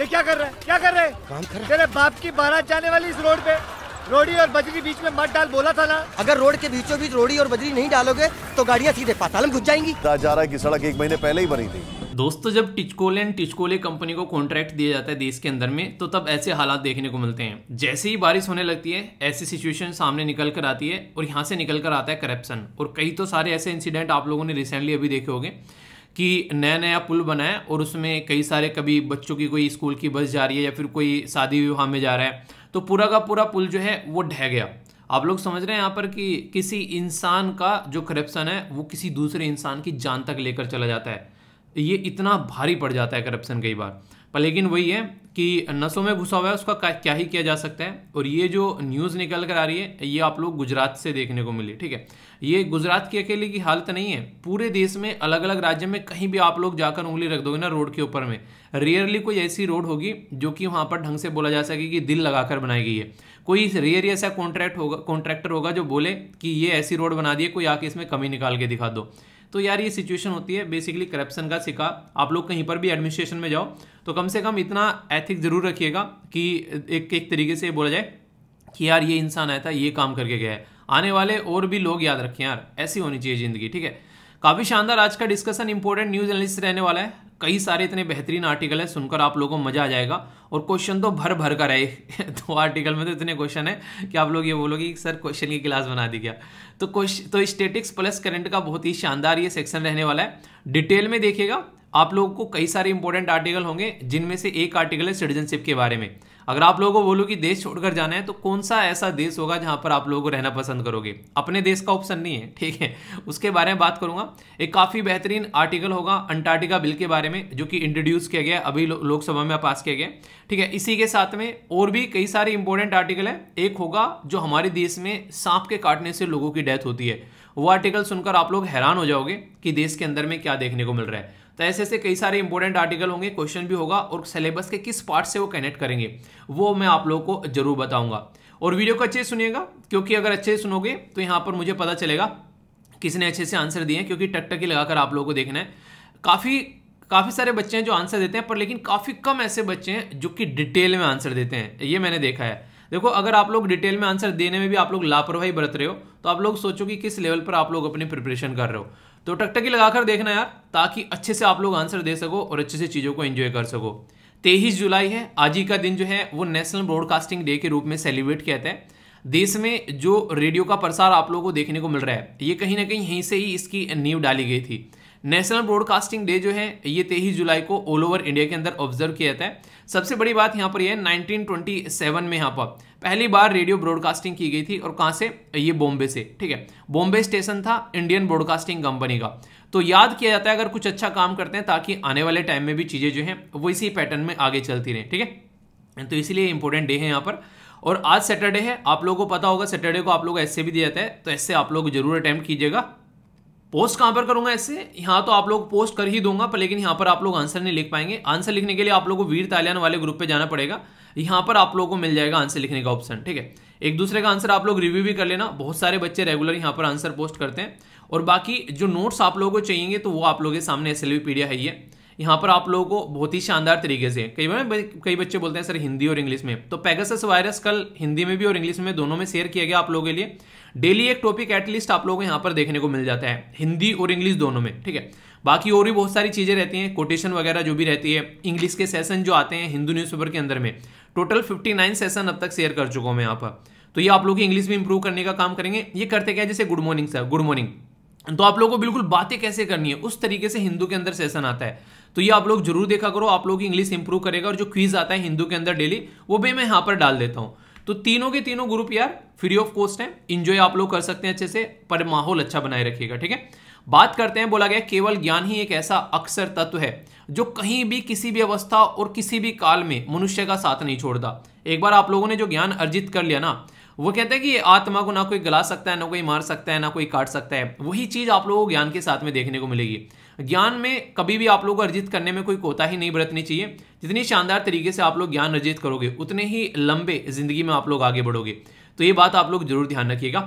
ये क्या कर रहा है क्या कर रहे काम कर तेरे बाप की बारात जाने वाली इस रोड पे रोड़ी और बजरी बीच में मत डाल बोला था ना अगर रोड के बीचों बीच रोड़ी और बजरी नहीं डालोगे तो गाड़ियाँ सीधे पाताल में घुस जाएंगी जा रहा है की सड़क एक महीने पहले ही बनी थी दोस्तों तो जब टिचकोले एंड टिचकोले कंपनी को कॉन्ट्रैक्ट दिया जाता है देश के अंदर में तो तब ऐसे हालात देखने को मिलते हैं जैसे ही बारिश होने लगती है ऐसी सिचुएशन सामने निकल कर आती है और यहाँ से निकल कर आता है करप्शन और कई तो सारे ऐसे इंसिडेंट आप लोगों ने रिसेंटली अभी देखे होंगे कि नया नया पुल बनाए और उसमें कई सारे कभी बच्चों की कोई स्कूल की बस जा रही है या फिर कोई शादी विवाह में जा रहा है तो पूरा का पूरा पुल जो है वो ढह गया आप लोग समझ रहे हैं यहाँ पर कि किसी इंसान का जो करप्शन है वो किसी दूसरे इंसान की जान तक लेकर चला जाता है ये इतना भारी पड़ जाता है करप्शन कई बार पर लेकिन वही है कि नसों में घुसा हुआ है उसका क्या ही किया जा सकता है और ये जो न्यूज़ निकल कर आ रही है ये आप लोग गुजरात से देखने को मिली ठीक है ये गुजरात की अकेले की हालत नहीं है पूरे देश में अलग अलग राज्य में कहीं भी आप लोग जाकर उंगली रख दोगे ना रोड के ऊपर में रेयरली कोई ऐसी रोड होगी जो कि वहाँ पर ढंग से बोला जा सके कि दिल लगाकर बनाई गई है कोई रेयर ऐसा कॉन्ट्रैक्ट होगा कॉन्ट्रैक्टर होगा जो बोले कि ये ऐसी रोड बना दिए कोई आके इसमें कमी निकाल के दिखा दो तो यार ये सिचुएशन होती है बेसिकली करप्शन का सिक्का आप लोग कहीं पर भी एडमिनिस्ट्रेशन में जाओ तो कम से कम इतना एथिक जरूर रखिएगा कि एक एक तरीके से बोला जाए कि यार ये इंसान आया था ये काम करके गया है आने वाले और भी लोग याद रखें यार ऐसी होनी चाहिए ज़िंदगी ठीक है काफ़ी शानदार आज का डिस्कशन इंपॉर्टेंट न्यूज़ एनलिस्ट रहने वाला है कई सारे इतने बेहतरीन आर्टिकल है सुनकर आप लोगों को मजा आ जाएगा और क्वेश्चन तो भर भर कर आए तो आर्टिकल में तो इतने क्वेश्चन है कि आप लोग ये बोलोगे सर क्वेश्चन की क्लास बना दी क्या तो क्वेश्चन तो स्टेटिक्स प्लस करंट का बहुत ही शानदार ये सेक्शन रहने वाला है डिटेल में देखिएगा आप लोगों को कई सारे इंपॉर्टेंट आर्टिकल होंगे जिनमें से एक आर्टिकल है सिटीजनशिप के बारे में अगर आप लोगों को बोलूँ कि देश छोड़कर जाना है तो कौन सा ऐसा देश होगा जहाँ पर आप लोगों को रहना पसंद करोगे अपने देश का ऑप्शन नहीं है ठीक है उसके बारे में बात करूंगा एक काफ़ी बेहतरीन आर्टिकल होगा अंटार्कटिका बिल के बारे में जो कि इंट्रोड्यूस किया गया अभी लोकसभा में पास किया गया ठीक है इसी के साथ में और भी कई सारे इंपॉर्टेंट आर्टिकल है एक होगा जो हमारे देश में सांप के काटने से लोगों की डेथ होती है वो आर्टिकल सुनकर आप लोग हैरान हो जाओगे कि देश के अंदर में क्या देखने को मिल रहा है तो ऐसे ऐसे कई सारे इंपॉर्टेंट आर्टिकल होंगे क्वेश्चन भी होगा और सिलेबस के किस पार्ट से वो कनेक्ट करेंगे वो मैं आप लोगों को जरूर बताऊंगा और वीडियो को अच्छे से सुनिएगा क्योंकि अगर अच्छे से सुनोगे तो यहाँ पर मुझे पता चलेगा किसने अच्छे से आंसर दिए हैं क्योंकि टकटकी लगाकर आप लोगों को देखना है काफ़ी काफ़ी सारे बच्चे हैं जो आंसर देते हैं पर लेकिन काफ़ी कम ऐसे बच्चे हैं जो कि डिटेल में आंसर देते हैं ये मैंने देखा है देखो अगर आप लोग डिटेल में आंसर देने में भी आप लोग लापरवाही बरत रहे हो तो आप लोग सोचो कि किस लेवल पर आप लोग अपनी प्रिपरेशन कर रहे हो तो टकटकी लगाकर देखना यार ताकि अच्छे से आप लोग आंसर दे सको और अच्छे से चीज़ों को एंजॉय कर सको तेईस जुलाई है आज ही का दिन जो है वो नेशनल ब्रॉडकास्टिंग डे के रूप में सेलिब्रेट किया जाता है देश में जो रेडियो का प्रसार आप लोगों को देखने को मिल रहा है ये कहीं ना कहीं यहीं से ही इसकी नींव डाली गई थी नेशनल ब्रॉडकास्टिंग डे जो है ये तेईस जुलाई को ऑल ओवर इंडिया के अंदर ऑब्जर्व किया जाता है सबसे बड़ी बात यहाँ पर यह है 1927 में यहाँ पर पहली बार रेडियो ब्रॉडकास्टिंग की गई थी और कहाँ से ये बॉम्बे से ठीक है बॉम्बे स्टेशन था इंडियन ब्रॉडकास्टिंग कंपनी का तो याद किया जाता है अगर कुछ अच्छा काम करते हैं ताकि आने वाले टाइम में भी चीज़ें जो हैं वो इसी पैटर्न में आगे चलती रहें ठीक है तो इसीलिए इंपॉर्टेंट डे है यहाँ पर और आज सैटरडे है आप लोगों को पता होगा सैटरडे को आप लोग ऐसे भी दिया जाता है तो ऐसे आप लोग जरूर अटैम्प्ट कीजिएगा पोस्ट कहां पर करूंगा ऐसे यहाँ तो आप लोग पोस्ट कर ही दूंगा पर लेकिन यहाँ पर आप लोग आंसर नहीं लिख पाएंगे आंसर लिखने के लिए आप लोगों को वीर तालियान वाले ग्रुप पे जाना पड़ेगा यहाँ पर आप लोगों को मिल जाएगा आंसर लिखने का ऑप्शन ठीक है एक दूसरे का आंसर आप लोग रिव्यू भी कर लेना बहुत सारे बच्चे रेगुलर यहाँ पर आंसर पोस्ट करते हैं और बाकी जो नोट्स आप लोगों को चाहिए तो वो आप लोगों के सामने एस एल पीडिया है ये यहाँ पर आप लोगों को बहुत ही शानदार तरीके से कई बार कई बच्चे बोलते हैं सर हिंदी और इंग्लिश में तो पैगसस वायरस कल हिंदी में भी और इंग्लिश में दोनों में शेयर किया गया आप लोगों के लिए डेली एक टॉपिक एटलीस्ट आप लोगों को यहाँ पर देखने को मिल जाता है हिंदी और इंग्लिश दोनों में ठीक है बाकी और भी बहुत सारी चीज़ें रहती हैं कोटेशन वगैरह जो भी रहती है इंग्लिश के सेशन जो आते हैं हिंदू न्यूज़पेपर के अंदर में टोटल 59 सेशन अब तक शेयर कर चुका हूँ मैं यहाँ पर तो ये आप लोग की इंग्लिश भी इंप्रूव करने का काम करेंगे ये करते क्या है जैसे good morning sir good morning तो आप लोगों को बिल्कुल बातें कैसे करनी है उस तरीके से हिंदू के अंदर सेशन आता है तो ये आप लोग जरूर देखा करो आप लोग इंग्लिश इंप्रूव करेगा और जो क्वीज आता है हिंदू के अंदर डेली वो भी मैं यहाँ पर डाल देता हूँ तो तीनों के तीनों ग्रुप यार फ्री ऑफ कॉस्ट है इंजॉय आप लोग कर सकते हैं अच्छे से पर माहौल अच्छा बनाए रखिएगा ठीक है बात करते हैं बोला गया केवल ज्ञान ही एक ऐसा अक्सर तत्व है जो कहीं भी किसी भी अवस्था और किसी भी काल में मनुष्य का साथ नहीं छोड़ता एक बार आप लोगों ने जो ज्ञान अर्जित कर लिया ना वो कहते हैं कि आत्मा को ना कोई गला सकता है ना कोई मार सकता है ना कोई काट सकता है वही चीज आप लोगों को ज्ञान के साथ में देखने को मिलेगी ज्ञान में कभी भी आप लोग अर्जित करने में कोई कोताही नहीं बरतनी चाहिए जितनी शानदार तरीके से आप लोग ज्ञान अर्जित करोगे उतने ही लंबे ज़िंदगी में आप लोग आगे बढ़ोगे तो ये बात आप लोग जरूर ध्यान रखिएगा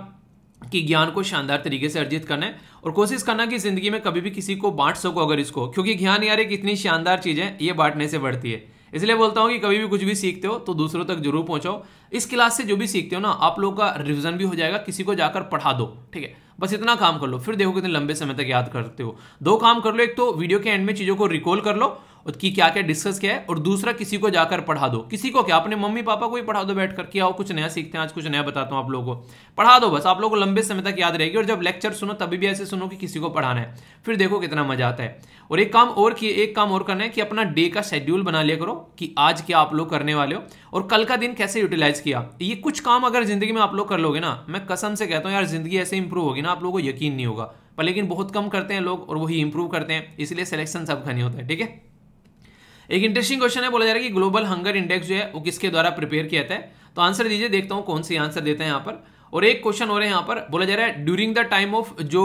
कि ज्ञान को शानदार तरीके से अर्जित करना है और कोशिश करना कि ज़िंदगी में कभी भी किसी को बांट सको अगर इसको क्योंकि ज्ञान यार एक इतनी शानदार चीज़ है ये बांटने से बढ़ती है इसलिए बोलता हूँ कि कभी भी कुछ भी सीखते हो तो दूसरों तक जरूर पहुँचाओ इस क्लास से जो भी सीखते हो ना आप लोग का रिविजन भी हो जाएगा किसी को जाकर पढ़ा दो ठीक है बस इतना काम कर लो फिर देखो कितने लंबे समय तक याद करते हो दो काम कर लो एक तो वीडियो के एंड में चीज़ों को रिकॉल कर लो कि क्या क्या डिस्कस किया है और दूसरा किसी को जाकर पढ़ा दो किसी को क्या अपने मम्मी पापा को ही पढ़ा दो बैठ कर कि आओ कुछ नया सीखते हैं आज कुछ नया बताता हूँ आप लोगों को पढ़ा दो बस आप लोगों को लंबे समय तक याद रहेगी और जब लेक्चर सुनो तभी भी ऐसे सुनो कि किसी को पढ़ाना है फिर देखो कितना मजा आता है और एक काम और किए एक काम और करना है कि अपना डे का शेड्यूल बना लिया करो कि आज क्या आप लोग करने वाले हो और कल का दिन कैसे यूटिलाइज किया ये कुछ काम अगर जिंदगी में आप लोग कर लोगे ना मैं कसम से कहता हूँ यार जिंदगी ऐसे इंप्रूव होगी ना आप लोगों को यकीन नहीं होगा पर लेकिन बहुत कम करते हैं लोग और वही इंप्रूव करते हैं इसलिए सिलेक्शन सबका नहीं होता है ठीक है एक इंटरेस्टिंग क्वेश्चन है बोला जा रहा है कि ग्लोबल हंगर इंडेक्स जो है वो किसके द्वारा प्रिपेयर किया जाता है तो आंसर दीजिए देखता हूँ कौन सी आंसर देते हैं यहाँ पर और एक क्वेश्चन और है यहाँ पर बोला जा रहा है ड्यूरिंग द टाइम ऑफ जो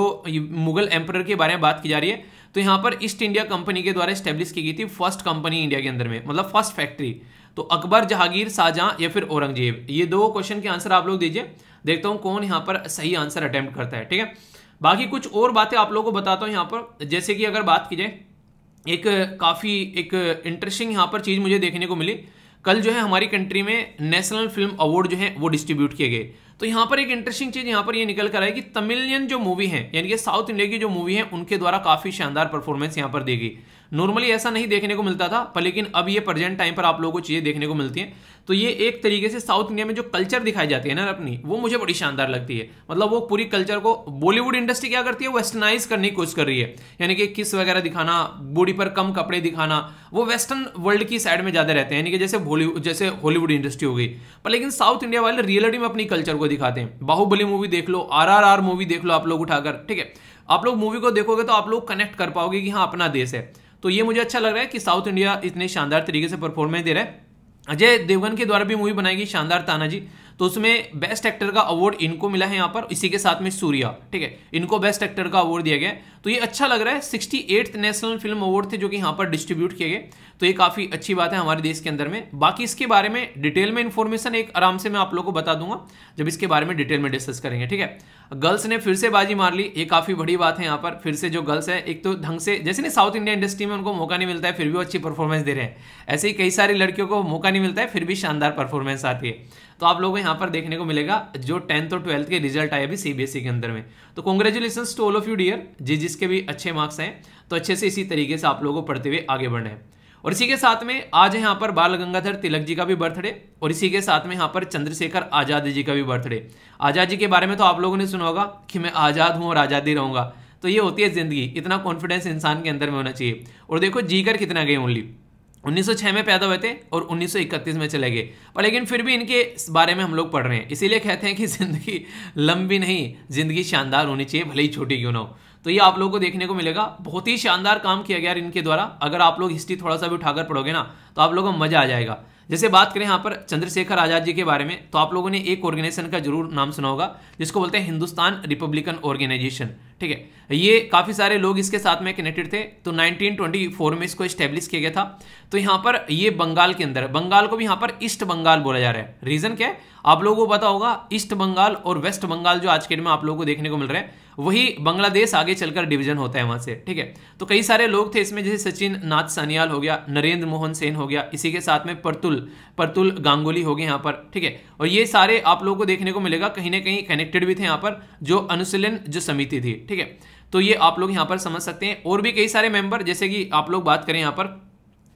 मुगल एम्पर के बारे में बात की जा रही है तो यहाँ पर ईस्ट इंडिया कंपनी के द्वारा स्टेब्लिश की गई थी फर्स्ट कंपनी इंडिया के अंदर में मतलब फर्स्ट फैक्ट्री तो अकबर जहांगीर शाहजहां या फिर औरंगजेब ये दो क्वेश्चन के आंसर आप लोग दीजिए देखता हूँ कौन यहाँ पर सही आंसर अटैम्प्ट करता है ठीक है बाकी कुछ और बातें आप लोगों को बताता हूँ यहाँ पर जैसे कि अगर बात की जाए एक काफ़ी एक इंटरेस्टिंग यहाँ पर चीज़ मुझे देखने को मिली कल जो है हमारी कंट्री में नेशनल फिल्म अवार्ड जो है वो डिस्ट्रीब्यूट किए गए तो यहाँ पर एक इंटरेस्टिंग चीज़ यहाँ पर ये निकल कर आई कि तमिलियन जो मूवी है यानी कि साउथ इंडिया की जो मूवी है उनके द्वारा काफ़ी शानदार परफॉर्मेंस यहाँ पर देगी नॉर्मली ऐसा नहीं देखने को मिलता था पर लेकिन अब ये प्रेजेंट टाइम पर आप लोगों को चीज़ें देखने को मिलती हैं तो ये एक तरीके से साउथ इंडिया में जो कल्चर दिखाई जाती है ना अपनी वो मुझे बड़ी शानदार लगती है मतलब वो पूरी कल्चर को बॉलीवुड इंडस्ट्री क्या करती है वेस्टर्नाइज करने की कोशिश कर रही है यानी कि किस वगैरह दिखाना बॉडी पर कम कपड़े दिखाना वो वेस्टर्न वर्ल्ड की साइड में ज़्यादा रहते हैं यानी कि जैसे बॉलीवुड जैसे हॉलीवुड इंडस्ट्री हो गई पर लेकिन साउथ इंडिया वाले रियलिटी में अपनी कल्चर को दिखाते हैं बाहुबली मूवी देख लो आर मूवी देख लो आप लोग उठाकर ठीक है आप लोग मूवी को देखोगे तो आप लोग कनेक्ट कर पाओगे कि हाँ अपना देश है तो ये मुझे अच्छा लग रहा है कि साउथ इंडिया इतने शानदार तरीके से परफॉर्मेंस दे रहा है अजय देवगन के द्वारा भी मूवी बनाएगी शानदार तानाजी तो उसमें बेस्ट एक्टर का अवार्ड इनको मिला है यहाँ पर इसी के साथ में सूर्या ठीक है इनको बेस्ट एक्टर का अवार्ड दिया गया है तो ये अच्छा लग रहा है sixty eighth national film award थे जो कि यहाँ पर डिस्ट्रीब्यूट किए गए तो ये काफ़ी अच्छी बात है हमारे देश के अंदर में बाकी इसके बारे में डिटेल में इन्फॉर्मेशन एक आराम से मैं आप लोग को बता दूंगा जब इसके बारे में डिटेल में डिस्कस करेंगे ठीक है गर्ल्स ने फिर से बाजी मार ली ये काफ़ी बड़ी बात है यहाँ पर फिर से जो गर्ल्स है एक तो ढंग से जैसे ना साउथ इंडिया इंडस्ट्री में उनको मौका नहीं मिलता है फिर भी वो अच्छी परफॉर्मेंस दे रहे हैं ऐसे ही कई सारी लड़कियों को मौका नहीं मिलता है फिर भी शानदार परफॉर्मेंस आती है तो आप लोगों को यहाँ पर देखने को मिलेगा जो टेंथ और ट्वेल्थ के रिजल्ट आए अभी सीबीएसई e के अंदर में तो congratulation to all of you dear जी जिस जिसके भी अच्छे मार्क्स हैं तो अच्छे से इसी तरीके से आप लोगों को पढ़ते हुए आगे बढ़ना है और इसी के साथ में आज यहाँ पर बाल गंगाधर तिलक जी का भी बर्थडे और इसी के साथ में यहाँ पर चंद्रशेखर आज़ाद जी का भी बर्थडे आज़ाद जी के बारे में तो आप लोगों ने सुना होगा कि मैं आज़ाद हूँ और आज़ादी रहूंगा तो ये होती है ज़िंदगी इतना कॉन्फिडेंस इंसान के अंदर में होना चाहिए और देखो जीकर कितना गए ओनली 1906 में पैदा हुए थे और 1931 में चले गए पर लेकिन फिर भी इनके बारे में हम लोग पढ़ रहे हैं इसीलिए कहते हैं कि ज़िंदगी लंबी नहीं ज़िंदगी शानदार होनी चाहिए भले ही छोटी क्यों ना हो तो ये आप लोगों को देखने को मिलेगा बहुत ही शानदार काम किया गया इनके द्वारा अगर आप लोग हिस्ट्री थोड़ा सा भी उठाकर पढ़ोगे ना तो आप लोगों को मजा आ जाएगा जैसे बात करें यहाँ पर चंद्रशेखर आजाद जी के बारे में तो आप लोगों ने एक ऑर्गेनाइजेशन का जरूर नाम सुना होगा जिसको बोलते हैं हिंदुस्तान रिपब्लिकन ऑर्गेनाइजेशन ठीक है ये काफ़ी सारे लोग इसके साथ में कनेक्टेड थे तो 1924 में इसको स्टेब्लिश किया गया था तो यहाँ पर ये बंगाल के अंदर बंगाल को भी यहाँ पर ईस्ट बंगाल बोला जा रहा है रीज़न क्या है आप लोगों को पता होगा ईस्ट बंगाल और वेस्ट बंगाल जो आज के डेट में आप लोगों को देखने को मिल रहे हैं वही बांग्लादेश आगे चलकर डिवीजन होता है वहां से ठीक है तो कई सारे लोग थे इसमें जैसे सचिन नाथ सानियाल हो गया नरेंद्र मोहन सेन हो गया इसी के साथ में परतुल परतुल गांगुली हो गए यहां पर ठीक है और ये सारे आप लोगों को देखने को मिलेगा कहीं ना कहीं कनेक्टेड भी थे यहां पर जो अनुशीलन जो समिति थी ठीक है तो ये आप लोग यहां पर समझ सकते हैं और भी कई सारे मेंबर जैसे कि आप लोग बात करें यहां पर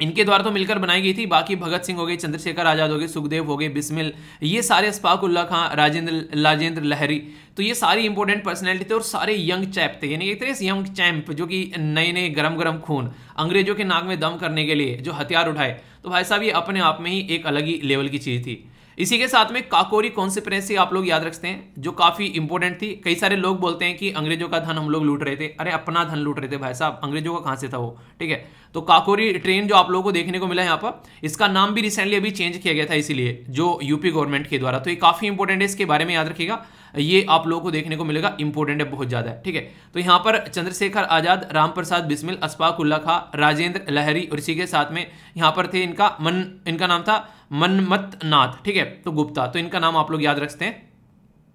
इनके द्वारा तो मिलकर बनाई गई थी बाकी भगत सिंह हो गए चंद्रशेखर आजाद हो गए सुखदेव हो गए बिस्मिल ये सारे अस्पाकुल्ला खां राजेंद्र राजेंद्र लहरी तो ये सारी इंपॉर्टेंट पर्सनैलिटी थे और सारे यंग चैप थे यानी एक तरह से यंग चैम्प जो कि नए नए गरम गरम खून अंग्रेजों के नाक में दम करने के लिए जो हथियार उठाए तो भाई साहब ये अपने आप में ही एक अलग ही लेवल की चीज़ थी इसी के साथ में काकोरी कॉन्सिपरेंसी आप लोग याद रखते हैं जो काफ़ी इंपॉर्टेंट थी कई सारे लोग बोलते हैं कि अंग्रेजों का धन हम लोग लूट रहे थे अरे अपना धन लूट रहे थे भाई साहब अंग्रेजों का कहाँ से था वो ठीक है तो काकोरी ट्रेन जो आप लोगों को देखने को मिला यहाँ पर इसका नाम भी रिसेंटली अभी चेंज किया गया था इसीलिए जो यूपी गवर्नमेंट के द्वारा तो ये काफ़ी इंपॉर्टेंट है इसके बारे में याद रखिएगा ये आप लोगों को देखने को मिलेगा इंपॉर्टेंट है बहुत ज़्यादा ठीक है तो यहाँ पर चंद्रशेखर आज़ाद राम प्रसाद बिस्मिल उल्ला खा राजेंद्र लहरी और इसी के साथ में यहाँ पर थे इनका मन इनका नाम था मनमत नाथ ठीक है तो गुप्ता तो इनका नाम आप लोग याद रखते हैं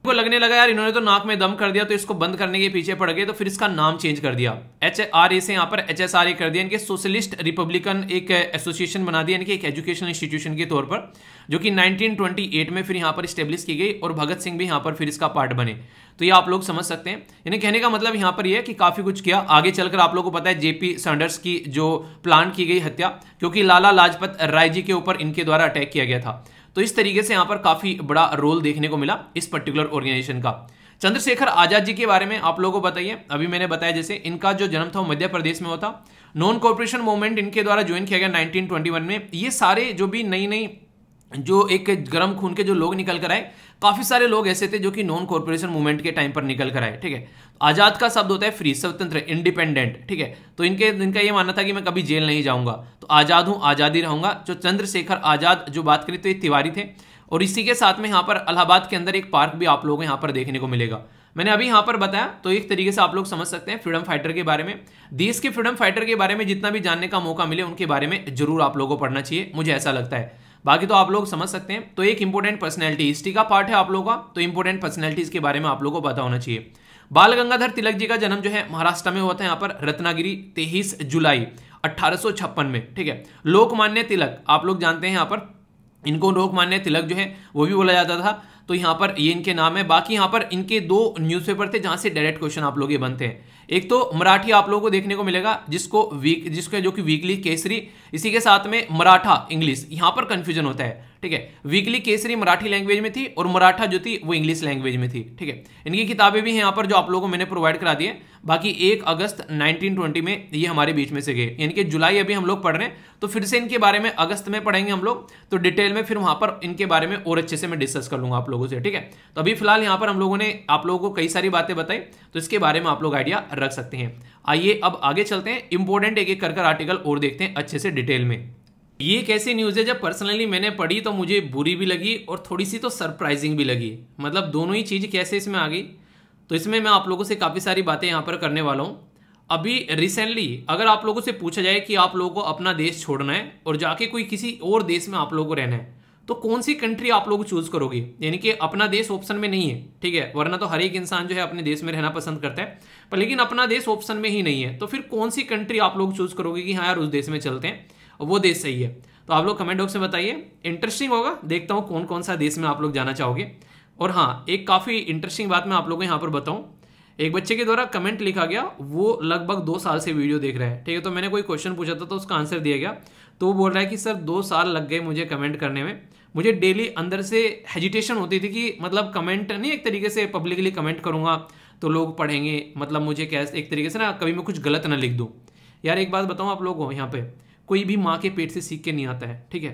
को लगने लगा यार इन्होंने तो नाक में दम कर दिया तो इसको बंद करने के पीछे पड़ गए तो फिर इसका नाम चेंज कर दिया एच आर ए से यहाँ पर एच एस आर ए कर दिया इनके सोशलिस्ट रिपब्लिकन एक एसोसिएशन बना दिया इनके एक एजुकेशन इंस्टीट्यूशन के तौर पर जो कि 1928 में फिर यहाँ पर स्टेब्लिश की गई और भगत सिंह भी यहाँ पर फिर इसका पार्ट बने तो ये आप लोग समझ सकते हैं यानी कहने का मतलब यहाँ पर यह है कि काफ़ी कुछ किया आगे चलकर आप लोगों को पता है जेपी सैंडर्स की जो प्लान की गई हत्या क्योंकि लाला लाजपत राय जी के ऊपर इनके द्वारा अटैक किया गया था तो इस तरीके से यहाँ पर काफ़ी बड़ा रोल देखने को मिला इस पर्टिकुलर ऑर्गेनाइजेशन का चंद्रशेखर आजाद जी के बारे में आप लोगों को बताइए अभी मैंने बताया जैसे इनका जो जन्म था मध्य प्रदेश में होता नॉन कॉर्पोरेशन मूवमेंट इनके द्वारा ज्वाइन किया गया 1921 में ये सारे जो भी नई नई जो एक गर्म खून के जो लोग निकल कर आए काफ़ी सारे लोग ऐसे थे जो कि नॉन कॉरपोरेशन मूवमेंट के टाइम पर निकल कर आए ठीक है आज़ाद का शब्द होता है फ्री स्वतंत्र इंडिपेंडेंट ठीक है तो इनके इनका ये मानना था कि मैं कभी जेल नहीं जाऊंगा तो आज़ाद हूं आज़ादी रहूंगा जो चंद्रशेखर आज़ाद जो बात करें तो ये तिवारी थे और इसी के साथ में यहां पर अलाहाबाद के अंदर एक पार्क भी आप लोगों को यहां पर देखने को मिलेगा मैंने अभी यहाँ पर बताया तो एक तरीके से आप लोग समझ सकते हैं फ्रीडम फाइटर के बारे में देश के फ्रीडम फाइटर के बारे में जितना भी जानने का मौका मिले उनके बारे में जरूर आप लोगों को पढ़ना चाहिए मुझे ऐसा लगता है बाकी तो आप लोग समझ सकते हैं तो एक इंपॉर्टेंट पर्सनैलिटी हिस्ट्री का पार्ट है आप लोगों का तो इंपॉर्टेंट पर्सनैलिटीज के बारे में आप लोगों को पता होना चाहिए बाल गंगाधर तिलक जी का जन्म जो है महाराष्ट्र में हुआ था यहाँ पर रत्नागिरी तेईस जुलाई अट्ठारह में ठीक है लोकमान्य तिलक आप लोग जानते हैं यहाँ पर इनको लोकमान्य तिलक जो है वो भी बोला जाता था तो यहाँ पर ये इनके नाम है बाकी यहाँ पर इनके दो न्यूज़पेपर थे जहाँ से डायरेक्ट क्वेश्चन आप लोग ये बनते हैं एक तो मराठी आप लोगों को देखने को मिलेगा जिसको वीक जिसको जो कि वीकली केसरी इसी के साथ में मराठा इंग्लिश यहाँ पर कन्फ्यूजन होता है ठीक है वीकली केसरी मराठी लैंग्वेज में थी और मराठा जो थी वो इंग्लिश लैंग्वेज में थी ठीक है इनकी किताबें भी यहाँ पर जो आप लोगों को मैंने प्रोवाइड करा दी है बाकी एक अगस्त 1920 में ये हमारे बीच में से गए यानी कि जुलाई अभी हम लोग पढ़ रहे हैं तो फिर से इनके बारे में अगस्त में पढ़ेंगे हम लोग तो डिटेल में फिर वहाँ पर इनके बारे में और अच्छे से मैं डिस्कस कर लूँगा आप लोगों से ठीक है तो अभी फिलहाल यहाँ पर हम लोगों ने आप लोगों को कई सारी बातें बताई तो इसके बारे में आप लोग आइडिया रख सकते हैं आइए अब आगे चलते हैं इंपॉर्टेंट एक एक कर आर्टिकल और देखते हैं अच्छे से डिटेल में ये कैसी न्यूज़ है जब पर्सनली मैंने पढ़ी तो मुझे बुरी भी लगी और थोड़ी सी तो सरप्राइजिंग भी लगी मतलब दोनों ही चीज़ कैसे इसमें आ गई तो इसमें मैं आप लोगों से काफ़ी सारी बातें यहाँ पर करने वाला हूँ अभी रिसेंटली अगर आप लोगों से पूछा जाए कि आप लोगों को अपना देश छोड़ना है और जाके कोई किसी और देश में आप लोगों को रहना है तो कौन सी कंट्री आप लोग चूज करोगे यानी कि अपना देश ऑप्शन में नहीं है ठीक है वरना तो हर एक इंसान जो है अपने देश में रहना पसंद करता है पर लेकिन अपना देश ऑप्शन में ही नहीं है तो फिर कौन सी कंट्री आप लोग चूज करोगे कि हाँ यार उस देश में चलते हैं वो देश सही है तो आप लोग कमेंट बॉक्स में बताइए इंटरेस्टिंग होगा देखता हूँ कौन कौन सा देश में आप लोग जाना चाहोगे और हाँ एक काफ़ी इंटरेस्टिंग बात मैं आप लोगों को यहाँ पर बताऊँ एक बच्चे के द्वारा कमेंट लिखा गया वो लगभग दो साल से वीडियो देख रहा है ठीक है तो मैंने कोई क्वेश्चन पूछा था तो उसका आंसर दिया गया तो वो बोल रहा है कि सर दो साल लग गए मुझे कमेंट करने में मुझे डेली अंदर से हेजिटेशन होती थी कि मतलब कमेंट नहीं एक तरीके से पब्लिकली कमेंट करूँगा तो लोग पढ़ेंगे मतलब मुझे कैसे एक तरीके से ना कभी मैं कुछ गलत ना लिख दूँ यार एक बात बताऊँ आप लोगों यहाँ पर कोई भी माँ के पेट से सीख के नहीं आता है ठीक है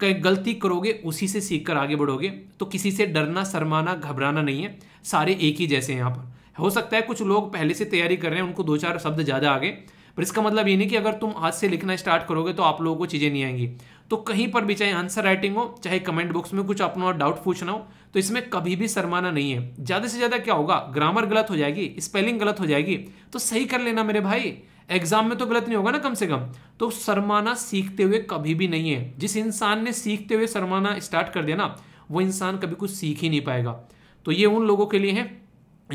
कहीं गलती करोगे उसी से सीख कर आगे बढ़ोगे तो किसी से डरना शरमाना घबराना नहीं है सारे एक ही जैसे हैं यहाँ पर हो सकता है कुछ लोग पहले से तैयारी कर रहे हैं उनको दो चार शब्द ज़्यादा आ गए पर इसका मतलब ये नहीं कि अगर तुम आज से लिखना स्टार्ट करोगे तो आप लोगों को चीज़ें नहीं आएंगी तो कहीं पर भी चाहे आंसर राइटिंग हो चाहे कमेंट बॉक्स में कुछ अपना डाउट पूछना हो तो इसमें कभी भी शरमाना नहीं है ज़्यादा से ज़्यादा क्या होगा ग्रामर गलत हो जाएगी स्पेलिंग गलत हो जाएगी तो सही कर लेना मेरे भाई एग्जाम में तो गलत नहीं होगा ना कम से कम तो सरमाना सीखते हुए कभी भी नहीं है जिस इंसान ने सीखते हुए सरमाना स्टार्ट कर दिया ना वो इंसान कभी कुछ सीख ही नहीं पाएगा तो ये उन लोगों के लिए है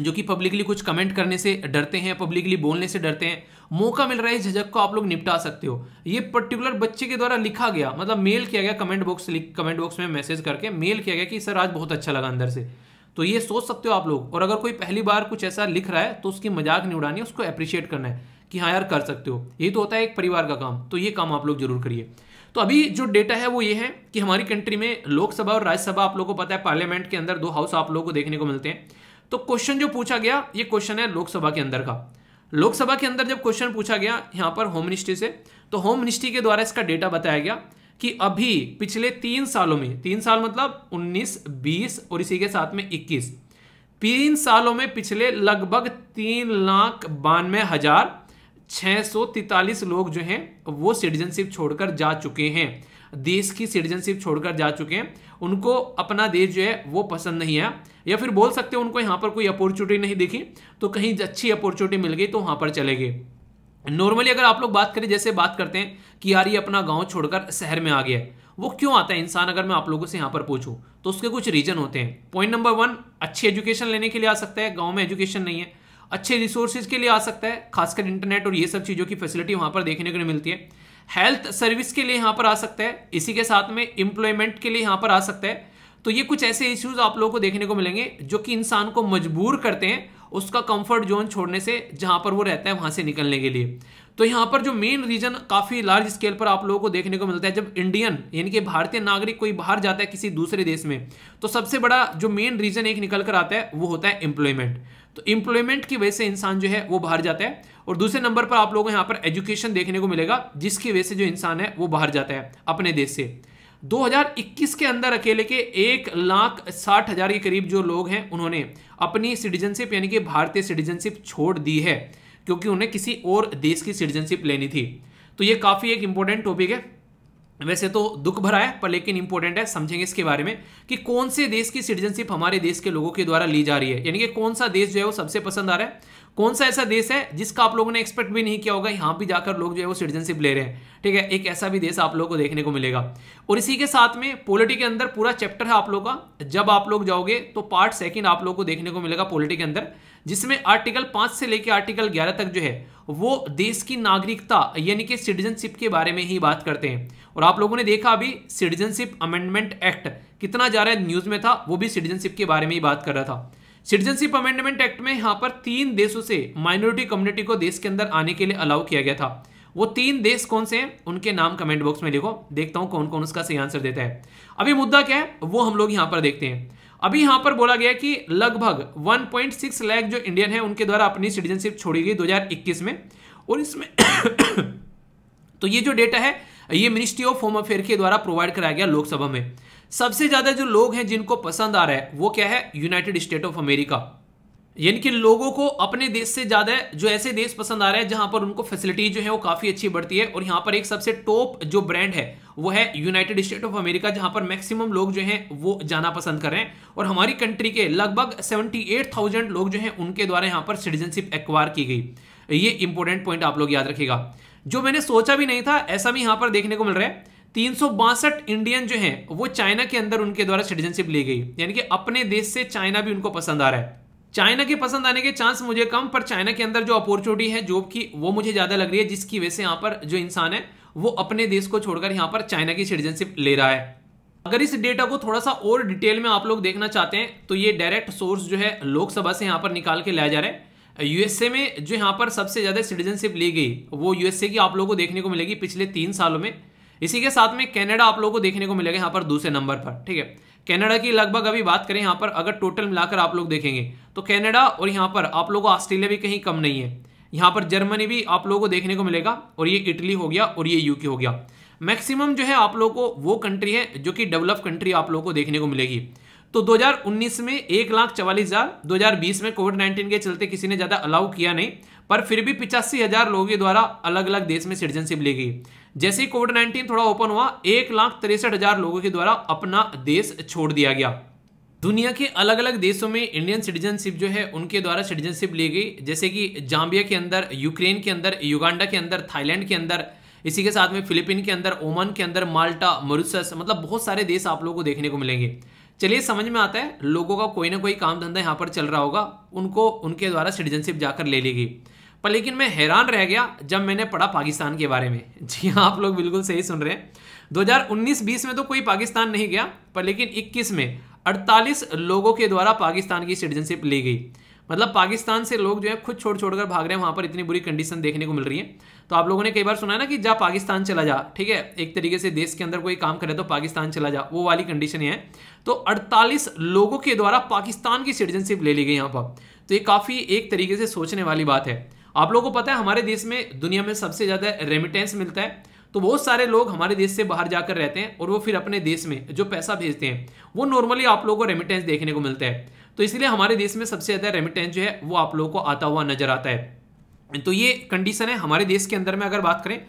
जो कि पब्लिकली कुछ कमेंट करने से डरते हैं पब्लिकली बोलने से डरते हैं मौका मिल रहा है इस झजक को आप लोग निपटा सकते हो ये पर्टिकुलर बच्चे के द्वारा लिखा गया मतलब मेल किया गया कमेंट बॉक्स कमेंट बॉक्स में मैसेज करके मेल किया गया कि सर आज बहुत अच्छा लगा अंदर से तो ये सोच सकते हो आप लोग और अगर कोई पहली बार कुछ ऐसा लिख रहा है तो उसकी मजाक नहीं उड़ानी उसको अप्रिशिएट करना है कि हाँ यार कर सकते हो यही तो होता है एक परिवार का काम तो ये काम आप लोग जरूर करिए तो अभी जो डेटा है वो ये है कि हमारी कंट्री में लोकसभा और राज्यसभा आप लोगों को पता है पार्लियामेंट के अंदर दो हाउस आप लोगों को देखने को मिलते हैं तो क्वेश्चन जो पूछा गया ये क्वेश्चन है लोकसभा के अंदर का लोकसभा के अंदर जब क्वेश्चन पूछा गया यहाँ पर होम मिनिस्ट्री से तो होम मिनिस्ट्री के द्वारा इसका डेटा बताया गया कि अभी पिछले तीन सालों में तीन साल मतलब उन्नीस बीस और इसी के साथ में इक्कीस तीन सालों में पिछले लगभग तीन लाख बानवे हजार 643 लोग जो हैं वो सिटीजनशिप छोड़कर जा चुके हैं देश की सिटीजनशिप छोड़कर जा चुके हैं उनको अपना देश जो है वो पसंद नहीं आया या फिर बोल सकते हो उनको यहाँ पर कोई अपॉर्चुनिटी नहीं दिखी तो कहीं अच्छी अपॉर्चुनिटी मिल गई तो वहाँ पर चले गए नॉर्मली अगर आप लोग बात करें जैसे बात करते हैं कि यार ये अपना गांव छोड़कर शहर में आ गया वो क्यों आता है इंसान अगर मैं आप लोगों से यहाँ पर पूछूँ तो उसके कुछ रीजन होते हैं पॉइंट नंबर वन अच्छी एजुकेशन लेने के लिए आ सकता है गाँव में एजुकेशन नहीं है अच्छे रिसोर्सेज के लिए आ सकता है खासकर इंटरनेट और ये सब चीज़ों की फैसिलिटी वहाँ पर देखने को मिलती है हेल्थ सर्विस के लिए यहाँ पर आ सकता है इसी के साथ में एम्प्लॉयमेंट के लिए यहाँ पर आ सकता है तो ये कुछ ऐसे इश्यूज आप लोगों को देखने को मिलेंगे जो कि इंसान को मजबूर करते हैं उसका कंफर्ट जोन छोड़ने से जहाँ पर वो रहता है वहाँ से निकलने के लिए तो यहाँ पर जो मेन रीजन काफ़ी लार्ज स्केल पर आप लोगों को देखने को मिलता है जब इंडियन यानी कि भारतीय नागरिक कोई बाहर जाता है किसी दूसरे देश में तो सबसे बड़ा जो मेन रीजन एक निकल कर आता है वो होता है एम्प्लॉयमेंट तो इंप्लॉयमेंट की वजह से इंसान जो है वो बाहर जाता है और दूसरे नंबर पर आप लोगों को यहाँ पर एजुकेशन देखने को मिलेगा जिसकी वजह से जो इंसान है वो बाहर जाता है अपने देश से 2021 के अंदर अकेले के एक लाख साठ हजार के करीब जो लोग हैं उन्होंने अपनी सिटीजनशिप यानी कि भारतीय सिटीजनशिप छोड़ दी है क्योंकि उन्हें किसी और देश की सिटीजनशिप लेनी थी तो ये काफ़ी एक इंपॉर्टेंट टॉपिक है वैसे तो दुख भरा है पर लेकिन इंपॉर्टेंट है समझेंगे इसके बारे में कि कौन से देश की सिटीजनशिप हमारे देश के लोगों के द्वारा ली जा रही है यानी कि कौन सा देश जो है वो सबसे पसंद आ रहा है कौन सा ऐसा देश है जिसका आप लोगों ने एक्सपेक्ट भी नहीं किया होगा यहाँ भी जाकर लोग जो है वो सिटीजनशिप ले रहे हैं ठीक है एक ऐसा भी देश आप लोगों को देखने को मिलेगा और इसी के साथ में पॉलिटी के अंदर पूरा चैप्टर है आप लोग का जब आप लोग जाओगे तो पार्ट सेकेंड आप लोग को देखने को मिलेगा पॉलिटी के अंदर जिसमें आर्टिकल पांच से लेकर आर्टिकल ग्यारह तक जो है वो देश की नागरिकता यानी कि सिटीजनशिप के बारे में ही बात करते हैं और आप लोगों ने देखा अभी सिटीजनशिप अमेंडमेंट एक्ट कितना जा रहा है न्यूज़ में था वो भी सिटीजनशिप के बारे में ही बात कर रहा था सिटीजनशिप अमेंडमेंट एक्ट में यहाँ पर तीन देशों से माइनॉरिटी कम्युनिटी को देश के अंदर आने के लिए अलाउ किया गया था वो तीन देश कौन से हैं उनके नाम कमेंट बॉक्स में लिखो देखता हूँ कौन कौन उसका सही आंसर देता है अभी मुद्दा क्या है वो हम लोग यहाँ पर देखते हैं अभी यहां पर बोला गया कि लगभग 1.6 लाख जो इंडियन है उनके द्वारा अपनी सिटीजनशिप छोड़ी गई 2021 में और इसमें तो ये जो डेटा है ये मिनिस्ट्री ऑफ होम अफेयर के द्वारा प्रोवाइड कराया गया लोकसभा में सबसे ज्यादा जो लोग हैं जिनको पसंद आ रहा है वो क्या है यूनाइटेड स्टेट ऑफ अमेरिका यानी कि लोगों को अपने देश से ज़्यादा जो ऐसे देश पसंद आ रहे हैं जहां पर उनको फैसिलिटी जो है वो काफ़ी अच्छी बढ़ती है और यहां पर एक सबसे टॉप जो ब्रांड है वो है यूनाइटेड स्टेट ऑफ अमेरिका जहां पर मैक्सिमम लोग जो हैं वो जाना पसंद कर रहे हैं और हमारी कंट्री के लगभग 78,000 लोग जो हैं उनके द्वारा यहाँ पर सिटीजनशिप एक्वायर की गई ये इंपॉर्टेंट पॉइंट आप लोग याद रखेगा जो मैंने सोचा भी नहीं था ऐसा भी यहां पर देखने को मिल रहा है तीन इंडियन जो है वो चाइना के अंदर उनके द्वारा सिटीजनशिप ली गई यानी कि अपने देश से चाइना भी उनको पसंद आ रहा है चाइना के पसंद आने के चांस मुझे कम पर चाइना के अंदर जो अपॉर्चुनिटी है जॉब की वो मुझे ज़्यादा लग रही है जिसकी वजह से यहां पर जो इंसान है वो अपने देश को छोड़कर यहां पर चाइना की सिटीजनशिप ले रहा है अगर इस डेटा को थोड़ा सा और डिटेल में आप लोग देखना चाहते हैं तो ये डायरेक्ट सोर्स जो है लोकसभा से यहां पर निकाल के लाया जा रहा है यूएसए में जो यहां पर सबसे ज़्यादा सिटीजनशिप ली गई वो यूएसए की आप लोगों को देखने को मिलेगी पिछले तीन सालों में इसी के साथ में कनाडा आप लोगों को देखने को मिलेगा यहां पर दूसरे नंबर पर ठीक है कनाडा की लगभग अभी बात करें यहाँ पर अगर टोटल मिलाकर आप लोग देखेंगे तो कनाडा और यहाँ पर आप लोगों को ऑस्ट्रेलिया भी कहीं कम नहीं है यहाँ पर जर्मनी भी आप लोगों को देखने को मिलेगा और ये इटली हो गया और ये यूके हो गया मैक्सिमम जो है आप लोगों को वो कंट्री है जो कि डेवलप कंट्री आप लोगों को देखने को मिलेगी तो 2019 में एक लाख चवालीस हज़ार दो में कोविड 19 के चलते किसी ने ज़्यादा अलाउ किया नहीं पर फिर भी पिचासी हजार लोगों के द्वारा अलग अलग देश में सिटीजनशिप ली गई जैसे ही कोविड नाइन्टीन थोड़ा ओपन हुआ एक लाख तिरसठ हजार लोगों के द्वारा अपना देश छोड़ दिया गया दुनिया के अलग अलग देशों में इंडियन सिटीजनशिप जो है उनके द्वारा सिटीजनशिप ली गई जैसे कि जाम्बिया के अंदर यूक्रेन के अंदर युगांडा के अंदर थाईलैंड के अंदर इसी के साथ में फिलीपीन के अंदर ओमान के अंदर माल्टा मॉरिशस मतलब बहुत सारे देश आप लोगों को देखने को मिलेंगे चलिए समझ में आता है लोगों का कोई ना कोई काम धंधा यहाँ पर चल रहा होगा उनको उनके द्वारा सिटीजनशिप जाकर ले ली गई पर लेकिन मैं हैरान रह गया जब मैंने पढ़ा पाकिस्तान के बारे में जी हाँ आप लोग बिल्कुल सही सुन रहे हैं 2019-20 में तो कोई पाकिस्तान नहीं गया पर लेकिन 21 में 48 लोगों के द्वारा पाकिस्तान की सिटीजनशिप ली गई मतलब पाकिस्तान से लोग जो है खुद छोड़ छोड़कर भाग रहे हैं वहाँ पर इतनी बुरी कंडीशन देखने को मिल रही है तो आप लोगों ने कई बार सुना है ना कि जा पाकिस्तान चला जा ठीक है एक तरीके से देश के अंदर कोई काम करे तो पाकिस्तान चला जा वो वाली कंडीशन है तो 48 लोगों के द्वारा पाकिस्तान की सिटीजनशिप ले ली गई यहाँ पर तो ये काफ़ी एक तरीके से सोचने वाली बात है आप लोगों को पता है हमारे देश में दुनिया में सबसे ज़्यादा रेमिटेंस मिलता है तो बहुत सारे लोग हमारे देश से बाहर जाकर रहते हैं और वो फिर अपने देश में जो पैसा भेजते हैं वो नॉर्मली आप लोगों को रेमिटेंस देखने को मिलता है तो इसलिए हमारे देश में सबसे ज़्यादा रेमिटेंस जो है वो आप लोगों को आता हुआ नजर आता है तो ये कंडीशन है हमारे देश के अंदर में अगर बात करें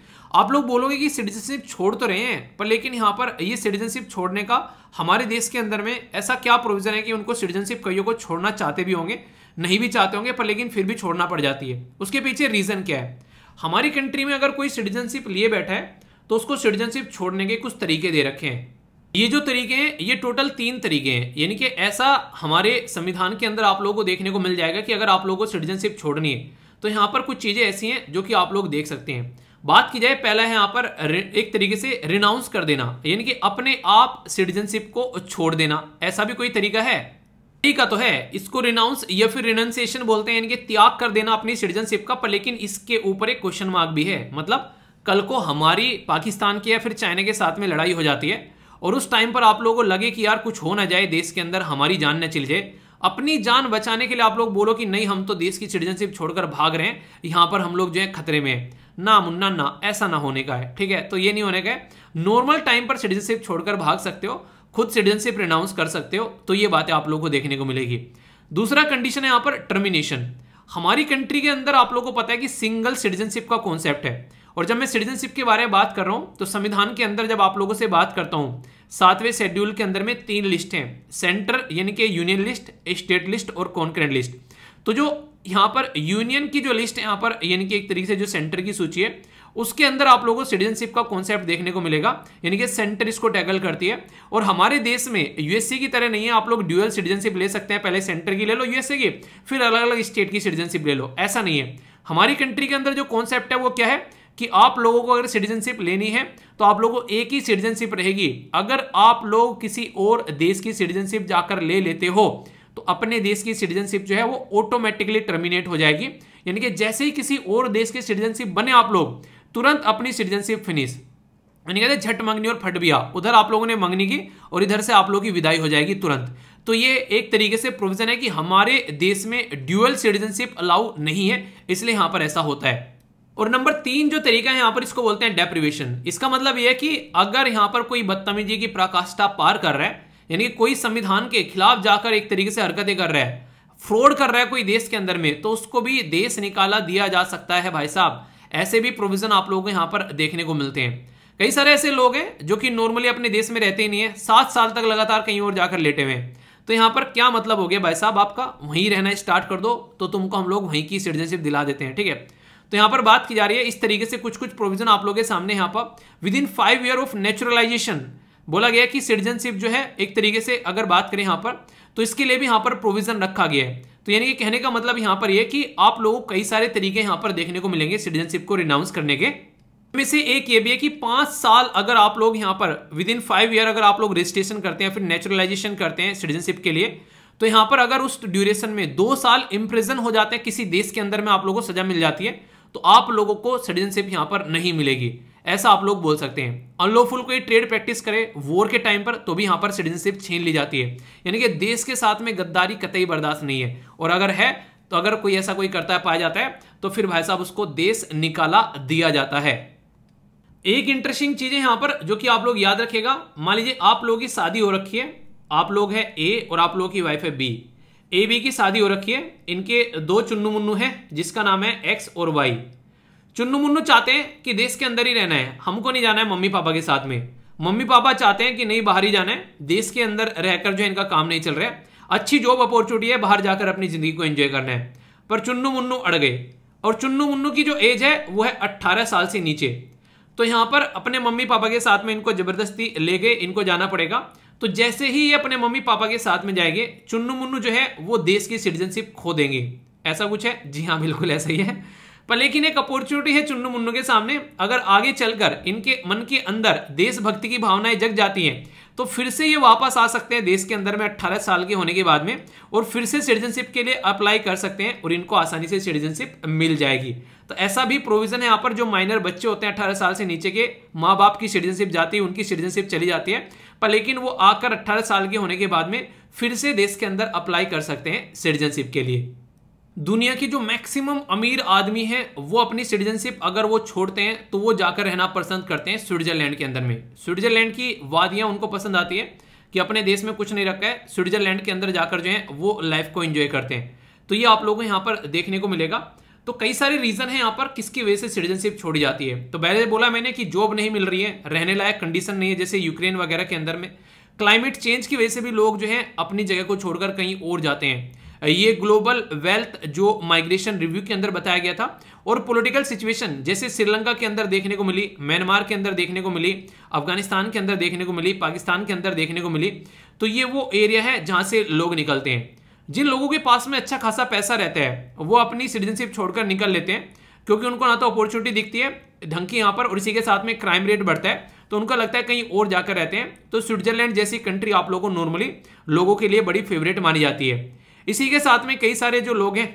आप लोग बोलोगे कि सिटीजनशिप छोड़ तो रहे हैं पर लेकिन यहाँ पर ये सिटीजनशिप छोड़ने का हमारे देश के अंदर में ऐसा क्या प्रोविज़न है कि उनको सिटीजनशिप कईयों को छोड़ना चाहते भी होंगे नहीं भी चाहते होंगे पर लेकिन फिर भी छोड़ना पड़ जाती है उसके पीछे रीज़न क्या है हमारी कंट्री में अगर कोई सिटीजनशिप लिए बैठा है तो उसको सिटीजनशिप छोड़ने के कुछ तरीके दे रखे हैं ये जो तरीके हैं ये टोटल तीन तरीके हैं यानी कि ऐसा हमारे संविधान के अंदर आप लोगों को देखने को मिल जाएगा कि अगर आप लोगों को सिटीजनशिप छोड़नी है तो यहाँ पर कुछ चीज़ें ऐसी हैं जो कि आप लोग देख सकते हैं बात की जाए पहला है यहाँ पर एक तरीके से रिनाउंस कर देना यानी कि अपने आप सिटीजनशिप को छोड़ देना ऐसा भी कोई तरीका है का तो है इसको रिनाउंस या फिर रिनाउंसिएशन बोलते हैं इनके त्याग कर देना अपनी सिटीजनशिप का पर लेकिन इसके ऊपर एक क्वेश्चन मार्क भी है मतलब कल को हमारी पाकिस्तान की या फिर चाइना के साथ में लड़ाई हो जाती है और उस टाइम पर आप लोगों को लगे कि यार कुछ हो ना जाए देश के अंदर हमारी जान न चिल जाए अपनी जान बचाने के लिए आप लोग बोलो कि नहीं हम तो देश की सिटीजनशिप छोड़कर भाग रहे हैं यहां पर हम लोग जो है खतरे में है ना मुन्ना ना ऐसा ना होने का है ठीक है तो ये नहीं होने का है नॉर्मल टाइम पर सिटीजनशिप छोड़कर भाग सकते हो खुद सिटीजनशिप रिनाउंस कर सकते हो तो ये बातें आप लोग को देखने को मिलेगी दूसरा कंडीशन है यहाँ पर टर्मिनेशन हमारी कंट्री के अंदर आप लोगों को पता है कि सिंगल सिटीजनशिप का कॉन्सेप्ट है और जब मैं सिटीजनशिप के बारे में बात कर रहा हूँ तो संविधान के अंदर जब आप लोगों से बात करता हूँ सातवें शेड्यूल के अंदर में तीन लिस्ट हैं सेंटर यानी कि यूनियन लिस्ट स्टेट लिस्ट और कॉन्क्रेंट लिस्ट तो जो यहाँ पर यूनियन की जो लिस्ट है यहाँ पर यानी कि एक तरीके से जो सेंटर की सूची है उसके अंदर आप लोगों को सिटीजनशिप का कॉन्सेप्ट देखने को मिलेगा यानी कि सेंटर इसको टैकल करती है और हमारे देश में यूएसए की तरह नहीं है आप लोग ड्यूअल सिटीजनशिप ले सकते हैं पहले सेंटर की ले लो यूएसए की फिर अलग अलग स्टेट की सिटीजनशिप ले लो ऐसा नहीं है हमारी कंट्री के अंदर जो कॉन्सेप्ट है वो क्या है कि आप लोगों को अगर सिटीजनशिप लेनी है तो आप लोगों को एक ही सिटीजनशिप रहेगी अगर आप लोग किसी और देश की सिटीजनशिप जाकर ले लेते हो तो अपने देश की सिटीजनशिप जो है वो ऑटोमेटिकली टर्मिनेट हो जाएगी यानी कि जैसे ही किसी और देश के सिटीजनशिप बने आप लोग तुरंत अपनी सिटीजनशिप फिनिश यानी कहते झट मंगनी और फट बिया उधर आप लोगों ने मंगनी की और इधर से आप लोगों की विदाई हो जाएगी तुरंत तो ये एक तरीके से प्रोविजन है कि हमारे देश में ड्यूअल सिटीजनशिप अलाउ नहीं है इसलिए यहां पर ऐसा होता है और नंबर तीन जो तरीका है यहां पर इसको बोलते हैं डेप्रिवेशन इसका मतलब यह है कि अगर यहां पर कोई बदतमीजी की प्राकाष्ठा पार कर रहा है यानी कि कोई संविधान के खिलाफ जाकर एक तरीके से हरकतें कर रहा है फ्रॉड कर रहा है कोई देश के अंदर में तो उसको भी देश निकाला दिया जा सकता है भाई साहब ऐसे भी प्रोविजन आप लोगों को यहाँ पर देखने को मिलते हैं कई सारे ऐसे लोग हैं जो कि नॉर्मली अपने देश में रहते ही नहीं है सात साल तक लगातार कहीं और जाकर लेटे हुए हैं तो यहाँ पर क्या मतलब हो गया भाई साहब आपका वहीं रहना स्टार्ट कर दो तो तुमको हम लोग वहीं की सिटीजनशिप दिला देते हैं ठीक है तो यहाँ पर बात की जा रही है इस तरीके से कुछ कुछ प्रोविजन आप लोगों के सामने यहाँ पर within five year of naturalisation बोला गया कि सिटीजनशिप जो है एक तरीके से अगर बात करें यहाँ पर तो इसके लिए भी यहाँ पर प्रोविजन रखा गया है तो यानी कि कहने का मतलब यहां पर यह कि आप लोगों को कई सारे तरीके यहां पर देखने को मिलेंगे सिटीजनशिप को रिनाउंस करने के में से एक ये भी है कि पांच साल अगर आप लोग यहां पर विद इन फाइव ईयर अगर आप लोग रजिस्ट्रेशन करते हैं फिर नेचुरलाइजेशन करते हैं सिटीजनशिप के लिए तो यहां पर अगर उस ड्यूरेशन में दो साल इंप्रेजन हो जाते हैं किसी देश के अंदर में आप लोगों को सजा मिल जाती है तो आप लोगों को सिटीजनशिप यहां पर नहीं मिलेगी ऐसा आप लोग बोल सकते हैं अनलॉफुल कोई ट्रेड प्रैक्टिस करे वॉर के टाइम पर तो भी यहाँ पर सिटीजनशिप छीन ली जाती है यानी कि देश के साथ में गद्दारी कतई बर्दाश्त नहीं है और अगर है तो अगर कोई ऐसा कोई करता है पाया जाता है तो फिर भाई साहब उसको देश निकाला दिया जाता है एक इंटरेस्टिंग चीज है यहां पर जो कि आप लोग याद रखिएगा मान लीजिए आप लोगों की शादी हो रखी है आप लोग है ए और आप लोगों की वाइफ है बी ए बी की शादी हो रखी है इनके दो चुन्नू मुन्नू है जिसका नाम है एक्स और वाई चुन्नू मुन्नू चाहते हैं कि देश के अंदर ही रहना है हमको नहीं जाना है मम्मी पापा के साथ में मम्मी पापा चाहते हैं कि नहीं बाहर ही जाना है देश के अंदर रहकर जो इनका काम नहीं चल रहा है अच्छी जॉब अपॉर्चुनिटी है बाहर जाकर अपनी जिंदगी को एंजॉय करना है पर चुन्नू मुन्नू अड़ गए और चुन्नू मुन्नू की जो एज है वो है अट्ठारह साल से नीचे तो यहाँ पर अपने मम्मी पापा के साथ में इनको ज़बरदस्ती ले गए इनको जाना पड़ेगा तो जैसे ही ये अपने मम्मी पापा के साथ में जाएंगे चुन्नू मुन्नू जो है वो देश की सिटीजनशिप खो देंगे ऐसा कुछ है जी हाँ बिल्कुल ऐसा ही है पर लेकिन एक अपॉर्चुनिटी है चुन्नू मुन्नू के सामने अगर आगे चलकर इनके मन के अंदर देशभक्ति की भावनाएं जग जाती हैं तो फिर से ये वापस आ सकते हैं देश के अंदर में 18 साल के होने के बाद में और फिर से सिटीजनशिप के लिए अप्लाई कर सकते हैं और इनको आसानी से सिटीजनशिप मिल जाएगी तो ऐसा भी प्रोविजन है यहाँ पर जो माइनर बच्चे होते हैं अट्ठारह साल से नीचे के माँ बाप की सिटीजनशिप जाती है उनकी सिटीजनशिप चली जाती है पर लेकिन वो आकर अट्ठारह साल के होने के बाद में फिर से देश के अंदर अप्लाई कर सकते हैं सिटीजनशिप के लिए दुनिया की जो मैक्सिमम अमीर आदमी है वो अपनी सिटीजनशिप अगर वो छोड़ते हैं तो वो जाकर रहना पसंद करते हैं स्विट्जरलैंड के अंदर में स्विट्जरलैंड की वादियां उनको पसंद आती है कि अपने देश में कुछ नहीं रखा है स्विट्जरलैंड के अंदर जाकर जो है वो लाइफ को एंजॉय करते हैं तो ये आप लोगों को यहाँ पर देखने को मिलेगा तो कई सारे रीजन है यहाँ पर किसकी वजह से सिटीजनशिप छोड़ी जाती है तो पहले बोला मैंने कि जॉब नहीं मिल रही है रहने लायक कंडीशन नहीं है जैसे यूक्रेन वगैरह के अंदर में क्लाइमेट चेंज की वजह से भी लोग जो है अपनी जगह को छोड़कर कहीं और जाते हैं ये ग्लोबल वेल्थ जो माइग्रेशन रिव्यू के अंदर बताया गया था और पॉलिटिकल सिचुएशन जैसे श्रीलंका के अंदर देखने को मिली म्यांमार के अंदर देखने को मिली अफगानिस्तान के अंदर देखने को मिली पाकिस्तान के अंदर देखने को मिली तो ये वो एरिया है जहाँ से लोग निकलते हैं जिन लोगों के पास में अच्छा खासा पैसा रहता है वो अपनी सिटीजनशिप छोड़कर निकल लेते हैं क्योंकि उनको ना तो अपॉर्चुनिटी दिखती है ढंग की यहाँ पर और इसी के साथ में क्राइम रेट बढ़ता है तो उनका लगता है कहीं और जाकर रहते हैं तो स्विट्जरलैंड जैसी कंट्री आप लोगों को नॉर्मली लोगों के लिए बड़ी फेवरेट मानी जाती है इसी के साथ में कई सारे जो लोग हैं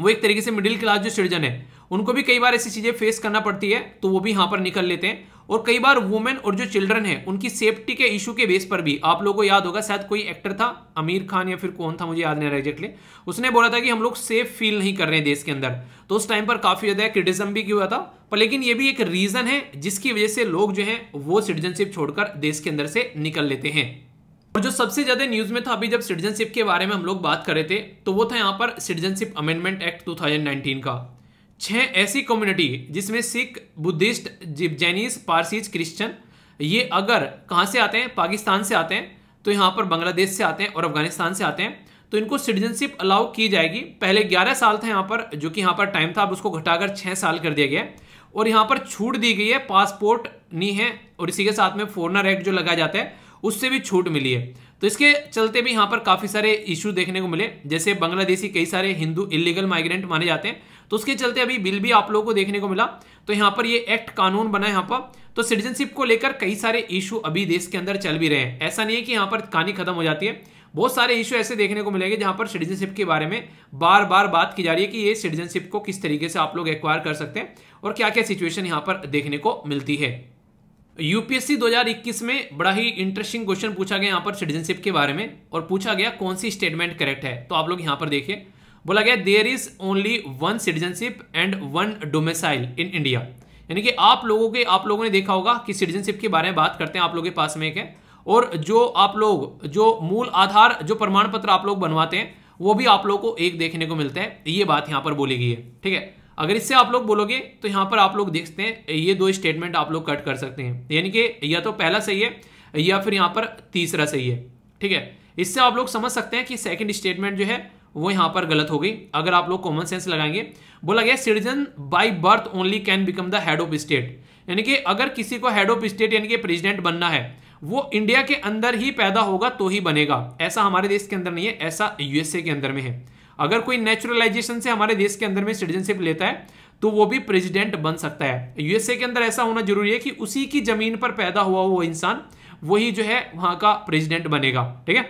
वो एक तरीके से मिडिल क्लास जो सिटीजन है उनको भी कई बार ऐसी चीज़ें फेस करना पड़ती है तो वो भी यहाँ पर निकल लेते हैं और कई बार वुमेन और जो चिल्ड्रन है उनकी सेफ्टी के इशू के बेस पर भी आप लोगों को याद होगा शायद कोई एक्टर था आमिर खान या फिर कौन था मुझे याद नहीं रहा एक्जेक्टली उसने बोला था कि हम लोग सेफ फील नहीं कर रहे हैं देश के अंदर तो उस टाइम पर काफ़ी ज़्यादा क्रिटिज्म भी किया था पर लेकिन ये भी एक रीज़न है जिसकी वजह से लोग जो है वो सिटीजनशिप छोड़कर देश के अंदर से निकल लेते हैं और जो सबसे ज्यादा न्यूज में था अभी जब सिटीजनशिप के बारे में हम लोग बात कर रहे थे तो वो था यहाँ पर सिटीजनशिप अमेंडमेंट एक्ट 2019 का छह ऐसी कम्युनिटी जिसमें सिख बुद्धिस्ट जैनिस पारसीज क्रिश्चियन ये अगर कहाँ से आते हैं पाकिस्तान से आते हैं तो यहाँ पर बांग्लादेश से आते हैं और अफगानिस्तान से आते हैं तो इनको सिटीजनशिप अलाउ की जाएगी पहले 11 साल था यहाँ पर जो कि यहाँ पर टाइम था अब उसको घटाकर 6 साल कर दिया गया और यहाँ पर छूट दी गई है पासपोर्ट नहीं है और इसी के साथ में फॉरनर एक्ट जो लगाया जाता है उससे भी छूट मिली है तो इसके चलते भी यहाँ पर काफ़ी सारे इशू देखने को मिले जैसे बांग्लादेशी कई सारे हिंदू इलीगल माइग्रेंट माने जाते हैं तो उसके चलते अभी बिल भी आप लोगों को देखने को मिला तो यहाँ पर ये एक्ट कानून बना है यहाँ पर तो सिटीजनशिप को लेकर कई सारे इशू अभी देश के अंदर चल भी रहे हैं ऐसा नहीं है कि यहाँ पर कहानी खत्म हो जाती है बहुत सारे इशू ऐसे देखने को मिलेंगे जहां पर सिटीजनशिप के बारे में बार बार बात की जा रही है कि ये सिटीजनशिप को किस तरीके से आप लोग एक्वायर कर सकते हैं और क्या क्या सिचुएशन यहाँ पर देखने को मिलती है यूपीएससी 2021 में बड़ा ही इंटरेस्टिंग क्वेश्चन पूछा गया यहाँ पर सिटीजनशिप के बारे में और पूछा गया कौन सी स्टेटमेंट करेक्ट है तो आप लोग यहां पर देखिए बोला गया there is only one citizenship and one domicile in India यानी कि आप लोगों के आप लोगों ने देखा होगा कि सिटीजनशिप के बारे में बात करते हैं आप लोगों के पास में एक है और जो आप लोग जो मूल आधार जो प्रमाण पत्र आप लोग बनवाते हैं वो भी आप लोग को एक देखने को मिलता है ये बात यहां पर बोली गई है ठीक है अगर इससे आप लोग बोलोगे तो यहां पर आप लोग देखते हैं ये दो स्टेटमेंट आप लोग कट कर सकते हैं यानी कि या तो पहला सही है या फिर यहाँ पर तीसरा सही है ठीक है इससे आप लोग समझ सकते हैं कि सेकंड स्टेटमेंट जो है वो यहां पर गलत हो गई अगर आप लोग कॉमन सेंस लगाएंगे बोला गया citizen by birth only can become the head of state यानी कि अगर किसी को हेड ऑफ स्टेट यानी कि प्रेजिडेंट बनना है वो इंडिया के अंदर ही पैदा होगा तो ही बनेगा ऐसा हमारे देश के अंदर नहीं है ऐसा यूएसए के अंदर में है अगर कोई नेचुरलाइजेशन से हमारे देश के अंदर में सिटीजनशिप लेता है तो वो भी प्रेसिडेंट बन सकता है यूएसए के अंदर ऐसा होना जरूरी है कि उसी की जमीन पर पैदा हुआ वो इंसान वही जो है वहां का प्रेसिडेंट बनेगा ठीक है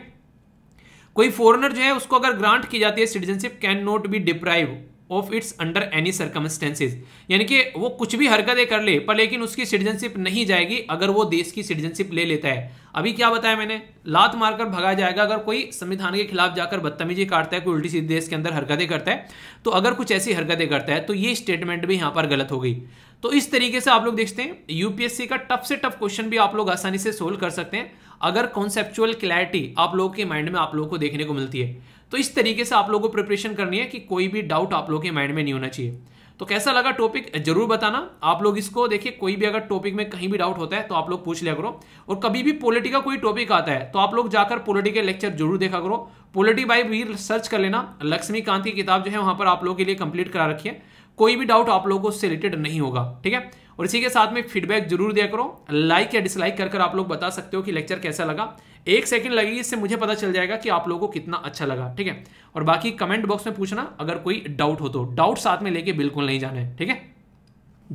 कोई फॉरेनर जो है उसको अगर ग्रांट की जाती है citizenship can not be deprive of its under any circumstances यानी कि वो कुछ भी हरकतें कर ले पर लेकिन उसकी सिटीजनशिप नहीं जाएगी अगर वो देश की सिटीजनशिप ले लेता है अभी क्या बताया मैंने लात मारकर भगा जाएगा अगर कोई संविधान के खिलाफ जाकर बदतमीजी काटता है कोई उल्टी सीधी देश के अंदर हरकतें करता है तो अगर कुछ ऐसी हरकतें करता है तो ये स्टेटमेंट भी यहाँ पर गलत हो गई तो इस तरीके से आप लोग देखते हैं यूपीएससी का टफ से टफ क्वेश्चन भी आप लोग आसानी से सोल्व कर सकते हैं अगर कॉन्सेप्चुअल क्लैरिटी आप लोगों के माइंड में आप लोगों को देखने को मिलती है तो इस तरीके से आप लोगों को प्रिपरेशन करनी है कि कोई भी डाउट आप लोगों के माइंड में नहीं होना चाहिए तो कैसा लगा टॉपिक जरूर बताना आप लोग इसको देखिए कोई भी अगर टॉपिक में कहीं भी डाउट होता है तो आप लोग पूछ लिया करो और कभी भी पॉलिटी का कोई टॉपिक आता है तो आप लोग जाकर पॉलिटी के लेक्चर जरूर देखा करो पॉलिटी बाय वीर सर्च कर लेना लक्ष्मीकांत की किताब जो है वहां पर आप लोग के लिए कंप्लीट करा रखिए कोई भी डाउट आप लोगों को रिलेटेड नहीं होगा ठीक है और इसी के साथ में फीडबैक जरूर दिया करो लाइक या डिसलाइक कर कर आप लोग बता सकते हो कि लेक्चर कैसा लगा एक सेकंड लगेगी इससे मुझे पता चल जाएगा कि आप लोगों को कितना अच्छा लगा ठीक है और बाकी कमेंट बॉक्स में पूछना अगर कोई डाउट हो तो डाउट साथ में लेके बिल्कुल नहीं जाने ठीक है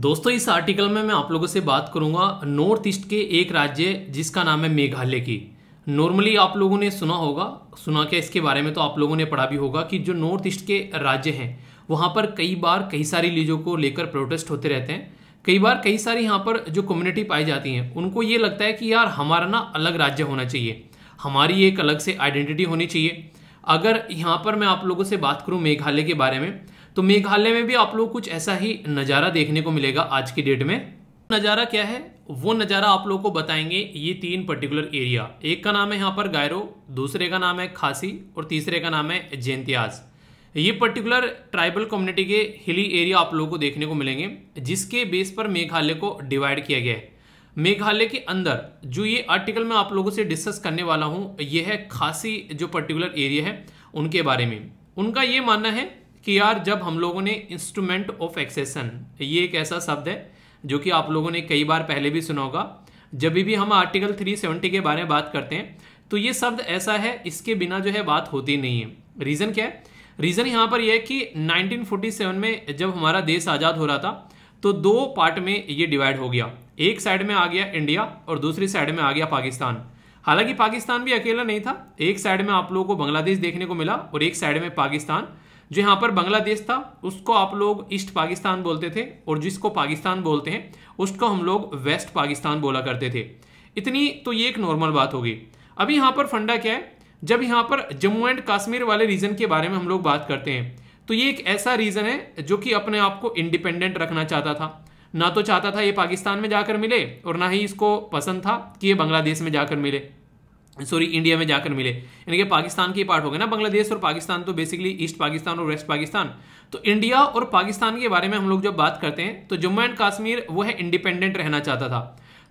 दोस्तों इस आर्टिकल में मैं आप लोगों से बात करूंगा नॉर्थ ईस्ट के एक राज्य जिसका नाम है मेघालय की नॉर्मली आप लोगों ने सुना होगा सुना क्या इसके बारे में तो आप लोगों ने पढ़ा भी होगा कि जो नॉर्थ ईस्ट के राज्य हैं वहाँ पर कई बार कई सारी लीजों को लेकर प्रोटेस्ट होते रहते हैं कई बार कई सारी यहाँ पर जो कम्युनिटी पाई जाती हैं उनको ये लगता है कि यार हमारा ना अलग राज्य होना चाहिए हमारी एक अलग से आइडेंटिटी होनी चाहिए अगर यहाँ पर मैं आप लोगों से बात करूँ मेघालय के बारे में तो मेघालय में भी आप लोग कुछ ऐसा ही नज़ारा देखने को मिलेगा आज की डेट में नज़ारा क्या है वो नज़ारा आप लोग को बताएंगे ये तीन पर्टिकुलर एरिया एक का नाम है यहाँ पर गायरो दूसरे का नाम है खासी और तीसरे का नाम है जैनतियाज़ ये पर्टिकुलर ट्राइबल कम्युनिटी के हिली एरिया आप लोगों को देखने को मिलेंगे जिसके बेस पर मेघालय को डिवाइड किया गया है मेघालय के अंदर जो ये आर्टिकल मैं आप लोगों से डिस्कस करने वाला हूँ ये है खासी जो पर्टिकुलर एरिया है उनके बारे में उनका ये मानना है कि यार जब हम लोगों ने इंस्ट्रूमेंट ऑफ एक्सेसन ये एक ऐसा शब्द है जो कि आप लोगों ने कई बार पहले भी सुना होगा जब भी हम आर्टिकल 370 के बारे में बात करते हैं तो ये शब्द ऐसा है इसके बिना जो है बात होती नहीं है रीज़न क्या है रीज़न यहां पर यह है कि 1947 में जब हमारा देश आज़ाद हो रहा था तो दो पार्ट में ये डिवाइड हो गया एक साइड में आ गया इंडिया और दूसरी साइड में आ गया पाकिस्तान हालांकि पाकिस्तान भी अकेला नहीं था एक साइड में आप लोगों को बांग्लादेश देखने को मिला और एक साइड में पाकिस्तान जो यहां पर बांग्लादेश था उसको आप लोग ईस्ट पाकिस्तान बोलते थे और जिसको पाकिस्तान बोलते हैं उसको हम लोग वेस्ट पाकिस्तान बोला करते थे इतनी तो ये एक नॉर्मल बात होगी अभी यहां पर फंडा क्या है जब यहाँ पर जम्मू एंड कश्मीर वाले रीजन के बारे में हम लोग बात करते हैं तो ये एक ऐसा रीजन है जो कि अपने आप को इंडिपेंडेंट रखना चाहता था ना तो चाहता था ये पाकिस्तान में जाकर मिले और ना ही इसको पसंद था कि ये बांग्लादेश में जाकर मिले सॉरी इंडिया में जाकर मिले यानी कि पाकिस्तान के पार्ट हो गए ना बांग्लादेश और पाकिस्तान तो बेसिकली ईस्ट पाकिस्तान और वेस्ट पाकिस्तान तो इंडिया और पाकिस्तान के बारे में हम लोग जब बात करते हैं तो जम्मू एंड कश्मीर वो है इंडिपेंडेंट रहना चाहता था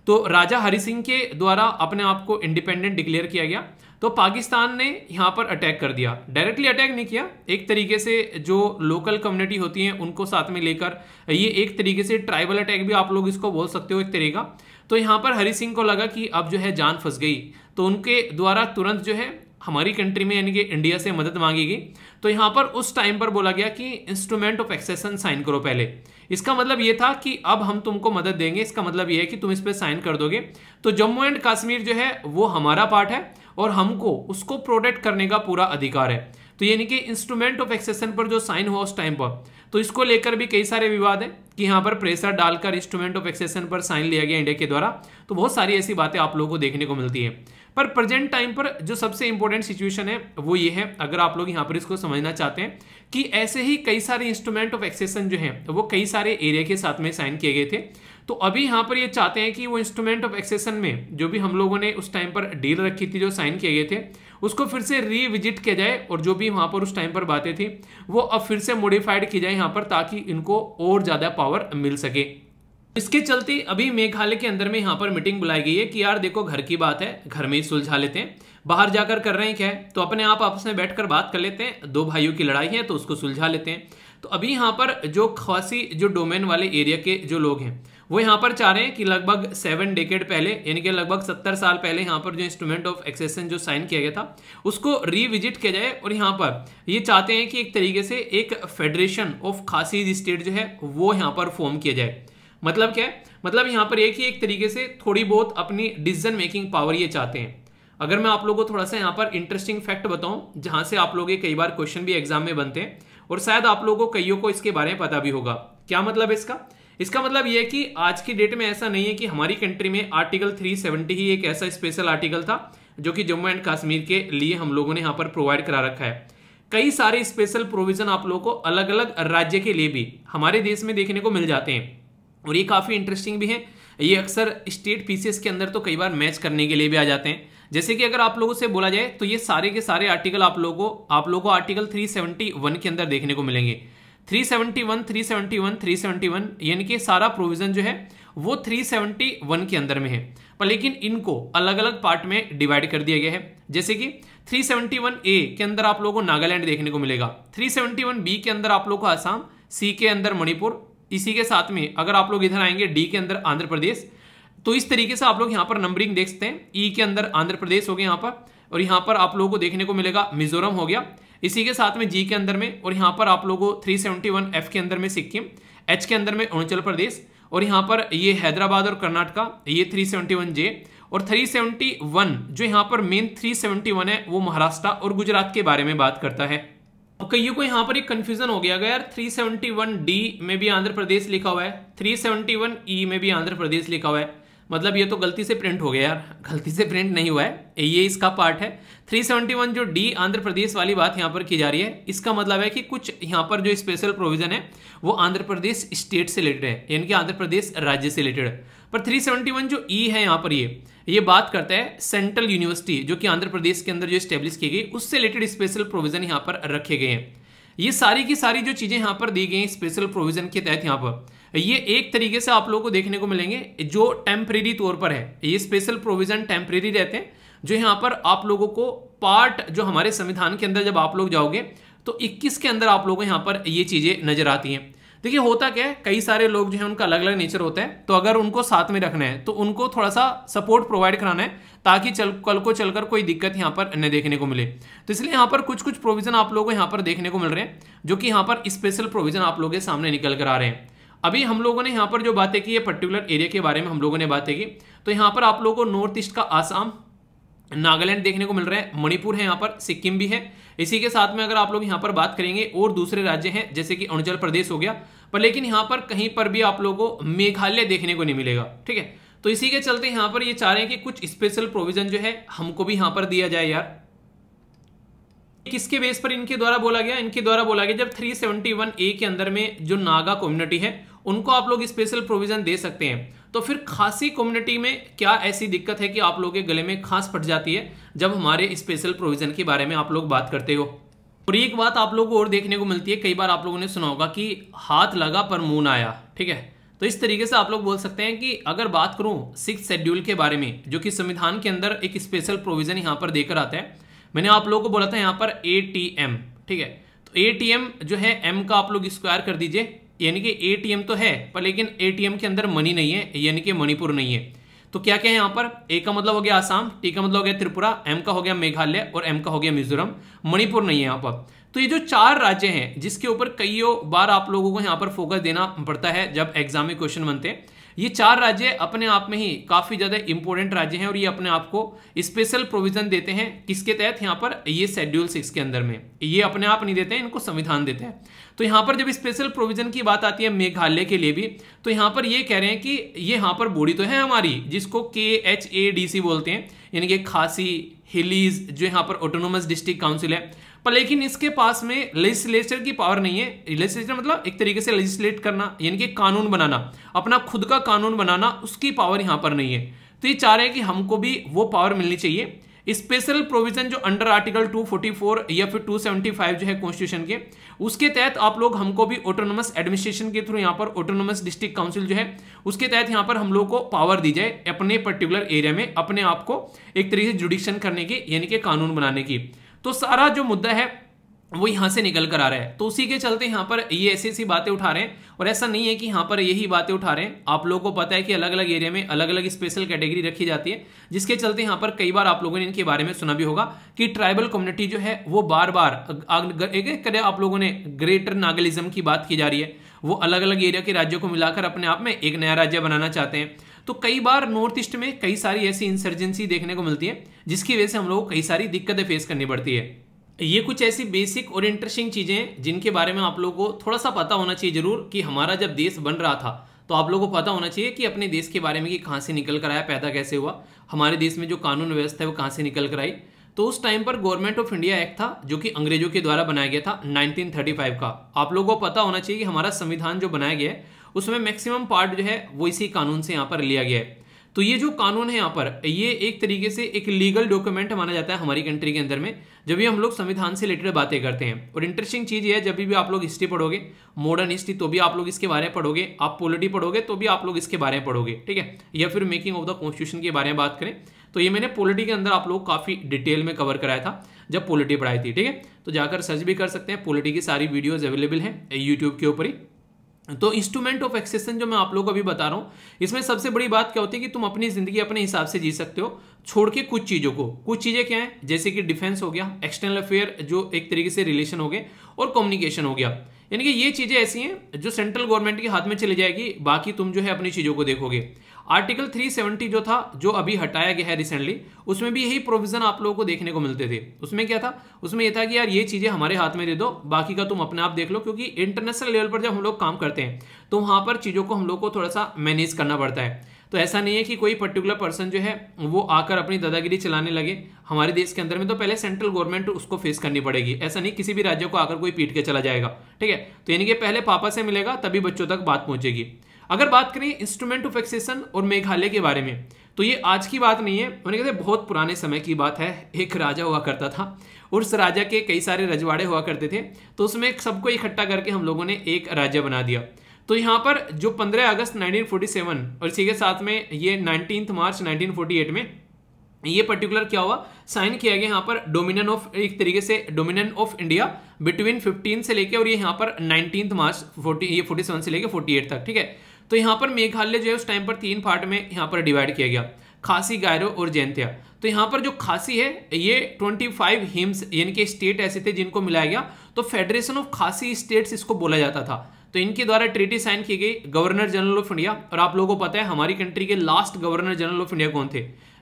तो राजा हरि सिंह के द्वारा अपने आप को इंडिपेंडेंट डिक्लेयर किया गया तो पाकिस्तान ने यहाँ पर अटैक कर दिया डायरेक्टली अटैक नहीं किया एक तरीके से जो लोकल कम्युनिटी होती है उनको साथ में लेकर ये एक तरीके से ट्राइबल अटैक भी आप लोग इसको बोल सकते हो एक तरीका तो यहाँ पर हरी सिंह को लगा कि अब जो है जान फंस गई तो उनके द्वारा तुरंत जो है हमारी कंट्री में यानी कि इंडिया से मदद मांगी गई तो यहाँ पर उस टाइम पर बोला गया कि इंस्ट्रूमेंट ऑफ एक्सेसन साइन करो पहले इसका मतलब ये था कि अब हम तुमको मदद देंगे इसका मतलब ये है कि तुम इस पर साइन कर दोगे तो जम्मू एंड कश्मीर जो है वो हमारा पार्ट है और हमको उसको प्रोटेक्ट करने का पूरा अधिकार है तो यानी कि इंस्ट्रूमेंट ऑफ एक्सेसन पर जो साइन हुआ उस टाइम पर तो इसको लेकर भी कई सारे विवाद हैं कि यहाँ पर प्रेशर डालकर इंस्ट्रूमेंट ऑफ एक्सेसन पर साइन लिया गया इंडिया के द्वारा तो बहुत सारी ऐसी बातें आप लोगों को देखने को मिलती है पर प्रेजेंट टाइम पर जो सबसे इंपॉर्टेंट सिचुएशन है वो ये है अगर आप लोग यहाँ पर इसको समझना चाहते हैं कि ऐसे ही कई सारे इंस्ट्रूमेंट ऑफ एक्सेसन जो है वो कई सारे एरिया के साथ में साइन किए गए थे तो अभी यहाँ पर ये चाहते हैं कि वो इंस्ट्रूमेंट ऑफ एक्सेसन में जो भी हम लोगों ने उस टाइम पर डील रखी थी जो साइन किए गए थे उसको फिर से रीविजिट किया जाए और जो भी वहाँ पर उस टाइम पर बातें थी वो अब फिर से मॉडिफाइड की जाए यहाँ पर ताकि इनको और ज़्यादा पावर मिल सके इसके चलते अभी मेघालय के अंदर में यहाँ पर मीटिंग बुलाई गई है कि यार देखो घर की बात है घर में ही सुलझा लेते हैं बाहर जाकर कर रहे हैं क्या है तो अपने आप आपस में बैठकर बात कर लेते हैं दो भाइयों की लड़ाई है तो उसको सुलझा लेते हैं तो अभी यहाँ पर जो खासी जो डोमेन वाले एरिया के जो लोग हैं वो यहाँ पर चाह रहे हैं कि लगभग सेवन डेकेड पहले यानी कि लगभग सत्तर साल पहले यहाँ पर जो इंस्ट्रूमेंट ऑफ एक्सेसन जो साइन किया गया था उसको रीविजिट किया जाए और यहाँ पर ये चाहते हैं कि एक तरीके से एक फेडरेशन ऑफ खासी स्टेट जो है वो यहाँ पर फॉर्म किया जाए मतलब क्या है मतलब यहाँ पर एक ही एक तरीके से थोड़ी बहुत अपनी डिसीजन मेकिंग पावर ये चाहते हैं अगर मैं आप लोगों को थोड़ा सा यहाँ पर इंटरेस्टिंग फैक्ट बताऊँ जहाँ से आप लोग ये कई बार क्वेश्चन भी एग्जाम में बनते हैं और शायद आप लोगों को कईयों को इसके बारे में पता भी होगा क्या मतलब इसका इसका मतलब यह कि आज की डेट में ऐसा नहीं है कि हमारी कंट्री में आर्टिकल 370 ही एक ऐसा स्पेशल आर्टिकल था जो कि जम्मू एंड कश्मीर के लिए हम लोगों ने यहाँ पर प्रोवाइड करा रखा है कई सारे स्पेशल प्रोविजन आप लोगों को अलग अलग राज्य के लिए भी हमारे देश में देखने को मिल जाते हैं और ये काफ़ी इंटरेस्टिंग भी है ये अक्सर स्टेट पीसीएस के अंदर तो कई बार मैच करने के लिए भी आ जाते हैं जैसे कि अगर आप लोगों से बोला जाए तो ये सारे के सारे आर्टिकल आप लोगों को आप लोगों को आर्टिकल 371 के अंदर देखने को मिलेंगे 371 371 371 यानी कि सारा प्रोविजन जो है वो 371 के अंदर में है पर लेकिन इनको अलग अलग पार्ट में डिवाइड कर दिया गया है जैसे कि 371 ए के अंदर आप लोगों को नागालैंड देखने को मिलेगा 371 बी के अंदर आप लोगों को आसाम सी के अंदर मणिपुर इसी के साथ में अगर आप लोग इधर आएंगे डी के अंदर आंध्र प्रदेश तो इस तरीके से आप लोग यहाँ पर नंबरिंग देख सकते हैं ई e के अंदर आंध्र प्रदेश हो गया यहाँ पर और यहाँ पर आप लोगों को देखने को मिलेगा मिजोरम हो गया इसी के साथ में जी के अंदर में और यहाँ पर आप लोगों थ्री सेवेंटी वन एफ के अंदर में सिक्किम एच के अंदर में अरुणाचल प्रदेश और यहाँ पर ये हैदराबाद और कर्नाटका ये थ्री वन जे और थ्री वन जो यहाँ पर मेन थ्री वन है वो महाराष्ट्र और गुजरात के बारे में बात करता है कईयों को यहाँ पर एक कंफ्यूजन हो गया यार वन डी में भी आंध्र प्रदेश लिखा हुआ है थ्री वन ई में भी आंध्र प्रदेश लिखा हुआ है मतलब ये तो गलती से प्रिंट हो गया यार गलती से प्रिंट नहीं हुआ है ये इसका पार्ट है 371 जो डी आंध्र प्रदेश वाली बात यहाँ पर की जा रही है इसका मतलब है कि कुछ यहाँ पर जो स्पेशल प्रोविजन है वो आंध्र प्रदेश स्टेट से रिलेटेड है यानी कि आंध्र प्रदेश राज्य से रिलेटेड पर 371 जो ई e है यहाँ पर ये ये बात करता है सेंट्रल यूनिवर्सिटी जो कि आंध्र प्रदेश के अंदर जो स्टेब्लिश की गई उससे रिलेटेड स्पेशल प्रोविजन यहाँ पर रखे गए हैं ये सारी की सारी जो चीज़ें यहाँ पर दी गई स्पेशल प्रोविजन के तहत यहाँ पर ये एक तरीके से आप लोगों को देखने को मिलेंगे जो टेम्परेरी तौर पर है ये स्पेशल प्रोविजन टेम्परेरी रहते हैं जो यहाँ पर आप लोगों को पार्ट जो हमारे संविधान के अंदर जब आप लोग जाओगे तो 21 के अंदर आप लोगों को यहाँ पर ये चीज़ें नजर आती हैं देखिए होता क्या है कई सारे लोग जो है उनका अलग अलग नेचर होता है तो अगर उनको साथ में रखना है तो उनको थोड़ा सा सपोर्ट प्रोवाइड कराना है ताकि चल कल को चलकर कोई दिक्कत यहाँ पर न देखने को मिले तो इसलिए यहाँ पर कुछ कुछ प्रोविजन आप लोगों को यहाँ पर देखने को मिल रहे हैं जो कि यहाँ पर स्पेशल प्रोविजन आप लोगों के सामने निकल कर आ रहे हैं अभी हम लोगों ने यहाँ पर जो बातें की है पर्टिकुलर एरिया के बारे में हम लोगों ने बातें की तो यहाँ पर आप लोगों को नॉर्थ ईस्ट का आसाम नागालैंड देखने को मिल रहा है मणिपुर है यहाँ पर सिक्किम भी है इसी के साथ में अगर आप लोग यहाँ पर बात करेंगे और दूसरे राज्य हैं जैसे कि अरुणाचल प्रदेश हो गया पर लेकिन यहाँ पर कहीं पर भी आप लोगों को मेघालय देखने को नहीं मिलेगा ठीक है तो इसी के चलते यहाँ पर ये चाह रहे हैं कि कुछ स्पेशल प्रोविजन जो है हमको भी यहाँ पर दिया जाए यार किसके बेस पर इनके द्वारा बोला गया इनके द्वारा बोला गया जब 371 ए के अंदर में जो नागा कम्युनिटी है उनको आप लोग स्पेशल प्रोविजन दे सकते हैं तो फिर खांसी कम्युनिटी में क्या ऐसी दिक्कत है कि आप लोगों के गले में खांस फट जाती है जब हमारे स्पेशल प्रोविजन के बारे में आप लोग बात करते हो और एक बात आप लोगों को और देखने को मिलती है कई बार आप लोगों ने सुना होगा कि हाथ लगा पर मुंह आया ठीक है तो इस तरीके से आप लोग बोल सकते हैं कि अगर बात करूं सिक्स शेड्यूल के बारे में जो कि संविधान के अंदर एक स्पेशल प्रोविजन यहां पर देकर आता है मैंने आप लोगों को बोला था यहाँ पर ए ठीक है तो ए जो है एम का आप लोग स्क्वायर कर दीजिए यानी कि एटीएम तो है पर लेकिन एटीएम के अंदर मनी नहीं है यानी कि मणिपुर नहीं है तो क्या क्या है यहाँ पर ए का मतलब हो गया आसाम टी का मतलब हो गया त्रिपुरा एम का हो गया मेघालय और एम का हो गया मिजोरम मणिपुर नहीं है यहाँ पर तो ये जो चार राज्य हैं जिसके ऊपर कईयों बार आप लोगों को यहाँ पर फोकस देना पड़ता है जब एग्जाम में क्वेश्चन बनते हैं ये चार राज्य अपने आप में ही काफ़ी ज़्यादा इंपॉर्टेंट राज्य हैं और ये अपने आप को स्पेशल प्रोविजन देते हैं किसके तहत यहाँ पर ये शेड्यूल सिक्स के अंदर में ये अपने आप नहीं देते हैं इनको संविधान देते हैं तो यहाँ पर जब स्पेशल प्रोविजन की बात आती है मेघालय के लिए भी तो यहाँ पर ये कह रहे हैं कि ये यहाँ पर बोड़ी तो है हमारी जिसको के एच ए डी सी बोलते हैं यानी कि खासी हिलीज जो यहाँ पर ऑटोनोमस डिस्ट्रिक्ट काउंसिल है पर लेकिन इसके पास में लेजिस्लेचर की पावर नहीं है लेजिस्लेचर मतलब एक तरीके से लेजिस्लेट करना यानी कि कानून बनाना अपना खुद का कानून बनाना उसकी पावर यहाँ पर नहीं है तो ये चाह रहे हैं कि हमको भी वो पावर मिलनी चाहिए स्पेशल प्रोविजन जो अंडर आर्टिकल 244 या फिर 275 जो है कॉन्स्टिट्यूशन के उसके तहत आप लोग हमको भी ऑटोनोमस एडमिनिस्ट्रेशन के थ्रू यहाँ पर ऑटोनोमस डिस्ट्रिक्ट काउंसिल जो है उसके तहत यहाँ पर हम लोग को पावर दी जाए अपने पर्टिकुलर एरिया में अपने आप को एक तरीके से जुडिक्शन करने की यानी कि कानून बनाने की तो सारा जो मुद्दा है वो यहाँ से निकल कर आ रहा है तो उसी के चलते यहाँ पर ये ऐसी ऐसी बातें उठा रहे हैं और ऐसा नहीं है कि यहाँ पर यही बातें उठा रहे हैं आप लोगों को पता है कि अलग अलग एरिया में अलग अलग स्पेशल कैटेगरी रखी जाती है जिसके चलते यहाँ पर कई बार आप लोगों ने इनके बारे में सुना भी होगा कि ट्राइबल कम्युनिटी जो है वो बार बार एक करें आप लोगों ने ग्रेटर नागलिज्म की बात की जा रही है वो अलग अलग एरिया के राज्यों को मिलाकर अपने आप में एक नया राज्य बनाना चाहते हैं तो कई बार नॉर्थ ईस्ट में कई सारी ऐसी इंसर्जेंसी देखने को मिलती है जिसकी वजह से हम लोग को कई सारी दिक्कतें फेस करनी पड़ती है ये कुछ ऐसी बेसिक और इंटरेस्टिंग चीज़ें जिनके बारे में आप लोगों को थोड़ा सा पता होना चाहिए जरूर कि हमारा जब देश बन रहा था तो आप लोगों को पता होना चाहिए कि अपने देश के बारे में कि कहाँ से निकल कर आया पैदा कैसे हुआ हमारे देश में जो कानून व्यवस्था है वो कहाँ से निकल कर आई तो उस टाइम पर गवर्नमेंट ऑफ इंडिया एक्ट था जो कि अंग्रेजों के द्वारा बनाया गया था 1935 का आप लोगों को पता होना चाहिए कि हमारा संविधान जो बनाया गया है उसमें मैक्सिमम पार्ट जो है वो इसी कानून से यहाँ पर लिया गया है तो ये जो कानून है यहाँ पर ये एक तरीके से एक लीगल डॉक्यूमेंट माना जाता है हमारी कंट्री के अंदर में जब भी हम लोग संविधान से रिलेटेड बातें करते हैं और इंटरेस्टिंग चीज़ ये है जब भी आप लोग हिस्ट्री पढ़ोगे मॉडर्न हिस्ट्री तो भी आप लोग इसके बारे में पढ़ोगे आप पॉलिटी पढ़ोगे तो भी आप लोग इसके बारे में पढ़ोगे ठीक है या फिर मेकिंग ऑफ द कॉन्स्टिट्यूशन के बारे में बात करें तो ये मैंने पॉलिटी के अंदर आप लोग काफ़ी डिटेल में कवर कराया था जब पॉलिटी पढ़ाई थी ठीक है तो जाकर सर्च भी कर सकते हैं पॉलिटी की सारी वीडियोज़ अवेलेबल हैं यूट्यूब के ऊपर ही तो इंस्ट्रूमेंट ऑफ एक्सेसन जो मैं आप लोगों को अभी बता रहा हूँ इसमें सबसे बड़ी बात क्या होती है कि तुम अपनी ज़िंदगी अपने हिसाब से जी सकते हो छोड़ के कुछ चीज़ों को कुछ चीज़ें क्या हैं जैसे कि डिफेंस हो गया एक्सटर्नल अफेयर जो एक तरीके से रिलेशन हो गए और कम्युनिकेशन हो गया यानी कि ये चीज़ें ऐसी हैं जो सेंट्रल गवर्नमेंट के हाथ में चली जाएगी बाकी तुम जो है अपनी चीज़ों को देखोगे आर्टिकल 370 जो था जो अभी हटाया गया है रिसेंटली उसमें भी यही प्रोविजन आप लोगों को देखने को मिलते थे उसमें क्या था उसमें यह था कि यार ये चीज़ें हमारे हाथ में दे दो बाकी का तुम अपने आप देख लो क्योंकि इंटरनेशनल लेवल पर जब हम लोग काम करते हैं तो वहां पर चीज़ों को हम लोग को थोड़ा सा मैनेज करना पड़ता है तो ऐसा नहीं है कि कोई पर्टिकुलर पर्सन जो है वो आकर अपनी दादागिरी चलाने लगे हमारे देश के अंदर में तो पहले सेंट्रल गवर्नमेंट उसको फेस करनी पड़ेगी ऐसा नहीं किसी भी राज्य को आकर कोई पीट के चला जाएगा ठीक है तो यानी कि पहले पापा से मिलेगा तभी बच्चों तक बात पहुंचेगी अगर बात करें इंस्ट्रूमेंट ऑफ एक्सेशन और मेघालय के बारे में तो ये आज की बात नहीं है उन्हें कहते बहुत पुराने समय की बात है एक राजा हुआ करता था और उस राजा के कई सारे रजवाड़े हुआ करते थे तो उसमें सबको इकट्ठा करके हम लोगों ने एक राज्य बना दिया तो यहाँ पर जो 15 अगस्त 1947 और इसी के साथ में ये 19 मार्च 1948 में ये पर्टिकुलर क्या हुआ साइन किया गया यहाँ पर डोमिनन ऑफ एक तरीके से डोमिनन ऑफ इंडिया बिटवीन 15 से लेके और ये यहाँ पर 19 मार्च 40 ये 47 से लेके 48 तक ठीक है तो यहाँ पर मेघालय जो है उस टाइम पर तीन पार्ट में यहाँ पर डिवाइड किया गया खासी गायरो और जैंतिया तो यहाँ पर जो खासी है ये 25 हिम्स यानी कि स्टेट ऐसे थे जिनको मिलाया गया तो फेडरेशन ऑफ खासी स्टेट्स इसको बोला जाता था तो इनके द्वारा ट्रीटी साइन की गई गवर्नर जनरल ऑफ इंडिया और आप लोगों को पता है हमारी कंट्री के last governor general of India कौन थे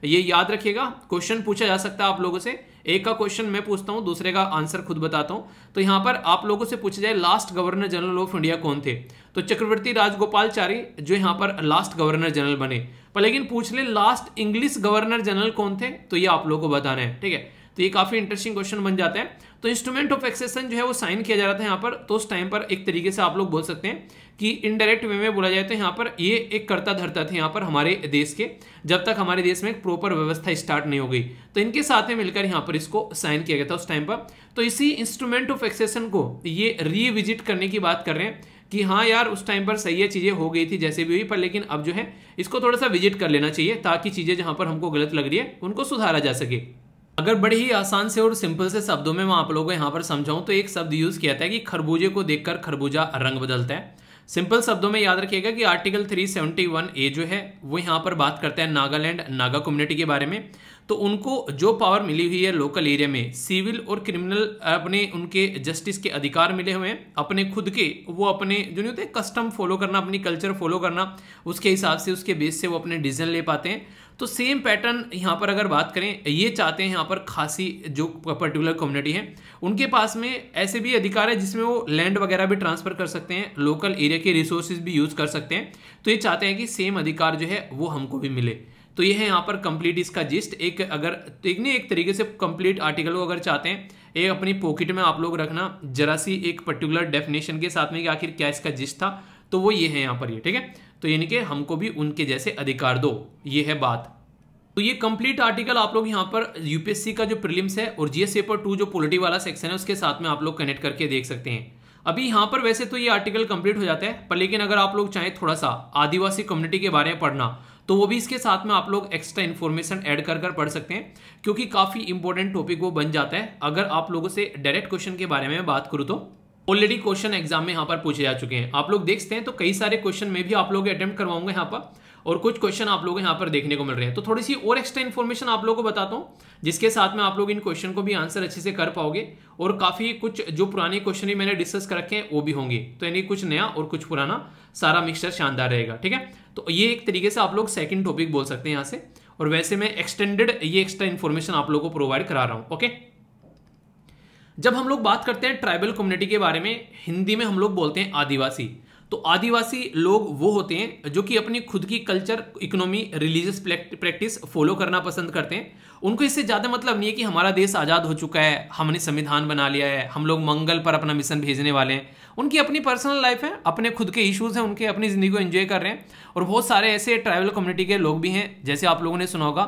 ये याद रखिएगा क्वेश्चन पूछा जा सकता है आप लोगों से एक का क्वेश्चन मैं पूछता हूँ दूसरे का आंसर खुद बताता हूँ तो यहाँ पर आप लोगों से पूछा जाए last governor general of India कौन थे तो चक्रवर्ती राजगोपालचारी जो यहां पर लास्ट गवर्नर जनरल बने पर लेकिन पूछ ले लास्ट इंग्लिश गवर्नर जनरल कौन थे तो ये आप लोगों को बताना है ठीक है तो ये काफ़ी इंटरेस्टिंग क्वेश्चन बन जाता है तो इंस्ट्रूमेंट ऑफ एक्सेशन जो है वो साइन किया जा रहा था यहां पर तो उस टाइम पर एक तरीके से आप लोग बोल सकते हैं कि इनडायरेक्ट वे में बोला जाए तो यहां पर ये एक करता धरता थे यहां पर हमारे देश के जब तक हमारे देश में एक प्रॉपर व्यवस्था स्टार्ट नहीं हो गई तो इनके साथ में मिलकर यहां पर इसको साइन किया गया था उस टाइम पर तो इसी इंस्ट्रूमेंट ऑफ एक्सेशन को ये रीविजिट करने की बात कर रहे हैं कि हाँ यार उस टाइम पर सही है चीज़ें हो गई थी जैसे भी हुई पर लेकिन अब जो है इसको थोड़ा सा विजिट कर लेना चाहिए ताकि चीज़ें जहाँ पर हमको गलत लग रही है उनको सुधारा जा सके अगर बड़े ही आसान से और सिंपल से शब्दों में मैं आप लोगों को यहाँ पर समझाऊँ तो एक शब्द यूज़ किया था कि खरबूजे को देखकर खरबूजा रंग बदलता है सिंपल शब्दों में याद रखिएगा कि आर्टिकल 371 ए जो है वो यहाँ पर बात करता है नागालैंड नागा कम्युनिटी के बारे में तो उनको जो पावर मिली हुई है लोकल एरिया में सिविल और क्रिमिनल अपने उनके जस्टिस के अधिकार मिले हुए हैं अपने खुद के वो अपने जो नहीं होते कस्टम फॉलो करना अपनी कल्चर फॉलो करना उसके हिसाब से उसके बेस से वो अपने डिसीजन ले पाते हैं तो सेम पैटर्न यहाँ पर अगर बात करें ये चाहते हैं यहाँ पर खासी जो पर्टिकुलर कम्युनिटी है उनके पास में ऐसे भी अधिकार है जिसमें वो लैंड वगैरह भी ट्रांसफ़र कर सकते हैं लोकल एरिया के रिसोर्सेज भी यूज़ कर सकते हैं तो ये चाहते हैं कि सेम अधिकार जो है वो हमको भी मिले तो यह है यहाँ पर कंप्लीट इसका जिस्ट एक अगर तो एक नहीं एक तरीके से कंप्लीट आर्टिकल को अगर चाहते हैं एक अपनी पॉकेट में आप लोग रखना जरा सी एक पर्टिकुलर डेफिनेशन के साथ में कि आखिर क्या इसका जिस्ट था तो वो ये है यहाँ पर ये ठीक है तो यानी कि हमको भी उनके जैसे अधिकार दो ये है बात तो ये कंप्लीट आर्टिकल आप लोग यहाँ पर यूपीएससी का जो प्रिलिम्स है और जीएस पेपर टू जो पोलिटी वाला सेक्शन है उसके साथ में आप लोग कनेक्ट करके देख सकते हैं अभी यहाँ पर वैसे तो ये आर्टिकल कंप्लीट हो जाता है पर लेकिन अगर आप लोग चाहें थोड़ा सा आदिवासी कम्युनिटी के बारे में पढ़ना तो वो भी इसके साथ में आप लोग एक्स्ट्रा इन्फॉर्मेशन ऐड कर कर पढ़ सकते हैं क्योंकि काफ़ी इंपॉर्टेंट टॉपिक वो बन जाता है अगर आप लोगों से डायरेक्ट क्वेश्चन के बारे में बात करूँ तो ऑलरेडी क्वेश्चन एग्जाम में यहाँ पर पूछे जा चुके हैं आप लोग देखते हैं तो कई सारे क्वेश्चन में भी आप लोग अटैम्प्ट करवाऊंगा यहाँ पर और कुछ क्वेश्चन आप लोगों यहां यहाँ पर देखने को मिल रहे हैं तो थोड़ी सी और एक्स्ट्रा इन्फॉर्मेशन आप लोगों को बताता हूँ जिसके साथ में आप लोग इन क्वेश्चन को भी आंसर अच्छे से कर पाओगे और काफ़ी कुछ जो पुराने क्वेश्चन मैंने डिस्कस कर रखे हैं वो भी होंगे तो यानी कुछ नया और कुछ पुराना सारा मिक्सचर शानदार रहेगा ठीक है तो ये एक तरीके से आप लोग सेकेंड टॉपिक बोल सकते हैं यहाँ से और वैसे मैं एक्सटेंडेड ये एक्स्ट्रा इन्फॉर्मेशन आप लोग को प्रोवाइड करा रहा हूँ ओके जब हम लोग बात करते हैं ट्राइबल कम्युनिटी के बारे में हिंदी में हम लोग बोलते हैं आदिवासी तो आदिवासी लोग वो होते हैं जो कि अपनी खुद की culture economy religious practice follow करना पसंद करते हैं उनको इससे ज़्यादा मतलब नहीं है कि हमारा देश आज़ाद हो चुका है हमने संविधान बना लिया है हम लोग मंगल पर अपना मिशन भेजने वाले हैं उनकी अपनी पर्सनल लाइफ है अपने खुद के इश्यूज़ हैं उनके अपनी ज़िंदगी को एंजॉय कर रहे हैं और बहुत सारे ऐसे ट्राइबल कम्युनिटी के लोग भी हैं जैसे आप लोगों ने सुना होगा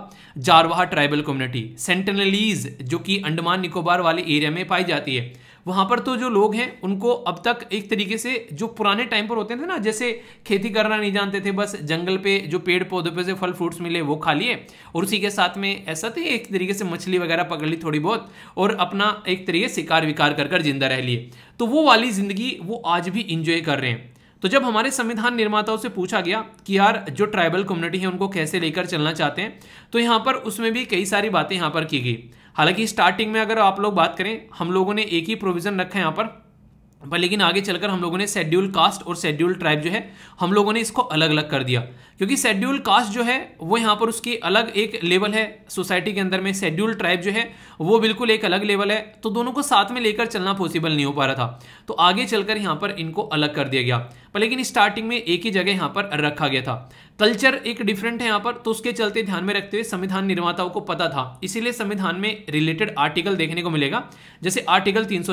जारवाहा ट्राइबल कम्युनिटी सेंटनलीज जो कि अंडमान निकोबार वाले एरिया में पाई जाती है वहाँ पर तो जो लोग हैं उनको अब तक एक तरीके से जो पुराने टाइम पर होते थे ना जैसे खेती करना नहीं जानते थे बस जंगल पे जो पेड़ पौधों पे से फल फ्रूट्स मिले वो खा लिए और उसी के साथ में ऐसा थे तो एक तरीके से मछली वगैरह पकड़ ली थोड़ी बहुत और अपना एक तरीके से शिकार विकार कर कर जिंदा रह लिए तो वो वाली ज़िंदगी वो आज भी इंजॉय कर रहे हैं तो जब हमारे संविधान निर्माताओं से पूछा गया कि यार जो ट्राइबल कम्युनिटी है उनको कैसे लेकर चलना चाहते हैं तो यहाँ पर उसमें भी कई सारी बातें यहाँ पर की गई हालांकि स्टार्टिंग में अगर आप लोग बात करें हम लोगों ने एक ही प्रोविज़न रखा है यहाँ पर पर लेकिन आगे चलकर हम लोगों ने शेड्यूल कास्ट और शेड्यूल ट्राइब जो है हम लोगों ने इसको अलग अलग कर दिया क्योंकि शेड्यूल कास्ट जो है वो यहाँ पर उसकी अलग एक लेवल है सोसाइटी के अंदर में शेड्यूल ट्राइब जो है वो बिल्कुल एक अलग लेवल है तो दोनों को साथ में लेकर चलना पॉसिबल नहीं हो पा रहा था तो आगे चलकर यहाँ पर इनको अलग कर दिया गया पर लेकिन स्टार्टिंग में एक ही जगह यहाँ पर रखा गया था कल्चर एक डिफरेंट है यहाँ पर तो उसके चलते ध्यान में रखते हुए संविधान निर्माताओं को पता था इसीलिए संविधान में रिलेटेड आर्टिकल देखने को मिलेगा जैसे आर्टिकल तीन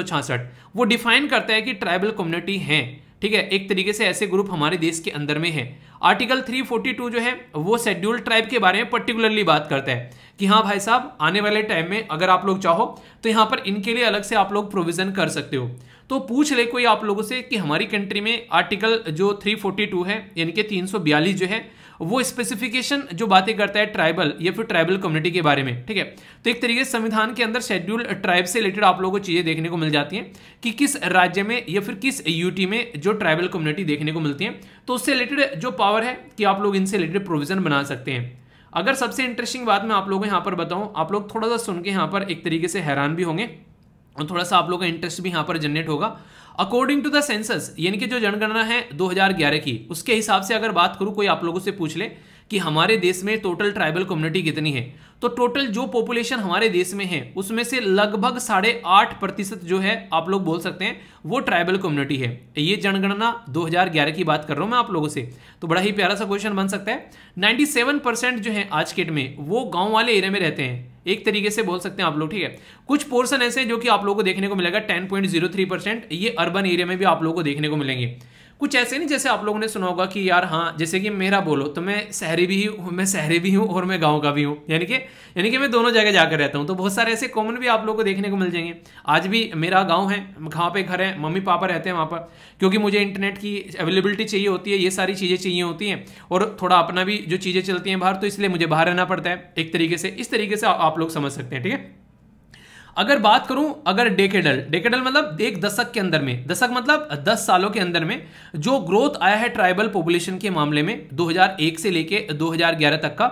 वो डिफाइन करता है कि ट्राइबल कम्युनिटी है ठीक है एक तरीके से ऐसे ग्रुप हमारे देश के अंदर में है आर्टिकल 342 जो है वो शेड्यूल्ड ट्राइब के बारे में पर्टिकुलरली बात करता है कि हाँ भाई साहब आने वाले टाइम में अगर आप लोग चाहो तो यहाँ पर इनके लिए अलग से आप लोग प्रोविजन कर सकते हो तो पूछ ले कोई आप लोगों से कि हमारी कंट्री में आर्टिकल जो 342 है यानी कि 342 जो है वो स्पेसिफिकेशन जो बातें करता है ट्राइबल या फिर ट्राइबल कम्युनिटी के बारे में ठीक है तो एक तरीके से संविधान के अंदर शेड्यूल ट्राइब से रिलेटेड आप लोगों को चीज़ें देखने को मिल जाती हैं कि किस राज्य में या फिर किस यूटी में जो ट्राइबल कम्युनिटी देखने को मिलती है तो उससे रिलेटेड जो पावर है कि आप लोग इनसे रिलेटेड प्रोविजन बना सकते हैं अगर सबसे इंटरेस्टिंग बात मैं आप लोगों को यहाँ पर बताऊँ आप लोग थोड़ा सा सुन के यहाँ पर एक तरीके से हैरान भी होंगे और थोड़ा सा आप लोग का इंटरेस्ट भी यहाँ पर जनरेट होगा अकॉर्डिंग टू द सेंसस यानी कि जो जनगणना है 2011 की उसके हिसाब से अगर बात करूँ कोई आप लोगों से पूछ ले कि हमारे देश में टोटल ट्राइबल कम्युनिटी कितनी है तो टोटल जो पॉपुलेशन हमारे देश में है उसमें से लगभग साढ़े आठ प्रतिशत जो है आप लोग बोल सकते हैं वो ट्राइबल कम्युनिटी है ये जनगणना 2011 की बात कर रहा हूं मैं आप लोगों से तो बड़ा ही प्यारा सा क्वेश्चन बन सकता है नाइन्टी परसेंट जो है आज के डेट में वो गांव वाले एरिया में रहते हैं एक तरीके से बोल सकते हैं आप लोग ठीक है कुछ पोर्सन ऐसे जो कि आप लोगों को देखने को मिलेगा टेन परसेंट ये अर्बन एरिया में भी आप लोगों को देखने को मिलेंगे कुछ ऐसे नहीं जैसे आप लोगों ने सुना होगा कि यार हाँ जैसे कि मेरा बोलो तो मैं शहरी भी हूँ मैं शहरी भी हूँ और मैं गाँव का भी हूँ यानी कि यानी कि मैं दोनों जगह जाकर रहता हूँ तो बहुत सारे ऐसे कॉमन भी आप लोग को देखने को मिल जाएंगे आज भी मेरा गाँव है कहाँ पे घर है मम्मी पापा रहते हैं वहाँ पर क्योंकि मुझे इंटरनेट की अवेलेबिलिटी चाहिए होती है ये सारी चीज़ें चाहिए होती हैं और थोड़ा अपना भी जो चीज़ें चलती हैं बाहर तो इसलिए मुझे बाहर रहना पड़ता है एक तरीके से इस तरीके से आप लोग समझ सकते हैं ठीक है अगर बात करूं अगर डेकेडल डेकेडल मतलब एक दशक के अंदर में दशक मतलब दस सालों के अंदर में जो ग्रोथ आया है ट्राइबल पॉपुलेशन के मामले में 2001 से लेके 2011 तक का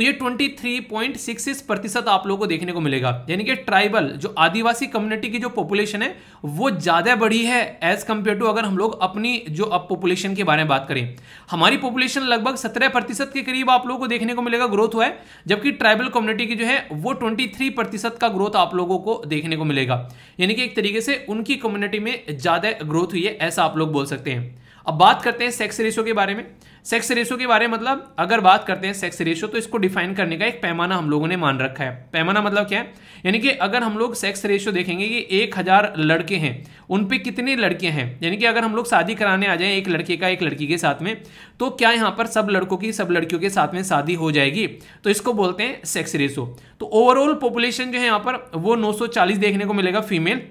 तो ये 23.66 प्रतिशत आप लोगों को देखने को मिलेगा यानी कि ट्राइबल जो आदिवासी कम्युनिटी की जो पॉपुलेशन है वो ज़्यादा बड़ी है एज कंपेयर टू अगर हम लोग अपनी जो अब पॉपुलेशन के बारे में बात करें हमारी पॉपुलेशन लगभग सत्रह प्रतिशत के करीब आप लोगों को देखने को मिलेगा ग्रोथ हुआ है जबकि ट्राइबल कम्युनिटी की जो है वो ट्वेंटी प्रतिशत का ग्रोथ आप लोगों को देखने को मिलेगा यानी कि एक तरीके से उनकी कम्युनिटी में ज़्यादा ग्रोथ हुई है ऐसा आप लोग बोल सकते हैं अब बात करते हैं सेक्स रेशो के बारे में सेक्स रेशो के बारे में मतलब अगर बात करते हैं सेक्स रेशो तो इसको डिफाइन करने का एक पैमाना हम लोगों ने मान रखा है पैमाना मतलब क्या है यानी कि अगर हम लोग सेक्स रेशो देखेंगे कि एक हज़ार लड़के हैं उन पे कितने लड़के हैं यानी कि अगर हम लोग शादी कराने आ जाएं एक लड़के का एक लड़की के साथ में तो क्या यहाँ पर सब लड़कों की सब लड़कियों के साथ में शादी हो जाएगी तो इसको बोलते हैं सेक्स रेशो तो ओवरऑल पॉपुलेशन जो है यहाँ पर वो नौ देखने को मिलेगा फीमेल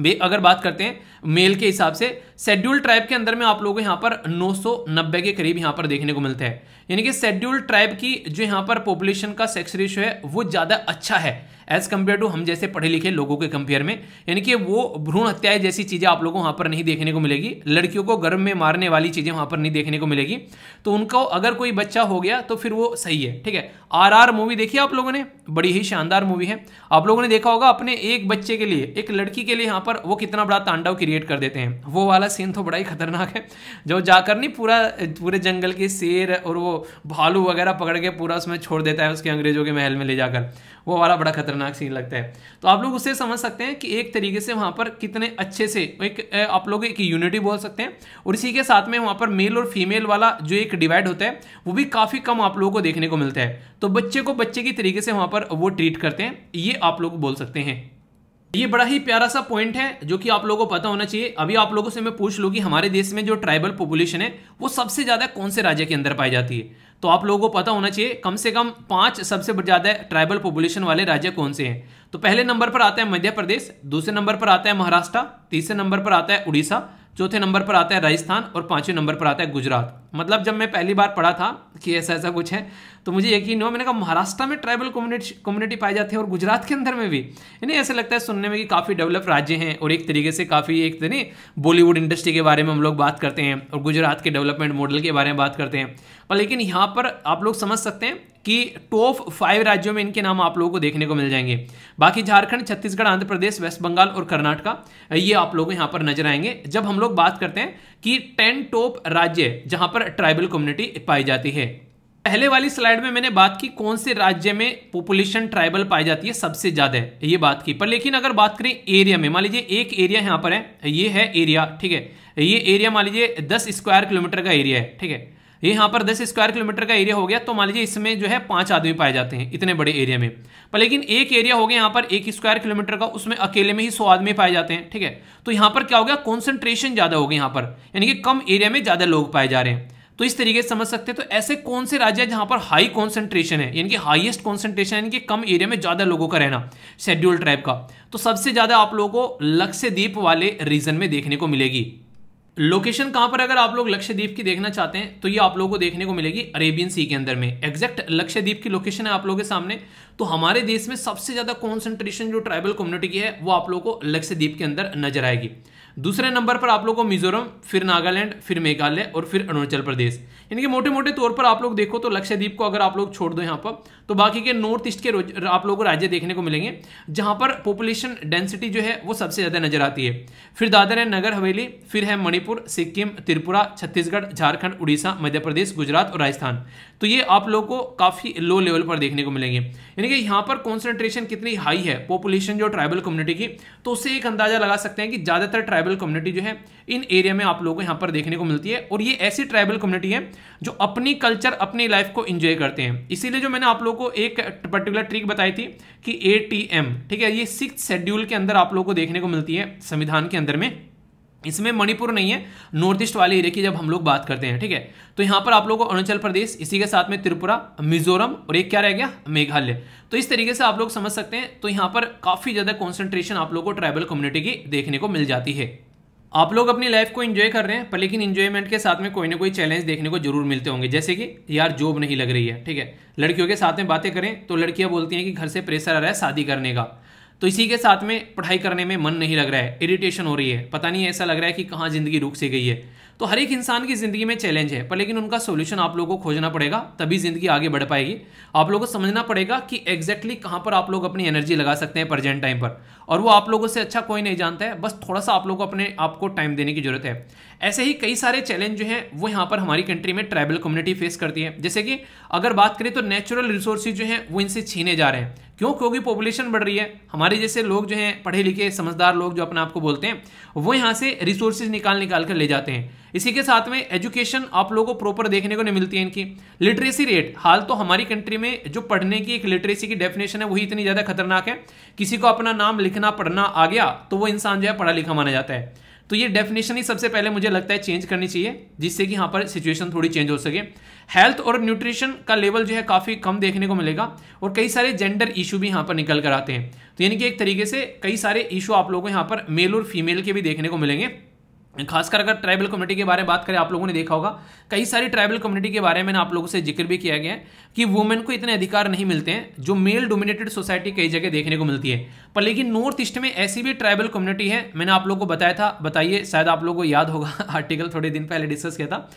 वे अगर बात करते हैं मेल के हिसाब से शेड्यूल ट्राइब के अंदर में आप लोगों को यहां पर 990 के करीब यहां पर देखने को मिलता है यानी कि शेड्यूल्ड ट्राइब की जो यहाँ पर पॉपुलेशन का सेक्स रेशियो है वो ज़्यादा अच्छा है एज कम्पेयर टू हम जैसे पढ़े लिखे लोगों के कंपेयर में यानी कि वो भ्रूण हत्याएं जैसी चीज़ें आप लोगों को वहाँ पर नहीं देखने को मिलेगी लड़कियों को गर्भ में मारने वाली चीज़ें वहाँ पर नहीं देखने को मिलेगी तो उनको अगर कोई बच्चा हो गया तो फिर वो सही है ठीक है आर आर मूवी देखी आप लोगों ने बड़ी ही शानदार मूवी है आप लोगों ने देखा होगा अपने एक बच्चे के लिए एक लड़की के लिए यहाँ पर वो कितना बड़ा तांडव क्रिएट कर देते हैं वो वाला सीन तो बड़ा ही खतरनाक है जो जाकर नहीं पूरा पूरे जंगल के शेर और वो भालू वगैरह पकड़ के पूरा उसमें छोड़ देता है उसके अंग्रेजों के महल में ले जाकर वो वाला बड़ा खतरनाक सीन लगता है तो आप लोग उससे समझ सकते हैं कि एक तरीके से वहाँ पर कितने अच्छे से एक आप लोग एक यूनिटी बोल सकते हैं और इसी के साथ में वहाँ पर मेल और फीमेल वाला जो एक डिवाइड होता है वो भी काफ़ी कम आप लोगों को देखने को मिलता है तो बच्चे को बच्चे की तरीके से वहाँ पर वो ट्रीट करते हैं ये आप लोग बोल सकते हैं ये बड़ा ही प्यारा सा पॉइंट है जो कि आप लोगों को पता होना चाहिए अभी आप लोगों से मैं पूछ लूँ कि हमारे देश में जो ट्राइबल पॉपुलेशन है वो सबसे ज़्यादा कौन से राज्य के अंदर पाई जाती है तो आप लोगों को पता होना चाहिए कम से कम पांच सबसे ज़्यादा ट्राइबल पॉपुलेशन वाले राज्य कौन से हैं तो पहले नंबर पर आता है मध्य प्रदेश दूसरे नंबर पर आता है महाराष्ट्र तीसरे नंबर पर आता है उड़ीसा चौथे नंबर पर आता है राजस्थान और पाँचवें नंबर पर आता है गुजरात मतलब जब मैं पहली बार पढ़ा था कि ऐसा ऐसा कुछ है तो मुझे यकीन हुआ मैंने कहा महाराष्ट्र में ट्राइबल कम्युनिटी कम्युनिटी पाई जाती है और गुजरात के अंदर में भी यानी ऐसे लगता है सुनने में कि काफ़ी डेवलप राज्य हैं और एक तरीके से काफ़ी एक यानी बॉलीवुड इंडस्ट्री के बारे में हम लोग बात करते हैं और गुजरात के डेवलपमेंट मॉडल के बारे में बात करते हैं पर लेकिन यहाँ पर आप लोग समझ सकते हैं कि टॉप फाइव राज्यों में इनके नाम आप लोगों को देखने को मिल जाएंगे बाकी झारखंड छत्तीसगढ़ आंध्र प्रदेश वेस्ट बंगाल और कर्नाटका ये आप लोगों यहाँ पर नजर आएंगे जब हम लोग बात करते हैं कि टेन टॉप राज्य जहाँ पर ट्राइबल कम्युनिटी पाई जाती है पहले वाली स्लाइड में मैंने बात की कौन से राज्य में पॉपुलेशन ट्राइबल पाई जाती है सबसे ज्यादा ये बात की पर लेकिन अगर बात करें एरिया में मान लीजिए एक एरिया यहां पर है ये है एरिया ठीक है ये एरिया मान लीजिए दस स्क्वायर किलोमीटर का एरिया है ठीक है ये यहाँ पर दस स्क्वायर किलोमीटर का एरिया हो गया तो मान लीजिए इसमें जो है पांच आदमी पाए जाते हैं इतने बड़े एरिया में पर लेकिन एक एरिया हो गया यहाँ पर एक स्क्वायर किलोमीटर का उसमें अकेले में ही सौ आदमी पाए जाते हैं ठीक है तो यहाँ पर क्या हो गया कॉन्सेंट्रेशन ज़्यादा हो गया यहाँ पर यानी कि कम एरिया में ज़्यादा लोग पाए जा रहे हैं तो इस तरीके से समझ सकते हैं तो ऐसे कौन से राज्य है जहां पर हाई कॉन्सेंट्रेशन है यानी कि हाईएस्ट कॉन्सेंट्रेशन यानी कि कम एरिया में ज्यादा लोगों का रहना शेड्यूल ट्राइब का तो सबसे ज्यादा आप लोगों को लक्ष्यद्वीप वाले रीजन में देखने को मिलेगी लोकेशन कहां पर अगर आप लोग लक्ष्यद्वीप की देखना चाहते हैं तो ये आप लोगों को देखने को मिलेगी अरेबियन सी के अंदर में एग्जैक्ट लक्ष्यद्वीप की लोकेशन है आप लोगों के सामने तो हमारे देश में सबसे ज्यादा कॉन्सेंट्रेशन जो ट्राइबल कम्युनिटी की है वो आप लोगों को लक्ष्यद्वीप के अंदर नजर आएगी दूसरे नंबर पर आप लोगों को मिजोरम फिर नागालैंड फिर मेघालय और फिर अरुणाचल प्रदेश इनके मोटे मोटे तौर पर आप लोग देखो तो लक्षद्वीप को अगर आप लोग छोड़ दो यहाँ पर तो बाकी के नॉर्थ ईस्ट के आप लोगों को राज्य देखने को मिलेंगे जहाँ पर पॉपुलेशन डेंसिटी जो है वो सबसे ज़्यादा नजर आती है फिर दादर है नगर हवेली फिर है मणिपुर सिक्किम त्रिपुरा छत्तीसगढ़ झारखंड उड़ीसा मध्य प्रदेश गुजरात और राजस्थान तो ये आप लोग को काफ़ी लो लेवल पर देखने को मिलेंगे यानी कि यहाँ पर कॉन्सेंट्रेशन कितनी हाई है पॉपुलेशन जो ट्राइबल कम्युनिटी की तो उससे एक अंदाजा लगा सकते हैं कि ज़्यादातर ट्राइबल कम्युनिटी जो है इन एरिया में आप लोगों को यहाँ पर देखने को मिलती है और ये ऐसी ट्राइबल कम्युनिटी है जो अपनी कल्चर अपनी लाइफ को इंजॉय करते हैं इसीलिए जो मैंने आप लोगों को एक पर्टिकुलर ट्रिक बताई थी कि ए ठीक है ये सिक्स शेड्यूल के अंदर आप लोगों को देखने को मिलती है संविधान के अंदर में इसमें मणिपुर नहीं है नॉर्थ ईस्ट वाले एरिया की जब हम लोग बात करते हैं ठीक है तो यहां पर आप लोगों को अरुणाचल प्रदेश इसी के साथ में त्रिपुरा मिजोरम और एक क्या रह गया मेघालय तो इस तरीके से आप लोग समझ सकते हैं तो यहां पर काफ़ी ज़्यादा कॉन्सेंट्रेशन आप लोगों को ट्राइबल कम्युनिटी की देखने को मिल जाती है आप लोग अपनी लाइफ को इन्जॉय कर रहे हैं पर लेकिन इंजॉयमेंट के साथ में कोई ना कोई चैलेंज देखने को जरूर मिलते होंगे जैसे कि यार जॉब नहीं लग रही है ठीक है लड़कियों के साथ में बातें करें तो लड़कियां बोलती हैं कि घर से प्रेशर आ रहा है शादी करने का तो इसी के साथ में पढ़ाई करने में मन नहीं लग रहा है इरिटेशन हो रही है पता नहीं ऐसा लग रहा है कि कहाँ ज़िंदगी रुक सी गई है तो हर एक इंसान की ज़िंदगी में चैलेंज है पर लेकिन उनका सोल्यूशन आप लोगों को खोजना पड़ेगा तभी ज़िंदगी आगे बढ़ पाएगी आप लोगों को समझना पड़ेगा कि एग्जैक्टली कहाँ पर आप लोग अपनी एनर्जी लगा सकते हैं प्रेजेंट टाइम पर और वो आप लोगों से अच्छा कोई नहीं जानता है बस थोड़ा सा आप लोगों को अपने आप को टाइम देने की ज़रूरत है ऐसे ही कई सारे चैलेंज जो हैं वो यहाँ पर हमारी कंट्री में ट्राइबल कम्युनिटी फेस करती है जैसे कि अगर बात करें तो नेचुरल रिसोर्सेज जो हैं वो इनसे छीने जा रहे हैं क्यों क्योंकि पॉपुलेशन बढ़ रही है हमारे जैसे लोग जो हैं पढ़े लिखे समझदार लोग जो अपने आप को बोलते हैं वो यहाँ से रिसोर्सेज निकाल निकाल कर ले जाते हैं इसी के साथ में एजुकेशन आप लोगों को प्रॉपर देखने को नहीं मिलती है इनकी लिटरेसी रेट हाल तो हमारी कंट्री में जो पढ़ने की एक लिटरेसी की डेफिनेशन है वही इतनी ज़्यादा खतरनाक है किसी को अपना नाम लिखना पढ़ना आ गया तो वो इंसान जो है पढ़ा लिखा माना जाता है तो ये डेफिनेशन ही सबसे पहले मुझे लगता है चेंज करनी चाहिए जिससे कि यहाँ पर सिचुएशन थोड़ी चेंज हो सके हेल्थ और न्यूट्रिशन का लेवल जो है काफ़ी कम देखने को मिलेगा और कई सारे जेंडर इशू भी यहाँ पर निकल कर आते हैं तो यानी कि एक तरीके से कई सारे इशू आप लोगों को यहाँ पर मेल और फीमेल के भी देखने को मिलेंगे खासकर अगर ट्राइबल कम्युनिटी के बारे में बात करें आप लोगों ने देखा होगा कई सारी ट्राइबल कम्युनिटी के बारे में आप लोगों से जिक्र भी किया गया है कि वुमेन को इतने अधिकार नहीं मिलते हैं जो मेल डोमिनेटेड सोसाइटी कई जगह देखने को मिलती है पर लेकिन नॉर्थ ईस्ट में ऐसी भी ट्राइबल कम्युनिटी है मैंने आप लोग को बताया था बताइए शायद आप लोग को याद होगा आर्टिकल थोड़े दिन पहले डिस्कस किया था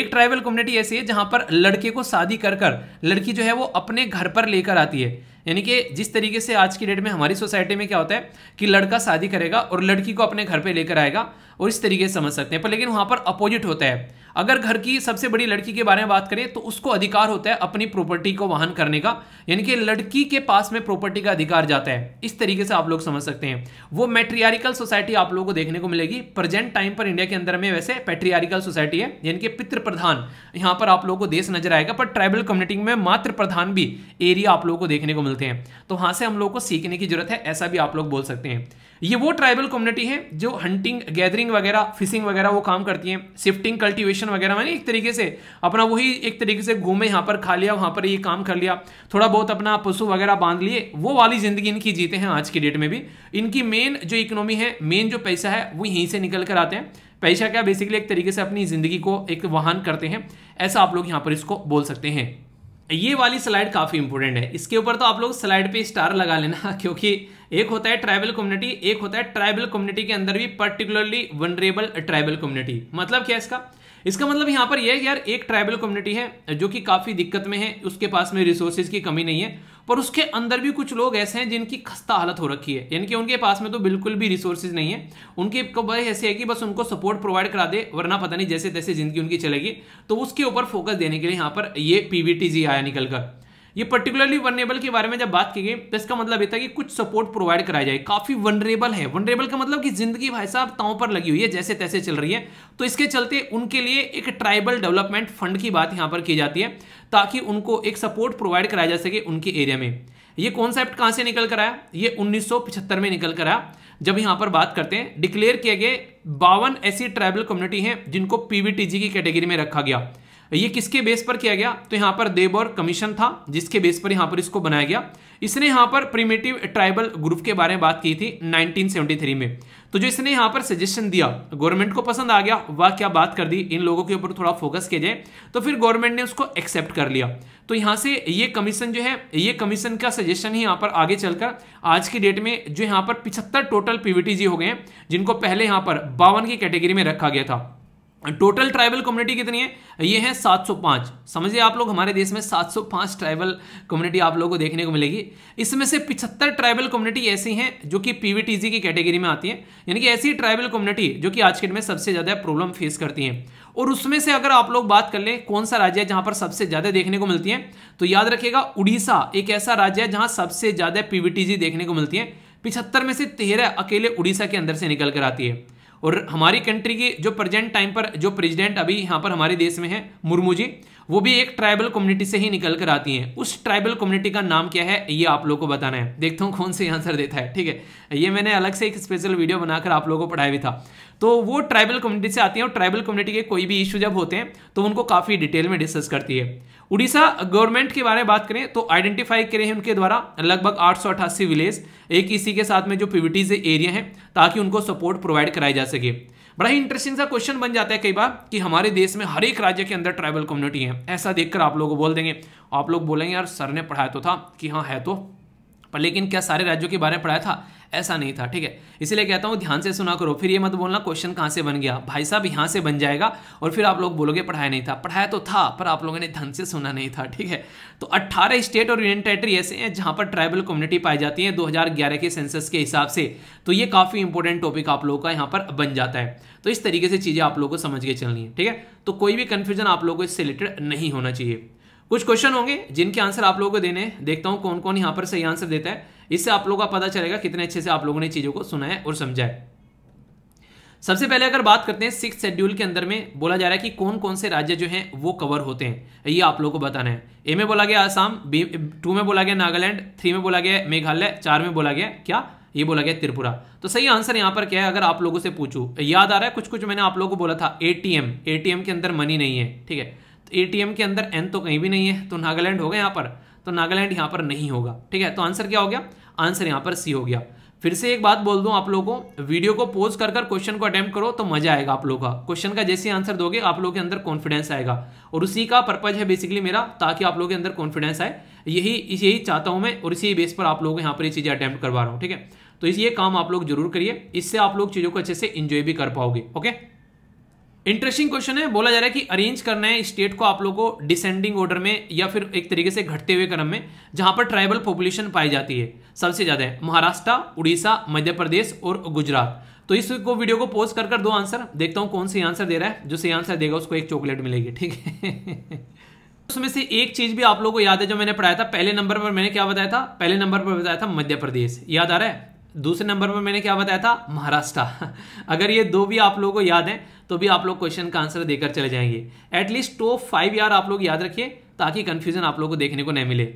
एक ट्राइबल कम्युनिटी ऐसी है जहाँ पर लड़के को शादी कर कर लड़की जो है वो अपने घर पर लेकर आती है यानी कि जिस तरीके से आज की डेट में हमारी सोसाइटी में क्या होता है कि लड़का शादी करेगा और लड़की को अपने घर पर लेकर आएगा और इस तरीके से समझ सकते हैं पर लेकिन वहाँ पर अपोजिट होता है अगर घर की सबसे बड़ी लड़की के बारे में बात करें तो उसको अधिकार होता है अपनी प्रॉपर्टी को वाहन करने का यानी कि लड़की के पास में प्रॉपर्टी का अधिकार जाता है इस तरीके से आप लोग समझ सकते हैं वो मेट्रियारिकल सोसाइटी आप लोगों को देखने को मिलेगी प्रेजेंट टाइम पर इंडिया के अंदर में वैसे पेट्रियारिकल सोसाइटी है यानी कि पितृ प्रधान यहाँ पर आप लोगों को देश नजर आएगा पर ट्राइबल कम्युनिटी में मात्र प्रधान भी एरिया आप लोगों को देखने को मिलते हैं तो वहां से हम लोग को सीखने की जरूरत है ऐसा भी आप लोग बोल सकते हैं ये वो ट्राइबल कम्युनिटी है जो हंटिंग गैदरिंग वगैरह फिशिंग वगैरह वो काम करती हैं शिफ्टिंग कल्टीवेशन वगैरह मैंने एक तरीके से अपना वही एक तरीके से घूमे यहाँ पर खा लिया वहाँ पर ये काम कर लिया थोड़ा बहुत अपना पशु वगैरह बांध लिए वो वाली ज़िंदगी इनकी जीते हैं आज की डेट में भी इनकी मेन जो इकोनॉमी है मेन जो पैसा है वो यहीं से निकल कर आते हैं पैसा क्या बेसिकली एक तरीके से अपनी ज़िंदगी को एक वाहन करते हैं ऐसा आप लोग यहाँ पर इसको बोल सकते हैं ये वाली स्लाइड काफ़ी इंपॉर्टेंट है इसके ऊपर तो आप लोग स्लाइड पे स्टार लगा लेना क्योंकि एक होता है ट्राइबल कम्युनिटी एक होता है ट्राइबल कम्युनिटी के अंदर भी पर्टिकुलरली वनरेबल ट्राइबल कम्युनिटी मतलब क्या इसका इसका मतलब यहाँ पर यह है यार एक ट्राइबल कम्युनिटी है जो कि काफ़ी दिक्कत में है उसके पास में रिसोर्सेज की कमी नहीं है पर उसके अंदर भी कुछ लोग ऐसे हैं जिनकी खस्ता हालत हो रखी है यानी कि उनके पास में तो बिल्कुल भी रिसोर्सेज नहीं है उनके वह ऐसे है कि बस उनको सपोर्ट प्रोवाइड करा दे वरना पता नहीं जैसे तैसे जिंदगी उनकी चलेगी तो उसके ऊपर फोकस देने के लिए यहाँ पर ये पीवीटीजी आया निकलकर ये पर्टिकुलरली वनरेबल के बारे में जब बात की गई तो इसका मतलब ये था कि कुछ सपोर्ट प्रोवाइड कराया जाए काफी वनरेबल है वनरेबल का मतलब कि जिंदगी भाई साहब ताव पर लगी हुई है जैसे तैसे चल रही है तो इसके चलते उनके लिए एक ट्राइबल डेवलपमेंट फंड की बात यहाँ पर की जाती है ताकि उनको एक सपोर्ट प्रोवाइड कराया जा सके उनके एरिया में ये कॉन्सेप्ट कहाँ से निकल कर आया ये उन्नीस में निकल कर आया जब यहाँ पर बात करते हैं डिक्लेयर किए गए बावन ऐसी ट्राइबल कम्युनिटी हैं जिनको पीवीटीजी की कैटेगरी में रखा गया ये किसके बेस पर किया गया तो यहाँ पर देवर कमीशन था जिसके बेस पर यहाँ पर इसको बनाया गया इसने यहाँ पर प्रीमेटिव ट्राइबल ग्रुप के बारे में बात की थी 1973 में तो जो इसने यहाँ पर सजेशन दिया गवर्नमेंट को पसंद आ गया वह क्या बात कर दी इन लोगों के ऊपर थोड़ा फोकस किया जाए तो फिर गवर्नमेंट ने उसको एक्सेप्ट कर लिया तो यहाँ से ये कमीशन जो है ये कमीशन का सजेशन ही यहाँ पर आगे चलकर आज की डेट में जो यहाँ पर पिछहत्तर टोटल पीवीटीजी हो गए हैं जिनको पहले यहाँ पर बावन की कैटेगरी में रखा गया था टोटल ट्राइबल कम्युनिटी कितनी है ये है 705 समझिए आप लोग हमारे देश में 705 ट्राइबल कम्युनिटी आप लोगों को देखने को मिलेगी इसमें से 75 ट्राइबल कम्युनिटी ऐसी हैं जो कि पीवीटीजी की कैटेगरी में आती है यानी कि ऐसी ट्राइबल कम्युनिटी जो कि आज के डेट में सबसे ज़्यादा प्रॉब्लम फेस करती हैं और उसमें से अगर आप लोग बात कर लें कौन सा राज्य है जहां पर सबसे ज़्यादा देखने को मिलती है तो याद रखिएगा उड़ीसा एक ऐसा राज्य है जहाँ सबसे ज़्यादा पीवीटीजी देखने को मिलती है पिछहत्तर में से तेरह अकेले उड़ीसा के अंदर से निकल कर आती है और हमारी कंट्री की जो प्रेजेंट टाइम पर जो प्रेसिडेंट अभी यहाँ पर हमारे देश में है मुर्मू जी वो भी एक ट्राइबल कम्युनिटी से ही निकल कर आती हैं उस ट्राइबल कम्युनिटी का नाम क्या है ये आप लोग को बताना है देखता हूँ कौन से आंसर देता है ठीक है ये मैंने अलग से एक स्पेशल वीडियो बनाकर आप लोगों को पढ़ाया भी था तो वो ट्राइबल कम्युनिटी से आती है और ट्राइबल कम्युनिटी के कोई भी इशू जब होते हैं तो उनको काफ़ी डिटेल में डिस्कस करती है उड़ीसा गवर्नमेंट के बारे में बात करें तो आइडेंटिफाई करे हैं उनके द्वारा लगभग आठ विलेज एक इसी के साथ में जो पीवीटीज एरिया है ताकि उनको सपोर्ट प्रोवाइड कराई जा सके बड़ा ही इंटरेस्टिंग सा क्वेश्चन बन जाता है कई बार कि हमारे देश में हर एक राज्य के अंदर ट्राइबल कम्युनिटी है ऐसा देखकर आप लोगों को बोल देंगे आप लोग बोलेंगे यार सर ने पढ़ाया तो था कि हाँ है तो पर लेकिन क्या सारे राज्यों के बारे में पढ़ाया था ऐसा नहीं था ठीक है इसीलिए कहता हूँ ध्यान से सुना करो फिर ये मत बोलना क्वेश्चन कहाँ से बन गया भाई साहब यहाँ से बन जाएगा और फिर आप लोग बोलोगे पढ़ाया नहीं था पढ़ाया तो था पर आप लोगों ने ध्यान से सुना नहीं था ठीक है तो 18 स्टेट और यूनियन टेरेटरी ऐसे हैं जहाँ पर ट्राइबल कम्युनिटी पाई जाती है दो के सेंसस के हिसाब से तो ये काफ़ी इंपॉर्टेंट टॉपिक आप लोगों का यहाँ पर बन जाता है तो इस तरीके से चीज़ें आप लोगों को समझ के चलनी है ठीक है तो कोई भी कन्फ्यूजन आप लोगों को इससे रिलेटेड नहीं होना चाहिए कुछ क्वेश्चन होंगे जिनके आंसर आप लोगों को देने देखता हूं कौन कौन यहां पर सही आंसर देता है इससे आप लोगों का पता चलेगा कितने अच्छे से आप लोगों ने चीज़ों को सुना है और समझा है सबसे पहले अगर बात करते हैं सिक्स शेड्यूल के अंदर में बोला जा रहा है कि कौन कौन से राज्य जो हैं वो कवर होते हैं ये आप लोगों को बताना है ए में बोला गया आसाम बी टू में बोला गया नागालैंड थ्री में बोला गया मेघालय चार में बोला गया क्या ये बोला गया त्रिपुरा तो सही आंसर यहां पर क्या है अगर आप लोगों से पूछू याद आ रहा है कुछ कुछ मैंने आप लोगों को बोला था एटीएम एटीएम के अंदर मनी नहीं है ठीक है एटीएम के अंदर एन तो कहीं भी नहीं है तो नागालैंड होगा यहाँ पर तो नागालैंड यहाँ पर नहीं होगा ठीक है तो आंसर क्या हो गया आंसर यहाँ पर सी हो गया फिर से एक बात बोल दूं आप लोगों को वीडियो को पोज कर कर क्वेश्चन को अटेम्प्ट करो तो मजा आएगा आप लोगों का क्वेश्चन का जैसे आंसर दोगे आप लोगों के अंदर कॉन्फिडेंस आएगा और उसी का पर्पज है बेसिकली मेरा ताकि आप लोगों के अंदर कॉन्फिडेंस आए यही यही चाहता हूं मैं और इसी बेस पर आप लोगों को यहाँ पर ये चीज़ें अटैम्प्ट करवा रहा हूँ ठीक है तो ये काम आप लोग जरूर करिए इससे आप लोग चीज़ों को अच्छे से इन्जॉय भी कर पाओगे ओके इंटरेस्टिंग क्वेश्चन है बोला जा रहा है कि अरेंज करना है स्टेट को आप लोगों को डिसेंडिंग ऑर्डर में या फिर एक तरीके से घटते हुए क्रम में जहां पर ट्राइबल पॉपुलेशन पाई जाती है सबसे ज्यादा है महाराष्ट्र उड़ीसा मध्य प्रदेश और गुजरात तो इस को वीडियो को पोस्ट कर कर दो आंसर देखता हूं कौन सी आंसर दे रहा है जो सही आंसर देगा उसको एक चॉकलेट मिलेगी ठीक है उसमें से एक चीज भी आप लोगों को याद है जो मैंने पढ़ाया था पहले नंबर पर मैंने क्या बताया था पहले नंबर पर बताया था मध्य प्रदेश याद आ रहा है दूसरे नंबर पर मैंने क्या बताया था महाराष्ट्र अगर ये दो भी आप लोगों को याद है तो भी आप लोग क्वेश्चन का आंसर देकर चले जाएंगे एटलीस्ट टॉप फाइव यार आप लोग याद रखिए ताकि कंफ्यूजन आप लोगों को देखने को नहीं मिले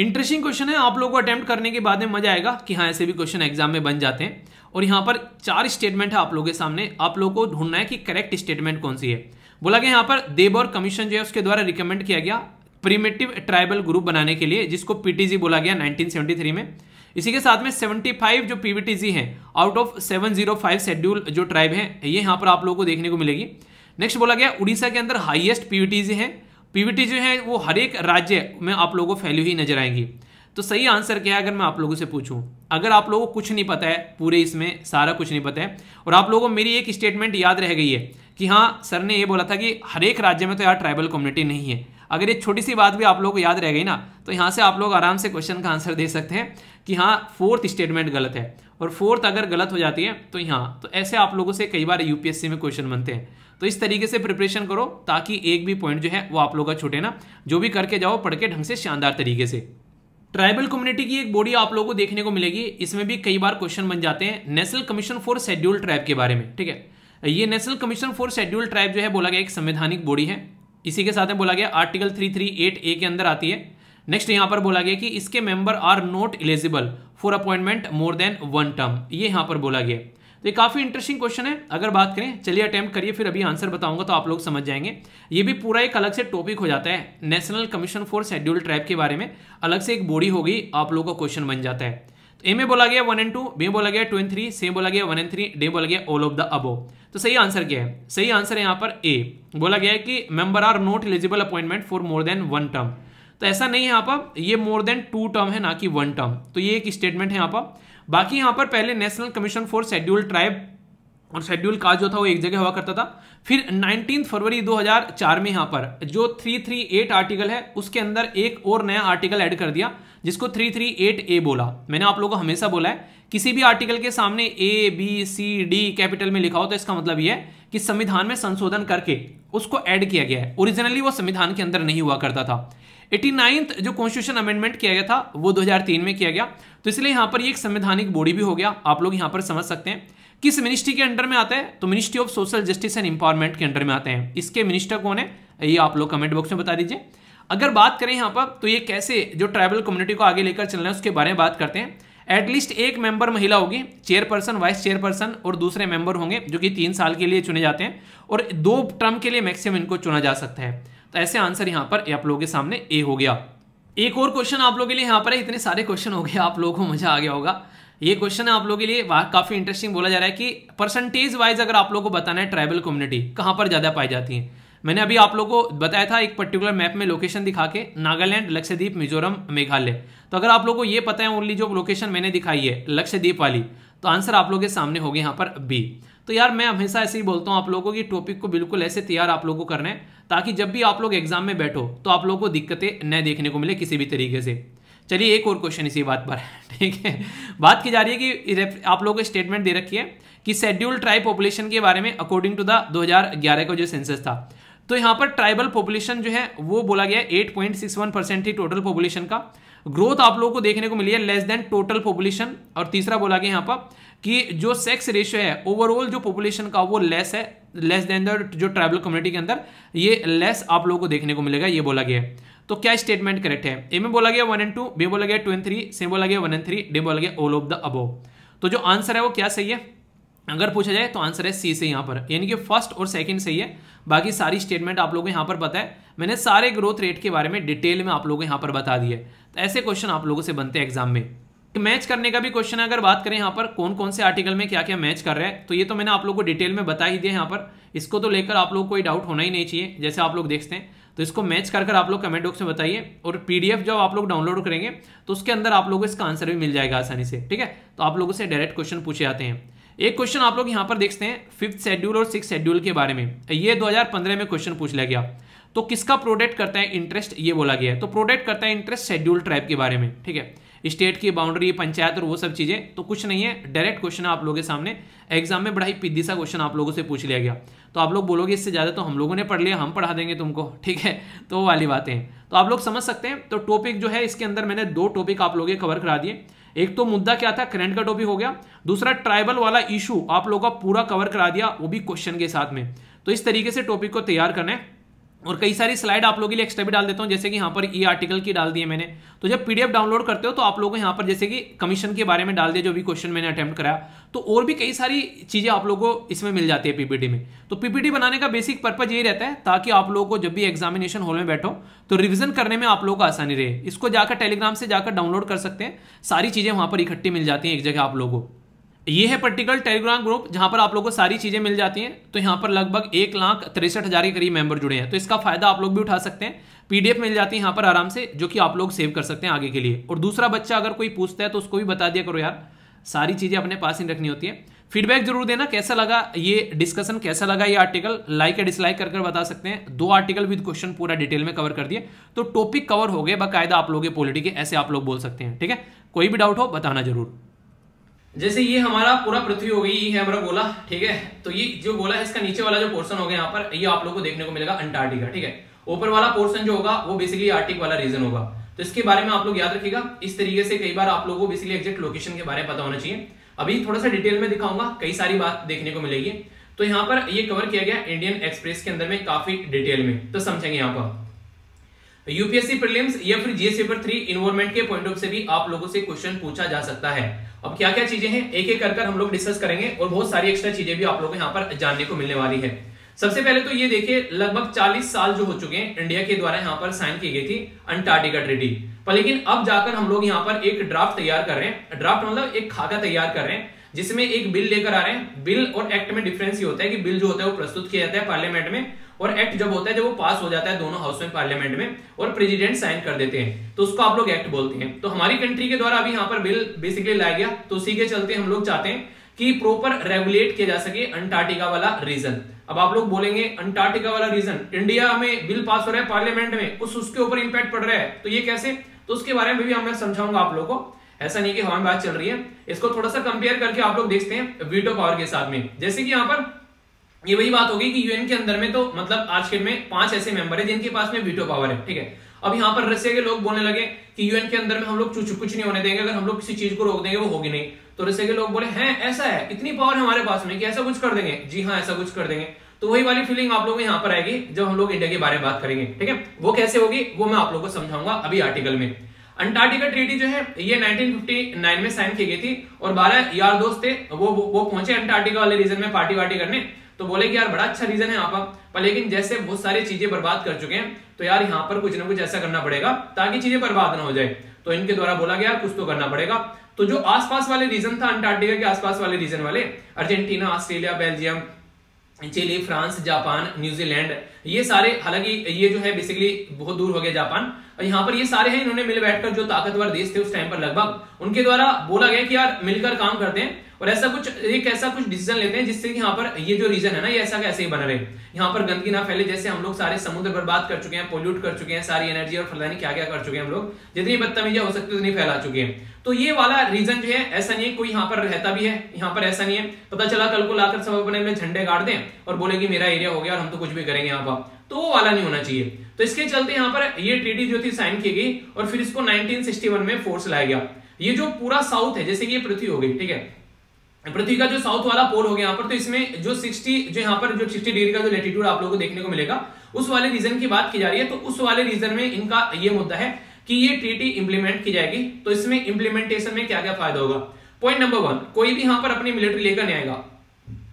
इंटरेस्टिंग क्वेश्चन है आप लोगों को अटेम्प्ट करने के बाद में मजा आएगा कि हाँ ऐसे भी क्वेश्चन एग्जाम में बन जाते हैं और यहाँ पर चार स्टेटमेंट है आप लोगों के सामने आप लोगों को ढूंढना है कि करेक्ट स्टेटमेंट कौन सी है बोला गया यहाँ पर देबोर कमीशन जो है उसके द्वारा रिकमेंड किया गया प्रीमेटिव ट्राइबल ग्रुप बनाने के लिए जिसको पीटीजी बोला गया नाइनटीन में इसी के साथ में 75 जो पीवीटीसी हैं आउट ऑफ 705 शेड्यूल जो ट्राइब हैं ये यहाँ पर आप लोगों को देखने को मिलेगी नेक्स्ट बोला गया उड़ीसा के अंदर हाईएस्ट पीवीटीसी हैं पीवीटी जो है वो हर एक राज्य में आप लोगों को फैली हुई नजर आएंगी तो सही आंसर क्या है अगर मैं आप लोगों से पूछूं अगर आप लोगों को कुछ नहीं पता है पूरे इसमें सारा कुछ नहीं पता है और आप लोगों को मेरी एक स्टेटमेंट याद रह गई है कि हाँ सर ने ये बोला था कि हर एक राज्य में तो यार ट्राइबल कम्युनिटी नहीं है अगर ये छोटी सी बात भी आप लोगों को याद रह गई ना तो यहाँ से आप लोग आराम से क्वेश्चन का आंसर दे सकते हैं कि हाँ फोर्थ स्टेटमेंट गलत है और फोर्थ अगर गलत हो जाती है तो यहाँ तो ऐसे आप लोगों से कई बार यूपीएससी में क्वेश्चन बनते हैं तो इस तरीके से प्रिपरेशन करो ताकि एक भी पॉइंट जो है वो आप लोगों का छूटे ना जो भी करके जाओ पढ़ के ढंग से शानदार तरीके से ट्राइबल कम्युनिटी की एक बॉडी आप लोगों को देखने को मिलेगी इसमें भी कई बार क्वेश्चन बन जाते हैं national commission for schedule tribe के बारे में ठीक है ये national commission for schedule tribe जो है बोला गया एक संवैधानिक बॉडी है इसी के साथ में बोला गया आर्टिकल 338 ए के अंदर आती है नेक्स्ट यहां पर बोला गया कि इसके member are not eligible for appointment more than one term ये यहां पर बोला गया तो ये काफ़ी इंटरेस्टिंग क्वेश्चन है अगर बात करें चलिए अटैम्प्ट करिए फिर अभी आंसर बताऊंगा तो आप लोग समझ जाएंगे ये भी पूरा एक अलग से टॉपिक हो जाता है national commission for schedule tribe के बारे में अलग से एक बॉडी होगी आप लोगों का क्वेश्चन बन जाता है ए में बोला गया वन एंड टू बी में बोला गया टू एंड थ्री सी में बोला गया वन एंड थ्री डी बोला गया ऑल ऑफ द अबो तो सही आंसर क्या है सही आंसर यहाँ पर ए बोला गया है कि member are not eligible appointment for more than one term तो ऐसा नहीं है यहाँ पर ये मोर देन टू टर्म है ना कि वन टर्म तो ये एक स्टेटमेंट है यहाँ पर बाकी यहाँ पर पहले national commission for schedule tribe और शेड्यूल का जो था वो एक जगह हुआ करता था फिर 19 फरवरी 2004 में यहां पर जो 338 आर्टिकल है उसके अंदर एक और नया आर्टिकल ऐड कर दिया जिसको 338 ए बोला मैंने आप लोगों को हमेशा बोला है किसी भी आर्टिकल के सामने A B C D capital में लिखा हो तो इसका मतलब यह है कि संविधान में संशोधन करके उसको ऐड किया गया है ओरिजिनली वो संविधान के अंदर नहीं हुआ करता था एटी जो कॉन्स्टिट्यूशन अमेंडमेंट किया गया था वो दो में किया गया तो इसलिए यहां पर एक संवैधानिक बॉडी भी हो गया आप लोग यहां पर समझ सकते हैं किस मिनिस्ट्री के अंडर में आता है तो ministry of social justice and empowerment के अंडर में आते हैं इसके मिनिस्टर कौन है ये आप लोग कमेंट बॉक्स में बता दीजिए अगर बात करें यहाँ पर तो ये कैसे जो ट्राइबल कम्युनिटी को आगे लेकर चलना है उसके बारे में बात करते हैं एटलीस्ट एक मेंबर महिला होगी चेयरपर्सन वाइस चेयरपर्सन और दूसरे मेंबर होंगे जो कि तीन साल के लिए चुने जाते हैं और दो टर्म के लिए मैक्सिमम इनको चुना जा सकता है तो ऐसे आंसर यहाँ पर आप लोगों के सामने ए हो गया एक और क्वेश्चन आप लोगों के लिए यहाँ पर है इतने सारे क्वेश्चन हो गए आप लोगों को मजा आ गया होगा ये क्वेश्चन है आप लोगों के लिए काफ़ी इंटरेस्टिंग बोला जा रहा है कि परसेंटेज वाइज अगर आप लोग को बताना है ट्राइबल कम्युनिटी कहां पर ज़्यादा पाई जाती है मैंने अभी आप लोगों को बताया था एक पर्टिकुलर मैप में लोकेशन दिखा के नागालैंड लक्षद्वीप मिजोरम मेघालय तो अगर आप लोग को ये पता है ओनली जो लोकेशन मैंने दिखाई है लक्षद्वीप वाली तो आंसर आप लोग के सामने होगी यहाँ पर बी तो यार मैं हमेशा ऐसे ही बोलता हूँ आप लोगों की टॉपिक को बिल्कुल ऐसे तैयार आप लोगों को करना है ताकि जब भी आप लोग एग्जाम में बैठो तो आप लोगों को दिक्कतें न देखने को मिले किसी भी तरीके से चलिए एक और क्वेश्चन इसी बात पर है ठीक है बात की जा रही है कि आप लोगों को स्टेटमेंट दे रखी है कि शेड्यूल ट्राइब पॉपुलेशन के बारे में अकॉर्डिंग टू द 2011 का जो सेंसस था तो यहाँ पर ट्राइबल पॉपुलेशन जो है वो बोला गया eight point six one percent ही टोटल पॉपुलेशन का ग्रोथ आप लोगों को देखने को मिली है लेस देन टोटल पॉपुलेशन और तीसरा बोला गया यहाँ पर कि जो सेक्स रेशियो है ओवरऑल जो पॉपुलेशन का वो लेस है लेस देन द जो ट्राइबल कम्युनिटी के अंदर ये लेस आप लोगों को देखने को मिलेगा ये बोला गया है तो क्या स्टेटमेंट करेक्ट है ए में बोला गया वन एंड टू बी बोला गया टू एंड थ्री सी बोला गया वन एंड थ्री डी बोला गया ऑल ऑफ द अबो तो जो आंसर है वो क्या सही है अगर पूछा जाए तो आंसर है सी से यहाँ पर यानी कि फर्स्ट और सेकंड सही है बाकी सारी स्टेटमेंट आप लोगों को यहाँ पर पता है मैंने सारे ग्रोथ रेट के बारे में डिटेल में आप लोगों को यहाँ पर बता दिए तो ऐसे क्वेश्चन आप लोगों से बनते हैं एग्जाम में मैच करने का भी क्वेश्चन है अगर बात करें यहाँ पर कौन कौन से आर्टिकल में क्या क्या मैच कर रहे हैं तो ये तो मैंने आप लोग को डिटेल में बता ही दिया यहाँ पर इसको तो लेकर आप लोग कोई डाउट होना ही नहीं चाहिए जैसे आप लोग देखते हैं तो इसको मैच कर कर आप लोग कमेंट बॉक्स में बताइए और पीडीएफ जब आप लोग डाउनलोड करेंगे तो उसके अंदर आप लोगों को इसका आंसर भी मिल जाएगा आसानी से ठीक है तो आप लोगों से डायरेक्ट क्वेश्चन पूछे जाते हैं एक क्वेश्चन आप लोग यहाँ पर देखते हैं फिफ्थ शेड्यूल और सिक्स शेड्यूल के बारे में ये दो में क्वेश्चन पूछ लिया गया तो किसका प्रोडक्ट करता है इंटरेस्ट ये बोला गया है तो प्रोडेक्ट करता है इंटरेस्ट शेड्यूल ट्राइब के बारे में ठीक है स्टेट की बाउंड्री पंचायत और वो सब चीज़ें तो कुछ नहीं है डायरेक्ट क्वेश्चन आप लोगों के सामने एग्जाम में बड़ा ही पिद्दी सा क्वेश्चन आप लोगों से पूछ लिया गया तो आप लोग बोलोगे इससे ज़्यादा तो हम लोगों ने पढ़ लिया हम पढ़ा देंगे तुमको ठीक है तो वो वाली बातें हैं तो आप लोग समझ सकते हैं तो टॉपिक जो है इसके अंदर मैंने दो टॉपिक आप लोगों के कवर करा दिए एक तो मुद्दा क्या था करंट का टॉपिक हो गया दूसरा ट्राइबल वाला इशू आप लोगों का पूरा कवर करा दिया वो भी क्वेश्चन के साथ में तो इस तरीके से टॉपिक को तैयार करना है और कई सारी स्लाइड आप लोगों के लिए एक्स्ट्रा भी डाल देता हूँ जैसे कि यहाँ पर ई आर्टिकल की डाल दिए मैंने तो जब पीडीएफ डाउनलोड करते हो तो आप लोगों को यहाँ पर जैसे कि कमीशन के बारे में डाल दिया जो भी क्वेश्चन मैंने अटैम्प्ट कराया तो और भी कई सारी चीज़ें आप लोगों को इसमें मिल जाती है पीपीटी में तो पीपीटी बनाने का बेसिक पर्पज यही रहता है ताकि आप लोगों को जब भी एग्जामिनेशन हॉल में बैठो तो रिविजन करने में आप लोगों को आसानी रहे इसको जाकर टेलीग्राम से जाकर डाउनलोड कर सकते हैं सारी चीज़ें वहाँ पर इकट्ठी मिल जाती हैं एक जगह आप लोगों को ये है पर्टिकुलर टेलीग्राम ग्रुप जहां पर आप लोग को सारी चीजें मिल जाती हैं तो यहां पर लगभग एक लाख तिरसठ हजार के करीब मेंबर जुड़े हैं तो इसका फायदा आप लोग भी उठा सकते हैं पीडीएफ मिल जाती है यहां पर आराम से जो कि आप लोग सेव कर सकते हैं आगे के लिए और दूसरा बच्चा अगर कोई पूछता है तो उसको भी बता दिया करो यार सारी चीजें अपने पास ही रखनी होती है फीडबैक जरूर देना कैसा लगा ये डिस्कशन कैसा लगा ये आर्टिकल लाइक या डिसलाइक कर कर बता सकते हैं दो आर्टिकल विद क्वेश्चन पूरा डिटेल में कवर कर दिए तो टॉपिक कवर हो गए बाकायदा आप लोग पॉलिटी के ऐसे आप लोग बोल सकते हैं ठीक है कोई भी डाउट हो बताना जरूर जैसे ये हमारा पूरा पृथ्वी हो गई ये है हमारा गोला ठीक है तो ये जो गोला है इसका नीचे वाला जो पोर्सन होगा यहाँ पर ये आप लोग को देखने को मिलेगा अंटार्कटिका ठीक है ऊपर वाला पोर्सन जो होगा वो बेसिकली आर्टिक वाला रीजन होगा तो इसके बारे में आप लोग याद रखिएगा इस तरीके से कई बार आप लोगों को बेसिकली एग्जैक्ट लोकेशन के बारे में पता होना चाहिए अभी थोड़ा सा डिटेल में दिखाऊंगा कई सारी बात देखने को मिलेगी तो यहाँ पर ये कवर किया गया इंडियन एक्सप्रेस के अंदर में काफी डिटेल में तो समझेंगे यहाँ पर यूपीएससी प्रीलिम्स या फिर जीएस पेपर थ्री इन्वॉर्मेंट के पॉइंट ऑफ से भी आप लोगों से क्वेश्चन पूछा जा सकता है अब क्या क्या चीजें हैं एक एक कर हम लोग डिस्कस करेंगे और बहुत सारी एक्स्ट्रा चीजें भी आप लोग यहाँ पर जानने को मिलने वाली है सबसे पहले तो ये देखिए लगभग 40 साल जो हो चुके हैं इंडिया के द्वारा यहाँ पर साइन की गई थी अंटार्टिका ट्रीटी पर लेकिन अब जाकर हम लोग यहाँ पर एक ड्राफ्ट तैयार कर रहे हैं ड्राफ्ट मतलब एक खाका तैयार कर रहे हैं जिसमें एक बिल लेकर आ रहे हैं बिल और एक्ट में डिफरेंस ये होता है कि बिल जो होता है वो प्रस्तुत किया जाता है पार्लियामेंट में और एक्ट जब होता है जब वो पास हो जाता है दोनों हाउस में पार्लियामेंट में और प्रेसिडेंट साइन कर देते हैं तो उसको आप लोग एक्ट बोलते हैं तो हमारी कंट्री के द्वारा अभी यहाँ पर बिल बेसिकली लाया गया तो उसी के चलते हम लोग चाहते हैं कि प्रॉपर रेगुलेट किया जा सके अंटार्टिका वाला रीजन अब आप लोग बोलेंगे अंटार्टिका वाला रीजन इंडिया में बिल पास हो रहा है पार्लियामेंट में उस उसके ऊपर इंपैक्ट पड़ रहा है तो ये कैसे तो उसके बारे में भी हमें समझाऊंगा आप लोगों को ऐसा नहीं कि हमारी बात चल रही है इसको थोड़ा सा कंपेयर करके आप लोग देखते हैं वीटो पावर के साथ में जैसे कि यहाँ पर ये वही बात होगी कि यूएन के अंदर में तो मतलब आज के में पांच ऐसे मेंबर है जिनके पास में वीटो पावर है ठीक है अब यहां पर रशिया के लोग बोलने लगे कि यूएन के अंदर में हम लोग कुछ नहीं होने देंगे अगर हम लोग किसी चीज को रोक देंगे वो होगी नहीं तो रसिया के लोग बोले हैं ऐसा है इतनी पावर हमारे पास में कि ऐसा कुछ कर देंगे जी हाँ ऐसा कुछ कर देंगे तो वही वाली फीलिंग आप लोग यहाँ पर आएगी जब हम लोग इंडिया के बारे में बात करेंगे ठीक है वो कैसे होगी वो मैं आप लोग को समझाऊंगा अभी आर्टिकल में अंटार्कटिका ट्रीटी जो है ये 1959 में साइन की गई थी और बारह यार दोस्त थे वो वो पहुंचे अंटार्कटिका वाले रीजन में पार्टी वार्टी करने तो बोले कि यार बड़ा अच्छा रीजन है यहाँ पर लेकिन जैसे बहुत सारी चीजें बर्बाद कर चुके हैं तो यार यहाँ पर कुछ ना कुछ ऐसा करना पड़ेगा ताकि चीजें बर्बाद ना हो जाए तो इनके द्वारा बोला गया कुछ तो करना पड़ेगा तो जो आसपास वाले रीजन था अंटार्कटिका के आसपास वाले रीजन वाले Argentina Australia Belgium Chile France Japan New Zealand ये सारे हालांकि ये जो है बेसिकली बहुत दूर हो गया जापान और यहाँ पर ये सारे हैं इन्होंने मिल बैठकर जो ताकतवर देश थे उस टाइम पर लगभग उनके द्वारा बोला गया कि यार मिलकर काम करते हैं और ऐसा कुछ एक ऐसा कुछ डिसीजन लेते हैं जिससे कि यहाँ पर ये जो रीजन है ना ये ऐसा कैसे ही बना रहे यहाँ पर गंदगी ना फैले जैसे हम लोग सारे समुद्र बर्बाद कर चुके हैं पोल्यूट कर चुके हैं सारी एनर्जी और फलदानी क्या क्या कर चुके हैं हम लोग जितनी बदतमीजियां हो सकती उतनी फैला चुके हैं तो ये वाला रीजन जो है ऐसा नहीं है कोई यहाँ पर रहता भी है यहाँ पर ऐसा नहीं है पता चला कल को लाकर सब अपने झंडे गाड़ दें और बोले कि मेरा एरिया हो गया और हम तो कुछ भी करेंगे यहाँ पर तो वो वाला नहीं होना चाहिए तो इसके चलते यहां पर ये ट्रीटी जो थी साइन की गई और फिर इसको 1961 में फोर्स लाया गया ये जो पूरा साउथ है जैसे कि ये पृथ्वी हो गई ठीक है पृथ्वी का जो साउथ वाला पोल हो गया यहाँ पर तो इसमें जो 60 जो यहाँ पर जो 60 डिग्री का जो लेटीट्यूड आप लोगों को देखने को मिलेगा उस वाले रीजन की बात की जा रही है तो उस वाले रीजन में इनका ये मुद्दा है कि ये ट्रीटी इंप्लीमेंट की जाएगी तो इसमें इंप्लीमेंटेशन में क्या क्या फायदा होगा पॉइंट नंबर वन कोई भी यहाँ पर अपनी मिलिट्री लेकर नहीं आएगा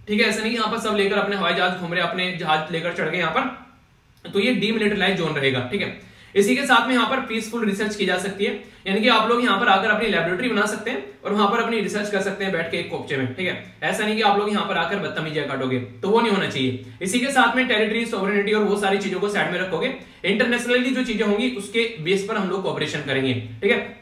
ठीक है ऐसा नहीं यहाँ पर सब लेकर अपने हवाई जहाज घूम रहे अपने जहाज लेकर चढ़ गए यहाँ पर तो ये डीमिलिटराइज जोन रहेगा ठीक है इसी के साथ में यहाँ पर पीसफुल रिसर्च की जा सकती है यानी कि आप लोग यहाँ पर आकर अपनी लेबोरेटरी बना सकते हैं और वहां पर अपनी रिसर्च कर सकते हैं बैठ के एक कोपचे में ठीक है ऐसा नहीं कि आप लोग यहाँ पर आकर बदतमीजिया काटोगे तो वो नहीं होना चाहिए इसी के साथ में टेरिटरी सोवरेनिटी और वो सारी चीजों को साइड में रखोगे इंटरनेशनली जो चीजें होंगी उसके बेस पर हम लोग कॉपरेशन करेंगे ठीक है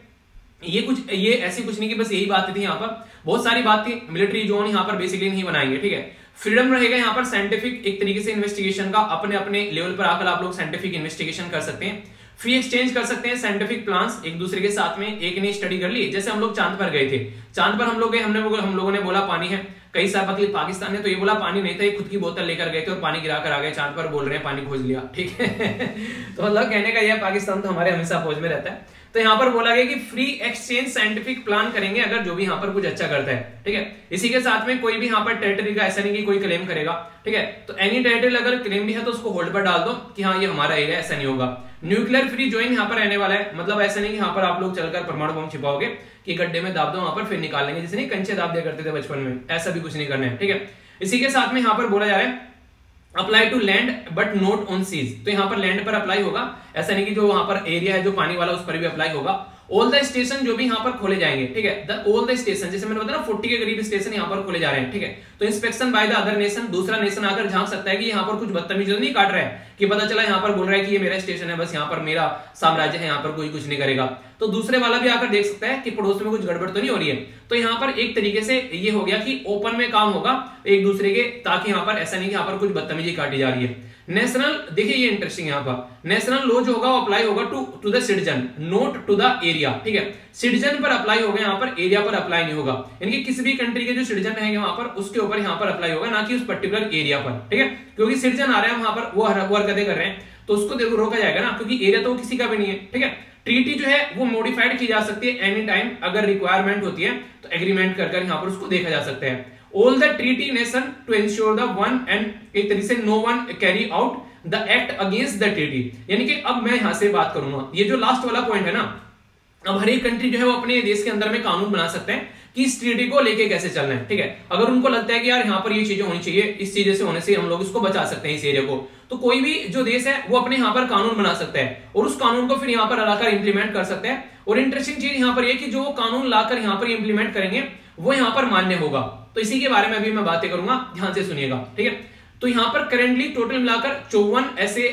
ये कुछ ये ऐसी कुछ नहीं की बस यही बात थी यहाँ पर बहुत सारी बात थी मिलिट्री जोन यहाँ पर बेसिकली नहीं बनाएंगे ठीक है फ्रीडम रहेगा यहाँ पर साइंटिफिक एक तरीके से इन्वेस्टिगेशन का अपने अपने लेवल पर आकर आप लोग साइंटिफिक इन्वेस्टिगेशन कर सकते हैं फ्री एक्सचेंज कर सकते हैं साइंटिफिक प्लान्स एक दूसरे के साथ में एक ने स्टडी कर ली जैसे हम लोग चांद पर गए थे चांद पर हम लोग गए हमने हम लोगों ने बोला पानी है कई साल पतली पाकिस्तान ने तो ये बोला पानी नहीं था ये खुद की बोतल लेकर गए थे और पानी गिरा कर आ गए चांद पर बोल रहे हैं पानी खोज लिया ठीक है तो मतलब कहने का यह पाकिस्तान तो हमारे हमेशा फौज में रहता है तो यहां पर बोला गया कि फ्री एक्सचेंज साइंटिफिक प्लान करेंगे अगर जो भी यहां पर कुछ अच्छा करता है ठीक है इसी के साथ में कोई भी यहां पर टेरिटरी का ऐसा नहीं कि कोई क्लेम करेगा ठीक है तो एनी टेरिटरी अगर क्लेम भी है तो उसको होल्ड पर डाल दो कि हाँ ये हमारा एरिया ऐसा नहीं होगा न्यूक्लियर फ्री ज्वाइन यहां पर रहने वाला है मतलब ऐसा नहीं कि यहां पर आप लोग चलकर परमाणु बम छिपाओगे कि गड्ढे में दाब दो वहां पर फिर निकालेंगे लेंगे जैसे नहीं कंचे दाब दिया करते थे बचपन में ऐसा भी कुछ नहीं करना है ठीक है इसी के साथ में यहां पर बोला जा रहा है apply to land but not on seas तो यहां पर लैंड पर अप्लाई होगा ऐसा नहीं कि जो वहां पर एरिया है जो पानी वाला उस पर भी अप्लाई होगा ऑल द स्टेशन जो भी यहां पर खोले जाएंगे ठीक है ऑल द स्टेशन जैसे मैंने बताया ना फोर्टी के करीब स्टेशन यहां पर खोले जा रहे हैं ठीक है तो inspection by the other nation दूसरा नेशन आकर झांक सकता है कि यहां पर कुछ तो नहीं काट रहा है कि पता चला यहाँ पर बोल रहा है कि ये मेरा स्टेशन है बस यहाँ पर मेरा साम्राज्य है यहाँ पर कोई कुछ नहीं करेगा तो दूसरे वाला भी आकर देख सकता है कि पड़ोस में कुछ गड़बड़ तो नहीं हो रही है तो यहाँ पर एक तरीके से ये हो गया कि ओपन में काम होगा एक दूसरे के ताकि यहाँ पर ऐसा नहीं कि यहाँ पर कुछ बदतमीजी काटी जा रही है नेशनल देखिए ये इंटरेस्टिंग यहां पर नेशनल लॉ जो होगा वो अप्लाई होगा to to the citizen not to the area ठीक है सिटीजन पर अप्लाई होगा यहां पर एरिया पर अप्लाई नहीं होगा यानी किसी भी कंट्री के जो सिटीजन है वहां पर उसके ऊपर यहां पर अप्लाई होगा ना कि उस पर्टिकुलर एरिया पर ठीक है क्योंकि सिटीजन आ रहे हैं वहां पर वो वर्क कर रहे हैं तो उसको देखो रोका जाएगा ना क्योंकि एरिया तो किसी का भी नहीं है ठीक है ट्रीटी जो है वो मॉडिफाइड की जा सकती है एनी टाइम अगर रिक्वायरमेंट होती है तो एग्रीमेंट कर कर यहाँ पर उसको देखा जा सकता है all the treaty nation to ensure the one and एक तरीके से no one carry out the act against the treaty यानी कि अब मैं यहां से बात करूंगा ये जो लास्ट वाला पॉइंट है ना अब हर एक कंट्री जो है वो अपने देश के अंदर में कानून बना सकते हैं कि इस ट्रीटी को लेके कैसे चलना है ठीक है अगर उनको लगता है कि यार यहाँ पर ये चीजें होनी चाहिए इस चीजें से होने से हम लोग इसको बचा सकते हैं इस एरिया को तो कोई भी जो देश है वो अपने यहाँ पर कानून बना सकता है और उस कानून को फिर यहाँ पर लाकर इंप्लीमेंट कर सकते हैं और इंटरेस्टिंग चीज यहाँ पर यह कि जो कानून लाकर यहाँ पर इंप्लीमेंट करेंगे वो यहाँ पर मान्य होगा तो इसी के बारे में अभी मैं बातें करूंगा ध्यान से सुनिएगा ठीक है तो यहां पर करेंटली टोटल मिलाकर चौवन ऐसे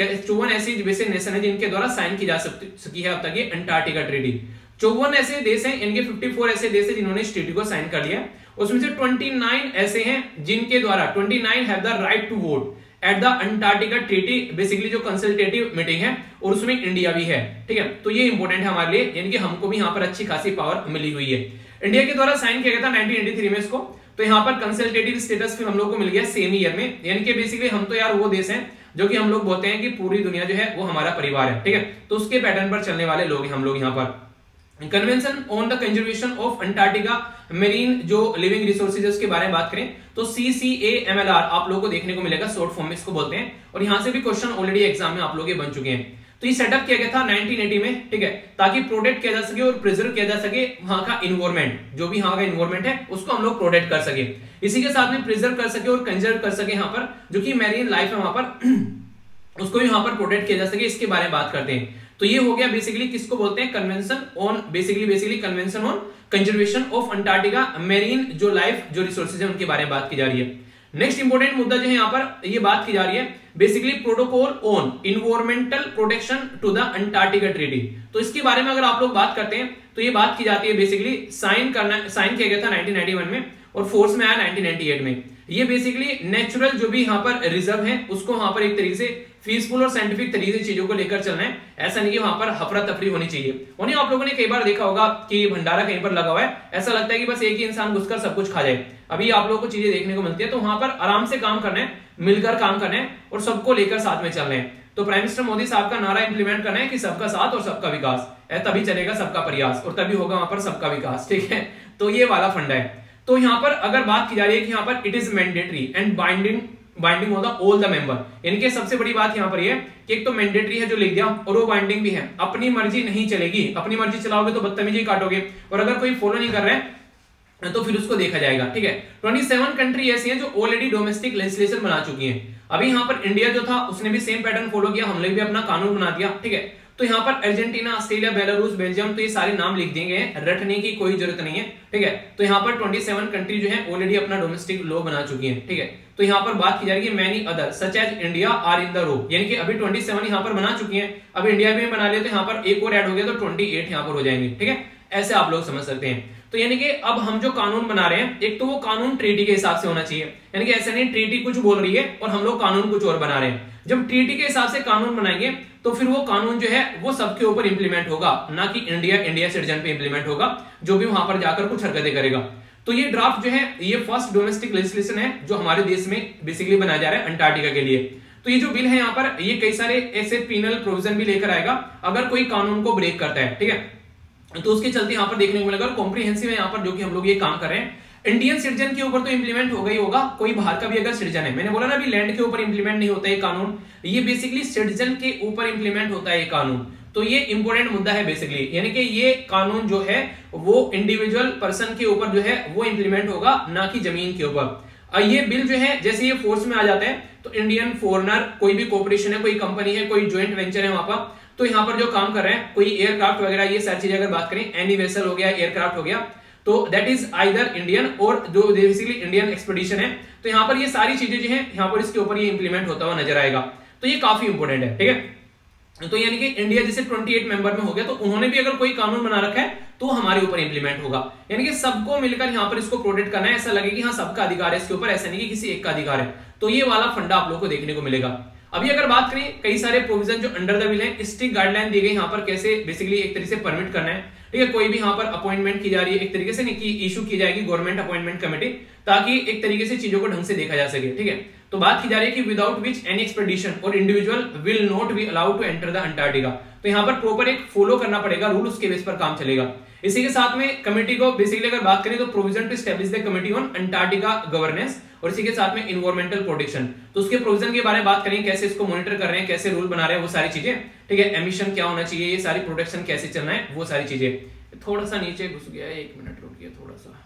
चौवन ऐसे वैसे नेशन है जिनके द्वारा साइन की जा सकती है अब तक ये अंटार्कटिका ट्रीटी चौवन ऐसे देश हैं इनके 54 ऐसे देश हैं जिन्होंने इस ट्रीटी को साइन कर लिया उसमें से 29 ऐसे हैं जिनके द्वारा 29 have the right to vote at the Antarctica treaty basically जो कंसल्टेटिव मीटिंग है और उसमें इंडिया भी है ठीक है तो ये इंपॉर्टेंट है हमारे लिए यानी कि हमको भी यहां पर अच्छी खासी पावर मिली हुई है इंडिया के द्वारा साइन किया गया था 1983 में इसको तो यहाँ पर कंसल्टेटिव स्टेटस फिर हम लोग को मिल गया सेम ईयर में यानी कि बेसिकली हम तो यार वो देश हैं जो कि हम लोग बोलते हैं कि पूरी दुनिया जो है वो हमारा परिवार है ठीक है तो उसके पैटर्न पर चलने वाले लोग हम लोग यहाँ पर convention on the conservation of Antarctica marine जो लिविंग रिसोर्सेज के बारे में बात करें तो C C A M L R आप लोगों को देखने को मिलेगा शॉर्ट फॉर्म में इसको बोलते हैं और यहां से भी क्वेश्चन ऑलरेडी एग्जाम में आप लोग बन चुके हैं तो ये सेटअप किया गया था 1980 में ठीक है ताकि प्रोटेक्ट किया जा सके और प्रिजर्व किया जा सके वहां का इन्वायरमेंट जो भी वहां का इन्वायरमेंट है उसको हम लोग प्रोटेक्ट कर सके इसी के साथ में प्रिजर्व कर सके और कंजर्व कर सके यहाँ पर जो कि मैरीन लाइफ है वहां पर उसको भी वहां पर प्रोटेक्ट किया जा सके इसके बारे में बात करते हैं तो ये हो गया बेसिकली किसको बोलते हैं convention on basically basically convention on conservation of Antarctica marine जो लाइफ जो रिसोर्सेज है उनके बारे में बात की जा रही है नेक्स्ट इंपोर्टेंट मुद्दा जो है यहाँ पर ये बात की जा रही है basically protocol on environmental protection to the Antarctica treaty तो इसके बारे में अगर आप लोग बात करते हैं तो ये बात की जाती है बेसिकली साइन करना साइन किया गया था 1991 में और फोर्स में आया 1998 में ये बेसिकली नेचुरल जो भी यहाँ पर रिजर्व है उसको वहां पर एक तरीके से फीसफुल और साइंटिफिक तरीके से चीजों को लेकर चलना है ऐसा नहीं कि वहां पर हफरा तफरी होनी चाहिए उन्हें आप लोगों ने कई बार देखा होगा कि भंडारा कहीं पर लगा हुआ है ऐसा लगता है कि बस एक ही इंसान घुसकर सब कुछ खा जाए अभी आप लोगों को चीजें देखने को मिलती है तो वहां पर आराम से काम करना है मिलकर काम करना है और सबको लेकर साथ में चलना है तो प्राइम मिनिस्टर मोदी साहब का नारा इंप्लीमेंट करना है कि सबका साथ और सबका विकास तभी चलेगा सबका प्रयास और तभी होगा वहां पर सबका विकास ठीक है तो ये वाला फंडा है तो यहां पर अगर बात की जा रही है कि यहां पर it is mandatory and binding binding होगा ऑल द मेंबर इनके सबसे बड़ी बात यहां पर ये कि एक तो मैंडेटरी है जो लिख दिया और वो बाइंडिंग भी है अपनी मर्जी नहीं चलेगी अपनी मर्जी चलाओगे तो बदतमीजी काटोगे और अगर कोई फॉलो नहीं कर रहे तो फिर उसको देखा जाएगा ठीक है ट्वेंटी सेवन कंट्री ऐसी हैं जो ऑलरेडी डोमेस्टिक लेजिस्लेशन बना चुकी हैं अभी यहां पर इंडिया जो था उसने भी सेम पैटर्न फॉलो किया हमने भी अपना कानून बना दिया ठीक है तो यहाँ पर अर्जेंटीना ऑस्ट्रेलिया बेलारूस बेल्जियम तो ये सारे नाम लिख देंगे रटने की कोई जरूरत नहीं है ठीक है तो यहां पर 27 कंट्री जो है ऑलरेडी अपना डोमेस्टिक लॉ बना चुकी है ठीक है तो यहां पर बात की जाएगी many other such as India are in the row यानी कि अभी 27 सेवन यहाँ पर बना चुकी है अब इंडिया भी बना लिया तो यहां पर एक और एड हो गया तो ट्वेंटी एट पर हो जाएंगे ठीक है ऐसे आप लोग समझ सकते हैं तो यानी कि अब हम जो कानून बना रहे हैं एक तो वो कानून ट्रीटी के हिसाब से होना चाहिए यानी कि ऐसा नहीं ट्रीटी कुछ बोल रही है और हम लोग कानून कुछ और बना रहे हैं जब ट्रीटी के हिसाब से कानून बनाएंगे तो फिर वो कानून जो है वो सबके ऊपर इंप्लीमेंट होगा ना कि इंडिया इंडिया सिटीजन पे इंप्लीमेंट होगा जो भी वहां पर जाकर कुछ हरकतें करेगा तो ये ड्राफ्ट जो है ये फर्स्ट डोमेस्टिक लेजिस्लेशन है जो हमारे देश में बेसिकली बनाया जा रहा है अंटार्कटिका के लिए तो ये जो बिल है यहाँ पर ये कई सारे ऐसे पीनल प्रोविजन भी लेकर आएगा अगर कोई कानून को ब्रेक करता है ठीक है तो उसके चलते यहाँ पर देखने को मिलेगा कॉम्प्रीहेंसिव है यहाँ पर जो कि हम लोग ये काम कर रहे हैं इंडियन सिटीजन के ऊपर तो इंप्लीमेंट हो गई होगा कोई बाहर का भी अगर सिटीजन है मैंने बोला ना अभी लैंड के ऊपर इंप्लीमेंट नहीं होता ये कानून ये बेसिकली सिटीजन के ऊपर इंप्लीमेंट होता है ये कानून तो ये इंपॉर्टेंट मुद्दा है बेसिकली यानी कि ये कानून जो है वो इंडिविजुअल पर्सन के ऊपर जो है वो इंप्लीमेंट होगा ना कि जमीन के ऊपर ये बिल जो है जैसे ये फोर्स में आ जाते हैं तो इंडियन फॉरनर कोई भी कॉपोरेशन है कोई कंपनी है कोई ज्वाइंट वेंचर है वहां पर तो यहां पर जो काम कर रहे हैं कोई एयरक्राफ्ट वगैरह ये सारी चीजें अगर बात करें एनी वेसल हो गया एयरक्राफ्ट हो गया तो दैट इज आइदर इंडियन और जो बेसिकली इंडियन एक्सपेडिशन है तो यहां पर ये सारी चीजें जो है यहां पर इसके ऊपर ये इंप्लीमेंट होता हुआ नजर आएगा तो ये काफी इंपोर्टेंट है ठीक है तो यानी कि इंडिया जैसे 28 मेंबर में हो गया तो उन्होंने भी अगर कोई कानून बना रखा है तो हमारे ऊपर इंप्लीमेंट होगा यानी कि सबको मिलकर यहां पर इसको प्रोटेक्ट करना है ऐसा लगे कि हाँ सबका अधिकार है इसके ऊपर ऐसा नहीं कि किसी एक का अधिकार है तो ये वाला फंडा आप लोग को देखने को मिलेगा अभी अगर बात करें कई सारे प्रोविजन जो अंडर द बिल है स्ट्रिक गाइडलाइन दी गई यहां पर कैसे बेसिकली एक तरीके से परमिट करना है ठीक है कोई भी यहाँ पर अपॉइंटमेंट की जा रही है एक तरीके से कि इशू की जाएगी गवर्नमेंट अपॉइंटमेंट कमेटी ताकि एक तरीके से चीजों को ढंग से देखा जा सके ठीक है तो बात की जा रही है कि विदाउट विच एनी एक्सपेडिशन और individual will not be allowed to enter the Antarctica तो यहाँ पर प्रॉपर एक फॉलो करना पड़ेगा रूल उसके बेस पर काम चलेगा इसी के साथ में कमेटी को बेसिकली अगर बात करें तो provision to establish the committee on Antarctica governance और इसी के साथ में इन्वायरमेंटल प्रोटेक्शन तो उसके प्रोविजन के बारे में बात करें कैसे इसको मॉनिटर कर रहे हैं कैसे रूल बना रहे हैं वो सारी चीजें ठीक है एमिशन क्या होना चाहिए ये सारी प्रोटेक्शन कैसे चलना है वो सारी चीजें थोड़ा सा नीचे घुस गया एक मिनट रुक गया थोड़ा सा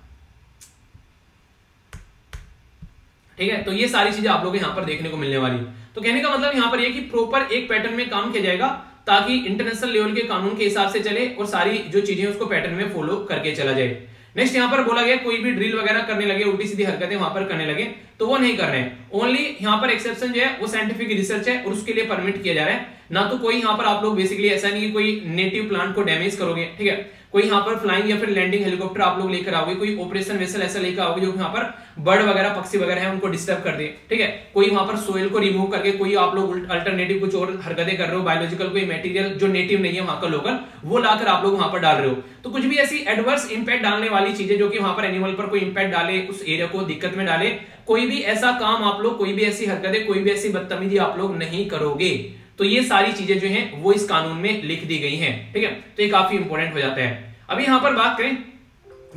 ठीक है तो ये सारी चीजें आप लोग यहां पर देखने को मिलने वाली तो कहने का मतलब यहां पर यह कि प्रॉपर एक पैटर्न में काम किया जाएगा ताकि इंटरनेशनल लेवल के कानून के हिसाब से चले और सारी जो चीजें उसको पैटर्न में फॉलो करके चला जाए नेक्स्ट यहाँ पर बोला गया कोई भी ड्रिल वगैरह करने लगे उल्टी सीधी हरकतें वहां पर करने लगे तो वो नहीं कर रहे हैं ओनली यहाँ पर एक्सेप्शन जो है वो साइंटिफिक रिसर्च है और उसके लिए परमिट किया जा रहा है ना तो कोई यहाँ पर आप लोग बेसिकली ऐसा नहीं कि कोई नेटिव प्लांट को डैमेज करोगे ठीक है कोई यहाँ पर फ्लाइंग या फिर लैंडिंग हेलीकॉप्टर आप लोग लेकर आओगे कोई ऑपरेशन वेसल ऐसा लेकर आओगे जो यहाँ पर बर्ड वगैरह पक्षी वगैरह है उनको डिस्टर्ब कर दे ठीक है कोई वहां पर सोयल को रिमूव करके कोई आप लोग अल्टरनेटिव कुछ और हरकतें कर रहे हो बायोलॉजिकल कोई मेटीरियल जो नेटिव नहीं है वहां का लोकल वो लाकर आप लोग वहां पर डाल रहे हो तो कुछ भी ऐसी एडवर्स इंपैक्ट डालने वाली चीजें जो कि वहां पर एनिमल पर कोई इंपैक्ट डाले उस एरिया को दिक्कत में डाले कोई भी ऐसा काम आप लोग कोई भी ऐसी हरकतें कोई भी ऐसी बदतमीजी आप लोग नहीं करोगे तो ये सारी चीजें जो है वो इस कानून में लिख दी गई है ठीक है तो ये काफी इंपॉर्टेंट हो जाता है अभी यहां पर बात करें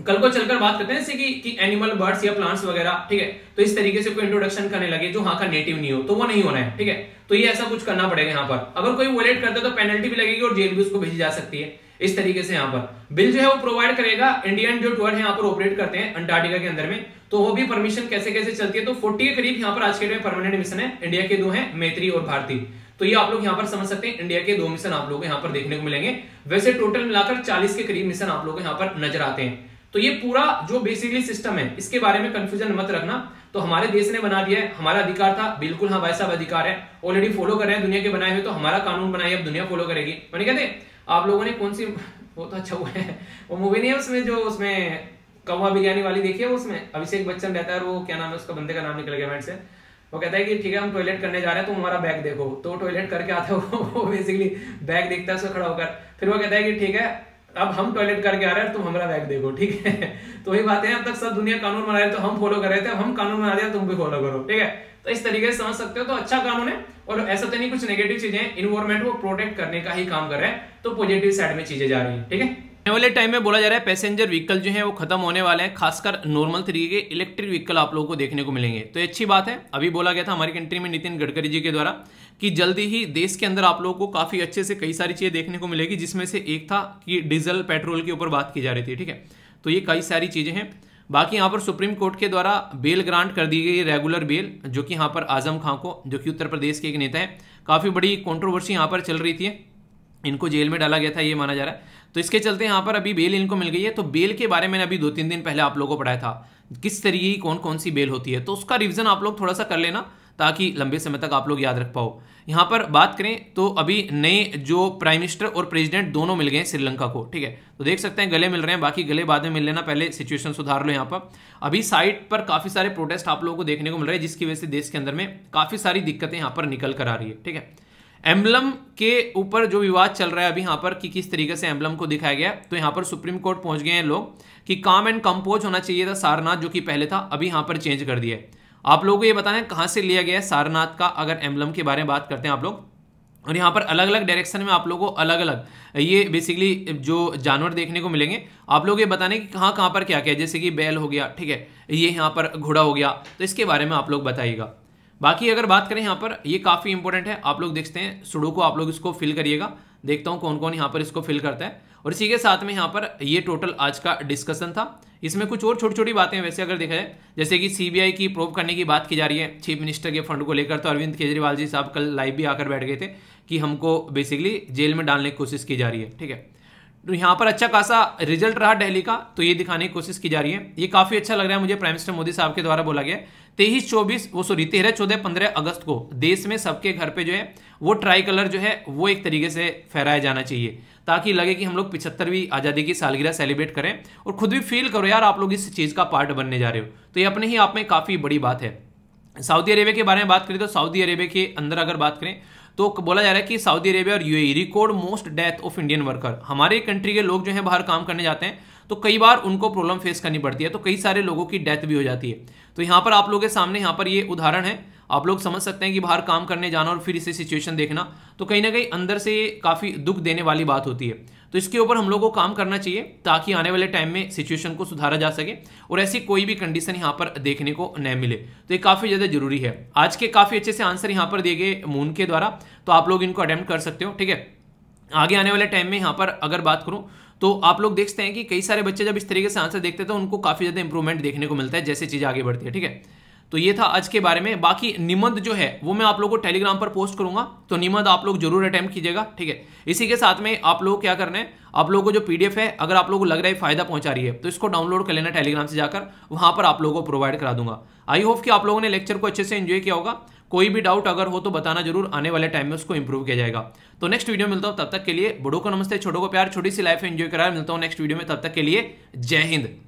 कल को चलकर बात करते हैं जैसे कि, कि एनिमल बर्ड्स या प्लांट्स वगैरह ठीक है तो इस तरीके से कोई इंट्रोडक्शन करने लगे जो हाँ का नेटिव नहीं हो तो वो नहीं होना है ठीक है तो ये ऐसा कुछ करना पड़ेगा यहाँ पर अगर कोई वोलेट करता है तो पेनल्टी भी लगेगी और जेल भी उसको भेजी जा सकती है इस तरीके से यहाँ पर बिल जो है वो प्रोवाइड करेगा इंडियन जो टूअर है यहाँ पर ऑपरेट करते हैं अंटार्टिका के अंदर में तो वो भी परमिशन कैसे कैसे चलती है तो फोर्टी के करीब यहाँ पर आज के डेट में परमानेंट मिशन है इंडिया के दो है मैत्री और भारती तो ये आप लोग यहाँ पर समझ सकते हैं इंडिया के दो मिशन आप लोग यहाँ पर देखने को मिलेंगे वैसे टोटल मिलाकर 40 के करीब मिशन आप लोग यहाँ पर नजर आते हैं तो ये पूरा जो बेसिकली सिस्टम है इसके बारे में कंफ्यूजन मत रखना तो हमारे देश ने बना दिया है हमारा अधिकार था बिल्कुल हाँ भाई साहब अधिकार है ऑलरेडी फॉलो कर रहे हैं दुनिया के बनाए हुए तो हमारा कानून बनाए अब दुनिया फॉलो करेगी मैंने कहते आप लोगों ने कौन सी वो तो अच्छा हुआ है वो मूवी नहीं है उसमें जो उसमें कौवा बिरयानी वाली देखी है उसमें अभिषेक बच्चन रहता है वो क्या नाम है उसका बंदे का नाम निकल गया मैंने से वो कहता है कि ठीक है हम टॉयलेट करने जा रहे हैं तुम हमारा बैग देखो तो टॉयलेट करके आता है वो बेसिकली बैग देखता है उसको खड़ा होकर फिर वो कहता है कि ठीक है अब हम टॉयलेट करके आ रहे हैं तुम हमारा बैग देखो ठीक है तो वही बातें अब तक सब दुनिया कानून बना रहे तो हम फॉलो कर रहे थे अब हम कानून बना रहे तुम भी फॉलो करो ठीक है तो इस तरीके से समझ सकते हो तो अच्छा कानून है और ऐसा तो नहीं कुछ नेगेटिव चीजें इन्वायरमेंट को प्रोटेक्ट करने का ही काम कर रहे हैं तो पॉजिटिव साइड में चीजें जा रही है ठीक है आने वाले टाइम में बोला जा रहा है पैसेंजर व्हीकल जो है वो खत्म होने वाले हैं खासकर नॉर्मल तरीके के इलेक्ट्रिक व्हीकल आप लोगों को देखने को मिलेंगे तो अच्छी बात है अभी बोला गया था हमारी कंट्री में नितिन गडकरी जी के द्वारा कि जल्दी ही देश के अंदर आप लोगों को काफी अच्छे से कई सारी चीजें देखने को मिलेगी जिसमें से एक था कि डीजल पेट्रोल के ऊपर बात की जा रही थी ठीक है तो ये कई सारी चीजें हैं बाकी यहाँ पर सुप्रीम कोर्ट के द्वारा बेल ग्रांट कर दी गई रेगुलर बेल जो कि यहाँ पर आजम खां को जो कि उत्तर प्रदेश के एक नेता है काफ़ी बड़ी कॉन्ट्रोवर्सी यहाँ पर चल रही थी इनको जेल में डाला गया था ये माना जा रहा है तो इसके चलते यहाँ पर अभी बेल इनको मिल गई है तो बेल के बारे में अभी दो तीन दिन पहले आप लोगों को पढ़ाया था किस तरीके की कौन कौन सी बेल होती है तो उसका रिविजन आप लोग थोड़ा सा कर लेना ताकि लंबे समय तक आप लोग याद रख पाओ यहाँ पर बात करें तो अभी नए जो प्राइम मिनिस्टर और प्रेसिडेंट दोनों मिल गए श्रीलंका को ठीक है तो देख सकते हैं गले मिल रहे हैं बाकी गले बाद में मिल लेना पहले सिचुएशन सुधार लो यहाँ पर अभी साइट पर काफ़ी सारे प्रोटेस्ट आप लोगों को देखने को मिल रहे हैं जिसकी वजह से देश के अंदर में काफ़ी सारी दिक्कतें यहाँ पर निकल कर आ रही है ठीक है एम्बलम के ऊपर जो विवाद चल रहा है अभी यहाँ पर कि किस तरीके से एम्बलम को दिखाया गया तो यहाँ पर सुप्रीम कोर्ट पहुंच गए हैं लोग कि काम एंड कंपोज होना चाहिए था सारनाथ जो कि पहले था अभी यहाँ पर चेंज कर दिया आप लोगों को ये बताना है कहाँ से लिया गया है सारनाथ का अगर एम्बलम के बारे में बात करते हैं आप लोग और यहाँ पर अलग अलग डायरेक्शन में आप लोगों को अलग अलग ये बेसिकली जो जानवर देखने को मिलेंगे आप लोग ये बताने कि कहाँ कहाँ पर क्या क्या जैसे कि बैल हो गया ठीक है ये यहाँ पर घोड़ा हो गया तो इसके बारे में आप लोग बताइएगा बाकी अगर बात करें यहाँ पर ये काफ़ी इंपॉर्टेंट है आप लोग देखते हैं सुडो को आप लोग इसको फिल करिएगा देखता हूँ कौन कौन यहाँ पर इसको फिल करता है और इसी के साथ में यहाँ पर ये टोटल आज का डिस्कशन था इसमें कुछ और छोटी छोटी बातें वैसे अगर देखा जाए जैसे कि सीबीआई की प्रोब करने की बात की जा रही है चीफ मिनिस्टर के फंड को लेकर तो अरविंद केजरीवाल जी साहब कल लाइव भी आकर बैठ गए थे कि हमको बेसिकली जेल में डालने की कोशिश की जा रही है ठीक है तो यहाँ पर अच्छा खासा रिजल्ट रहा डेली का तो ये दिखाने की कोशिश की जा रही है ये काफ़ी अच्छा लग रहा है मुझे प्राइम मिनिस्टर मोदी साहब के द्वारा बोला गया तेईस चौबीस वो सॉरी तेरह चौदह पंद्रह अगस्त को देश में सबके घर पे जो है वो ट्राई कलर जो है वो एक तरीके से फहराया जाना चाहिए ताकि लगे कि हम लोग पिछहत्तरवीं आज़ादी की सालगिरह सेलिब्रेट करें और खुद भी फील करो यार आप लोग इस चीज़ का पार्ट बनने जा रहे हो तो ये अपने ही आप में काफ़ी बड़ी बात है सऊदी अरेबिया के बारे में बात करें तो सऊदी अरेबिया के अंदर अगर बात करें तो बोला जा रहा है कि सऊदी अरेबिया और UAE record most death of Indian worker हमारे कंट्री के लोग जो है बाहर काम करने जाते हैं तो कई बार उनको प्रॉब्लम फेस करनी पड़ती है तो कई सारे लोगों की डेथ भी हो जाती है तो यहाँ पर आप लोगों के सामने यहाँ पर ये उदाहरण है आप लोग समझ सकते हैं कि बाहर काम करने जाना और फिर इसे सिचुएशन देखना तो कहीं ना कहीं अंदर से काफ़ी दुख देने वाली बात होती है तो इसके ऊपर हम लोग को काम करना चाहिए ताकि आने वाले टाइम में सिचुएशन को सुधारा जा सके और ऐसी कोई भी कंडीशन यहाँ पर देखने को न मिले तो ये काफ़ी ज़्यादा जरूरी है आज के काफ़ी अच्छे से आंसर यहाँ पर दिए गए मून के द्वारा तो आप लोग इनको अटैम्प्ट कर सकते हो ठीक है आगे आने वाले टाइम में यहाँ पर अगर बात करूँ तो आप लोग देखते हैं कि कई सारे बच्चे जब इस तरीके से आंसर देखते हैं तो उनको काफ़ी ज़्यादा इंप्रूवमेंट देखने को मिलता है जैसे चीज़ आगे बढ़ती है ठीक है तो ये था आज के बारे में बाकी निबंध जो है वो मैं आप लोगों को टेलीग्राम पर पोस्ट करूंगा तो निबंध आप लोग जरूर अटैम्प्ट कीजिएगा ठीक है इसी के साथ में आप लोग क्या करना है आप लोगों को जो पीडीएफ है अगर आप लोगों को लग रहा है फायदा पहुंचा रही है तो इसको डाउनलोड कर लेना टेलीग्राम से जाकर वहां पर आप लोगों को प्रोवाइड करा दूंगा आई होप कि आप लोगों ने लेक्चर को अच्छे से एंजॉय किया होगा कोई भी डाउट अगर हो तो बताना जरूर आने वाले टाइम में उसको इंप्रूव किया जाएगा तो नेक्स्ट वीडियो मिलता हूं तब तक के लिए बड़ों को नमस्ते छोटों को प्यार छोटी सी लाइफ एंजॉय करा मिलता हूं नेक्स्ट वीडियो में तब तक के लिए जय हिंद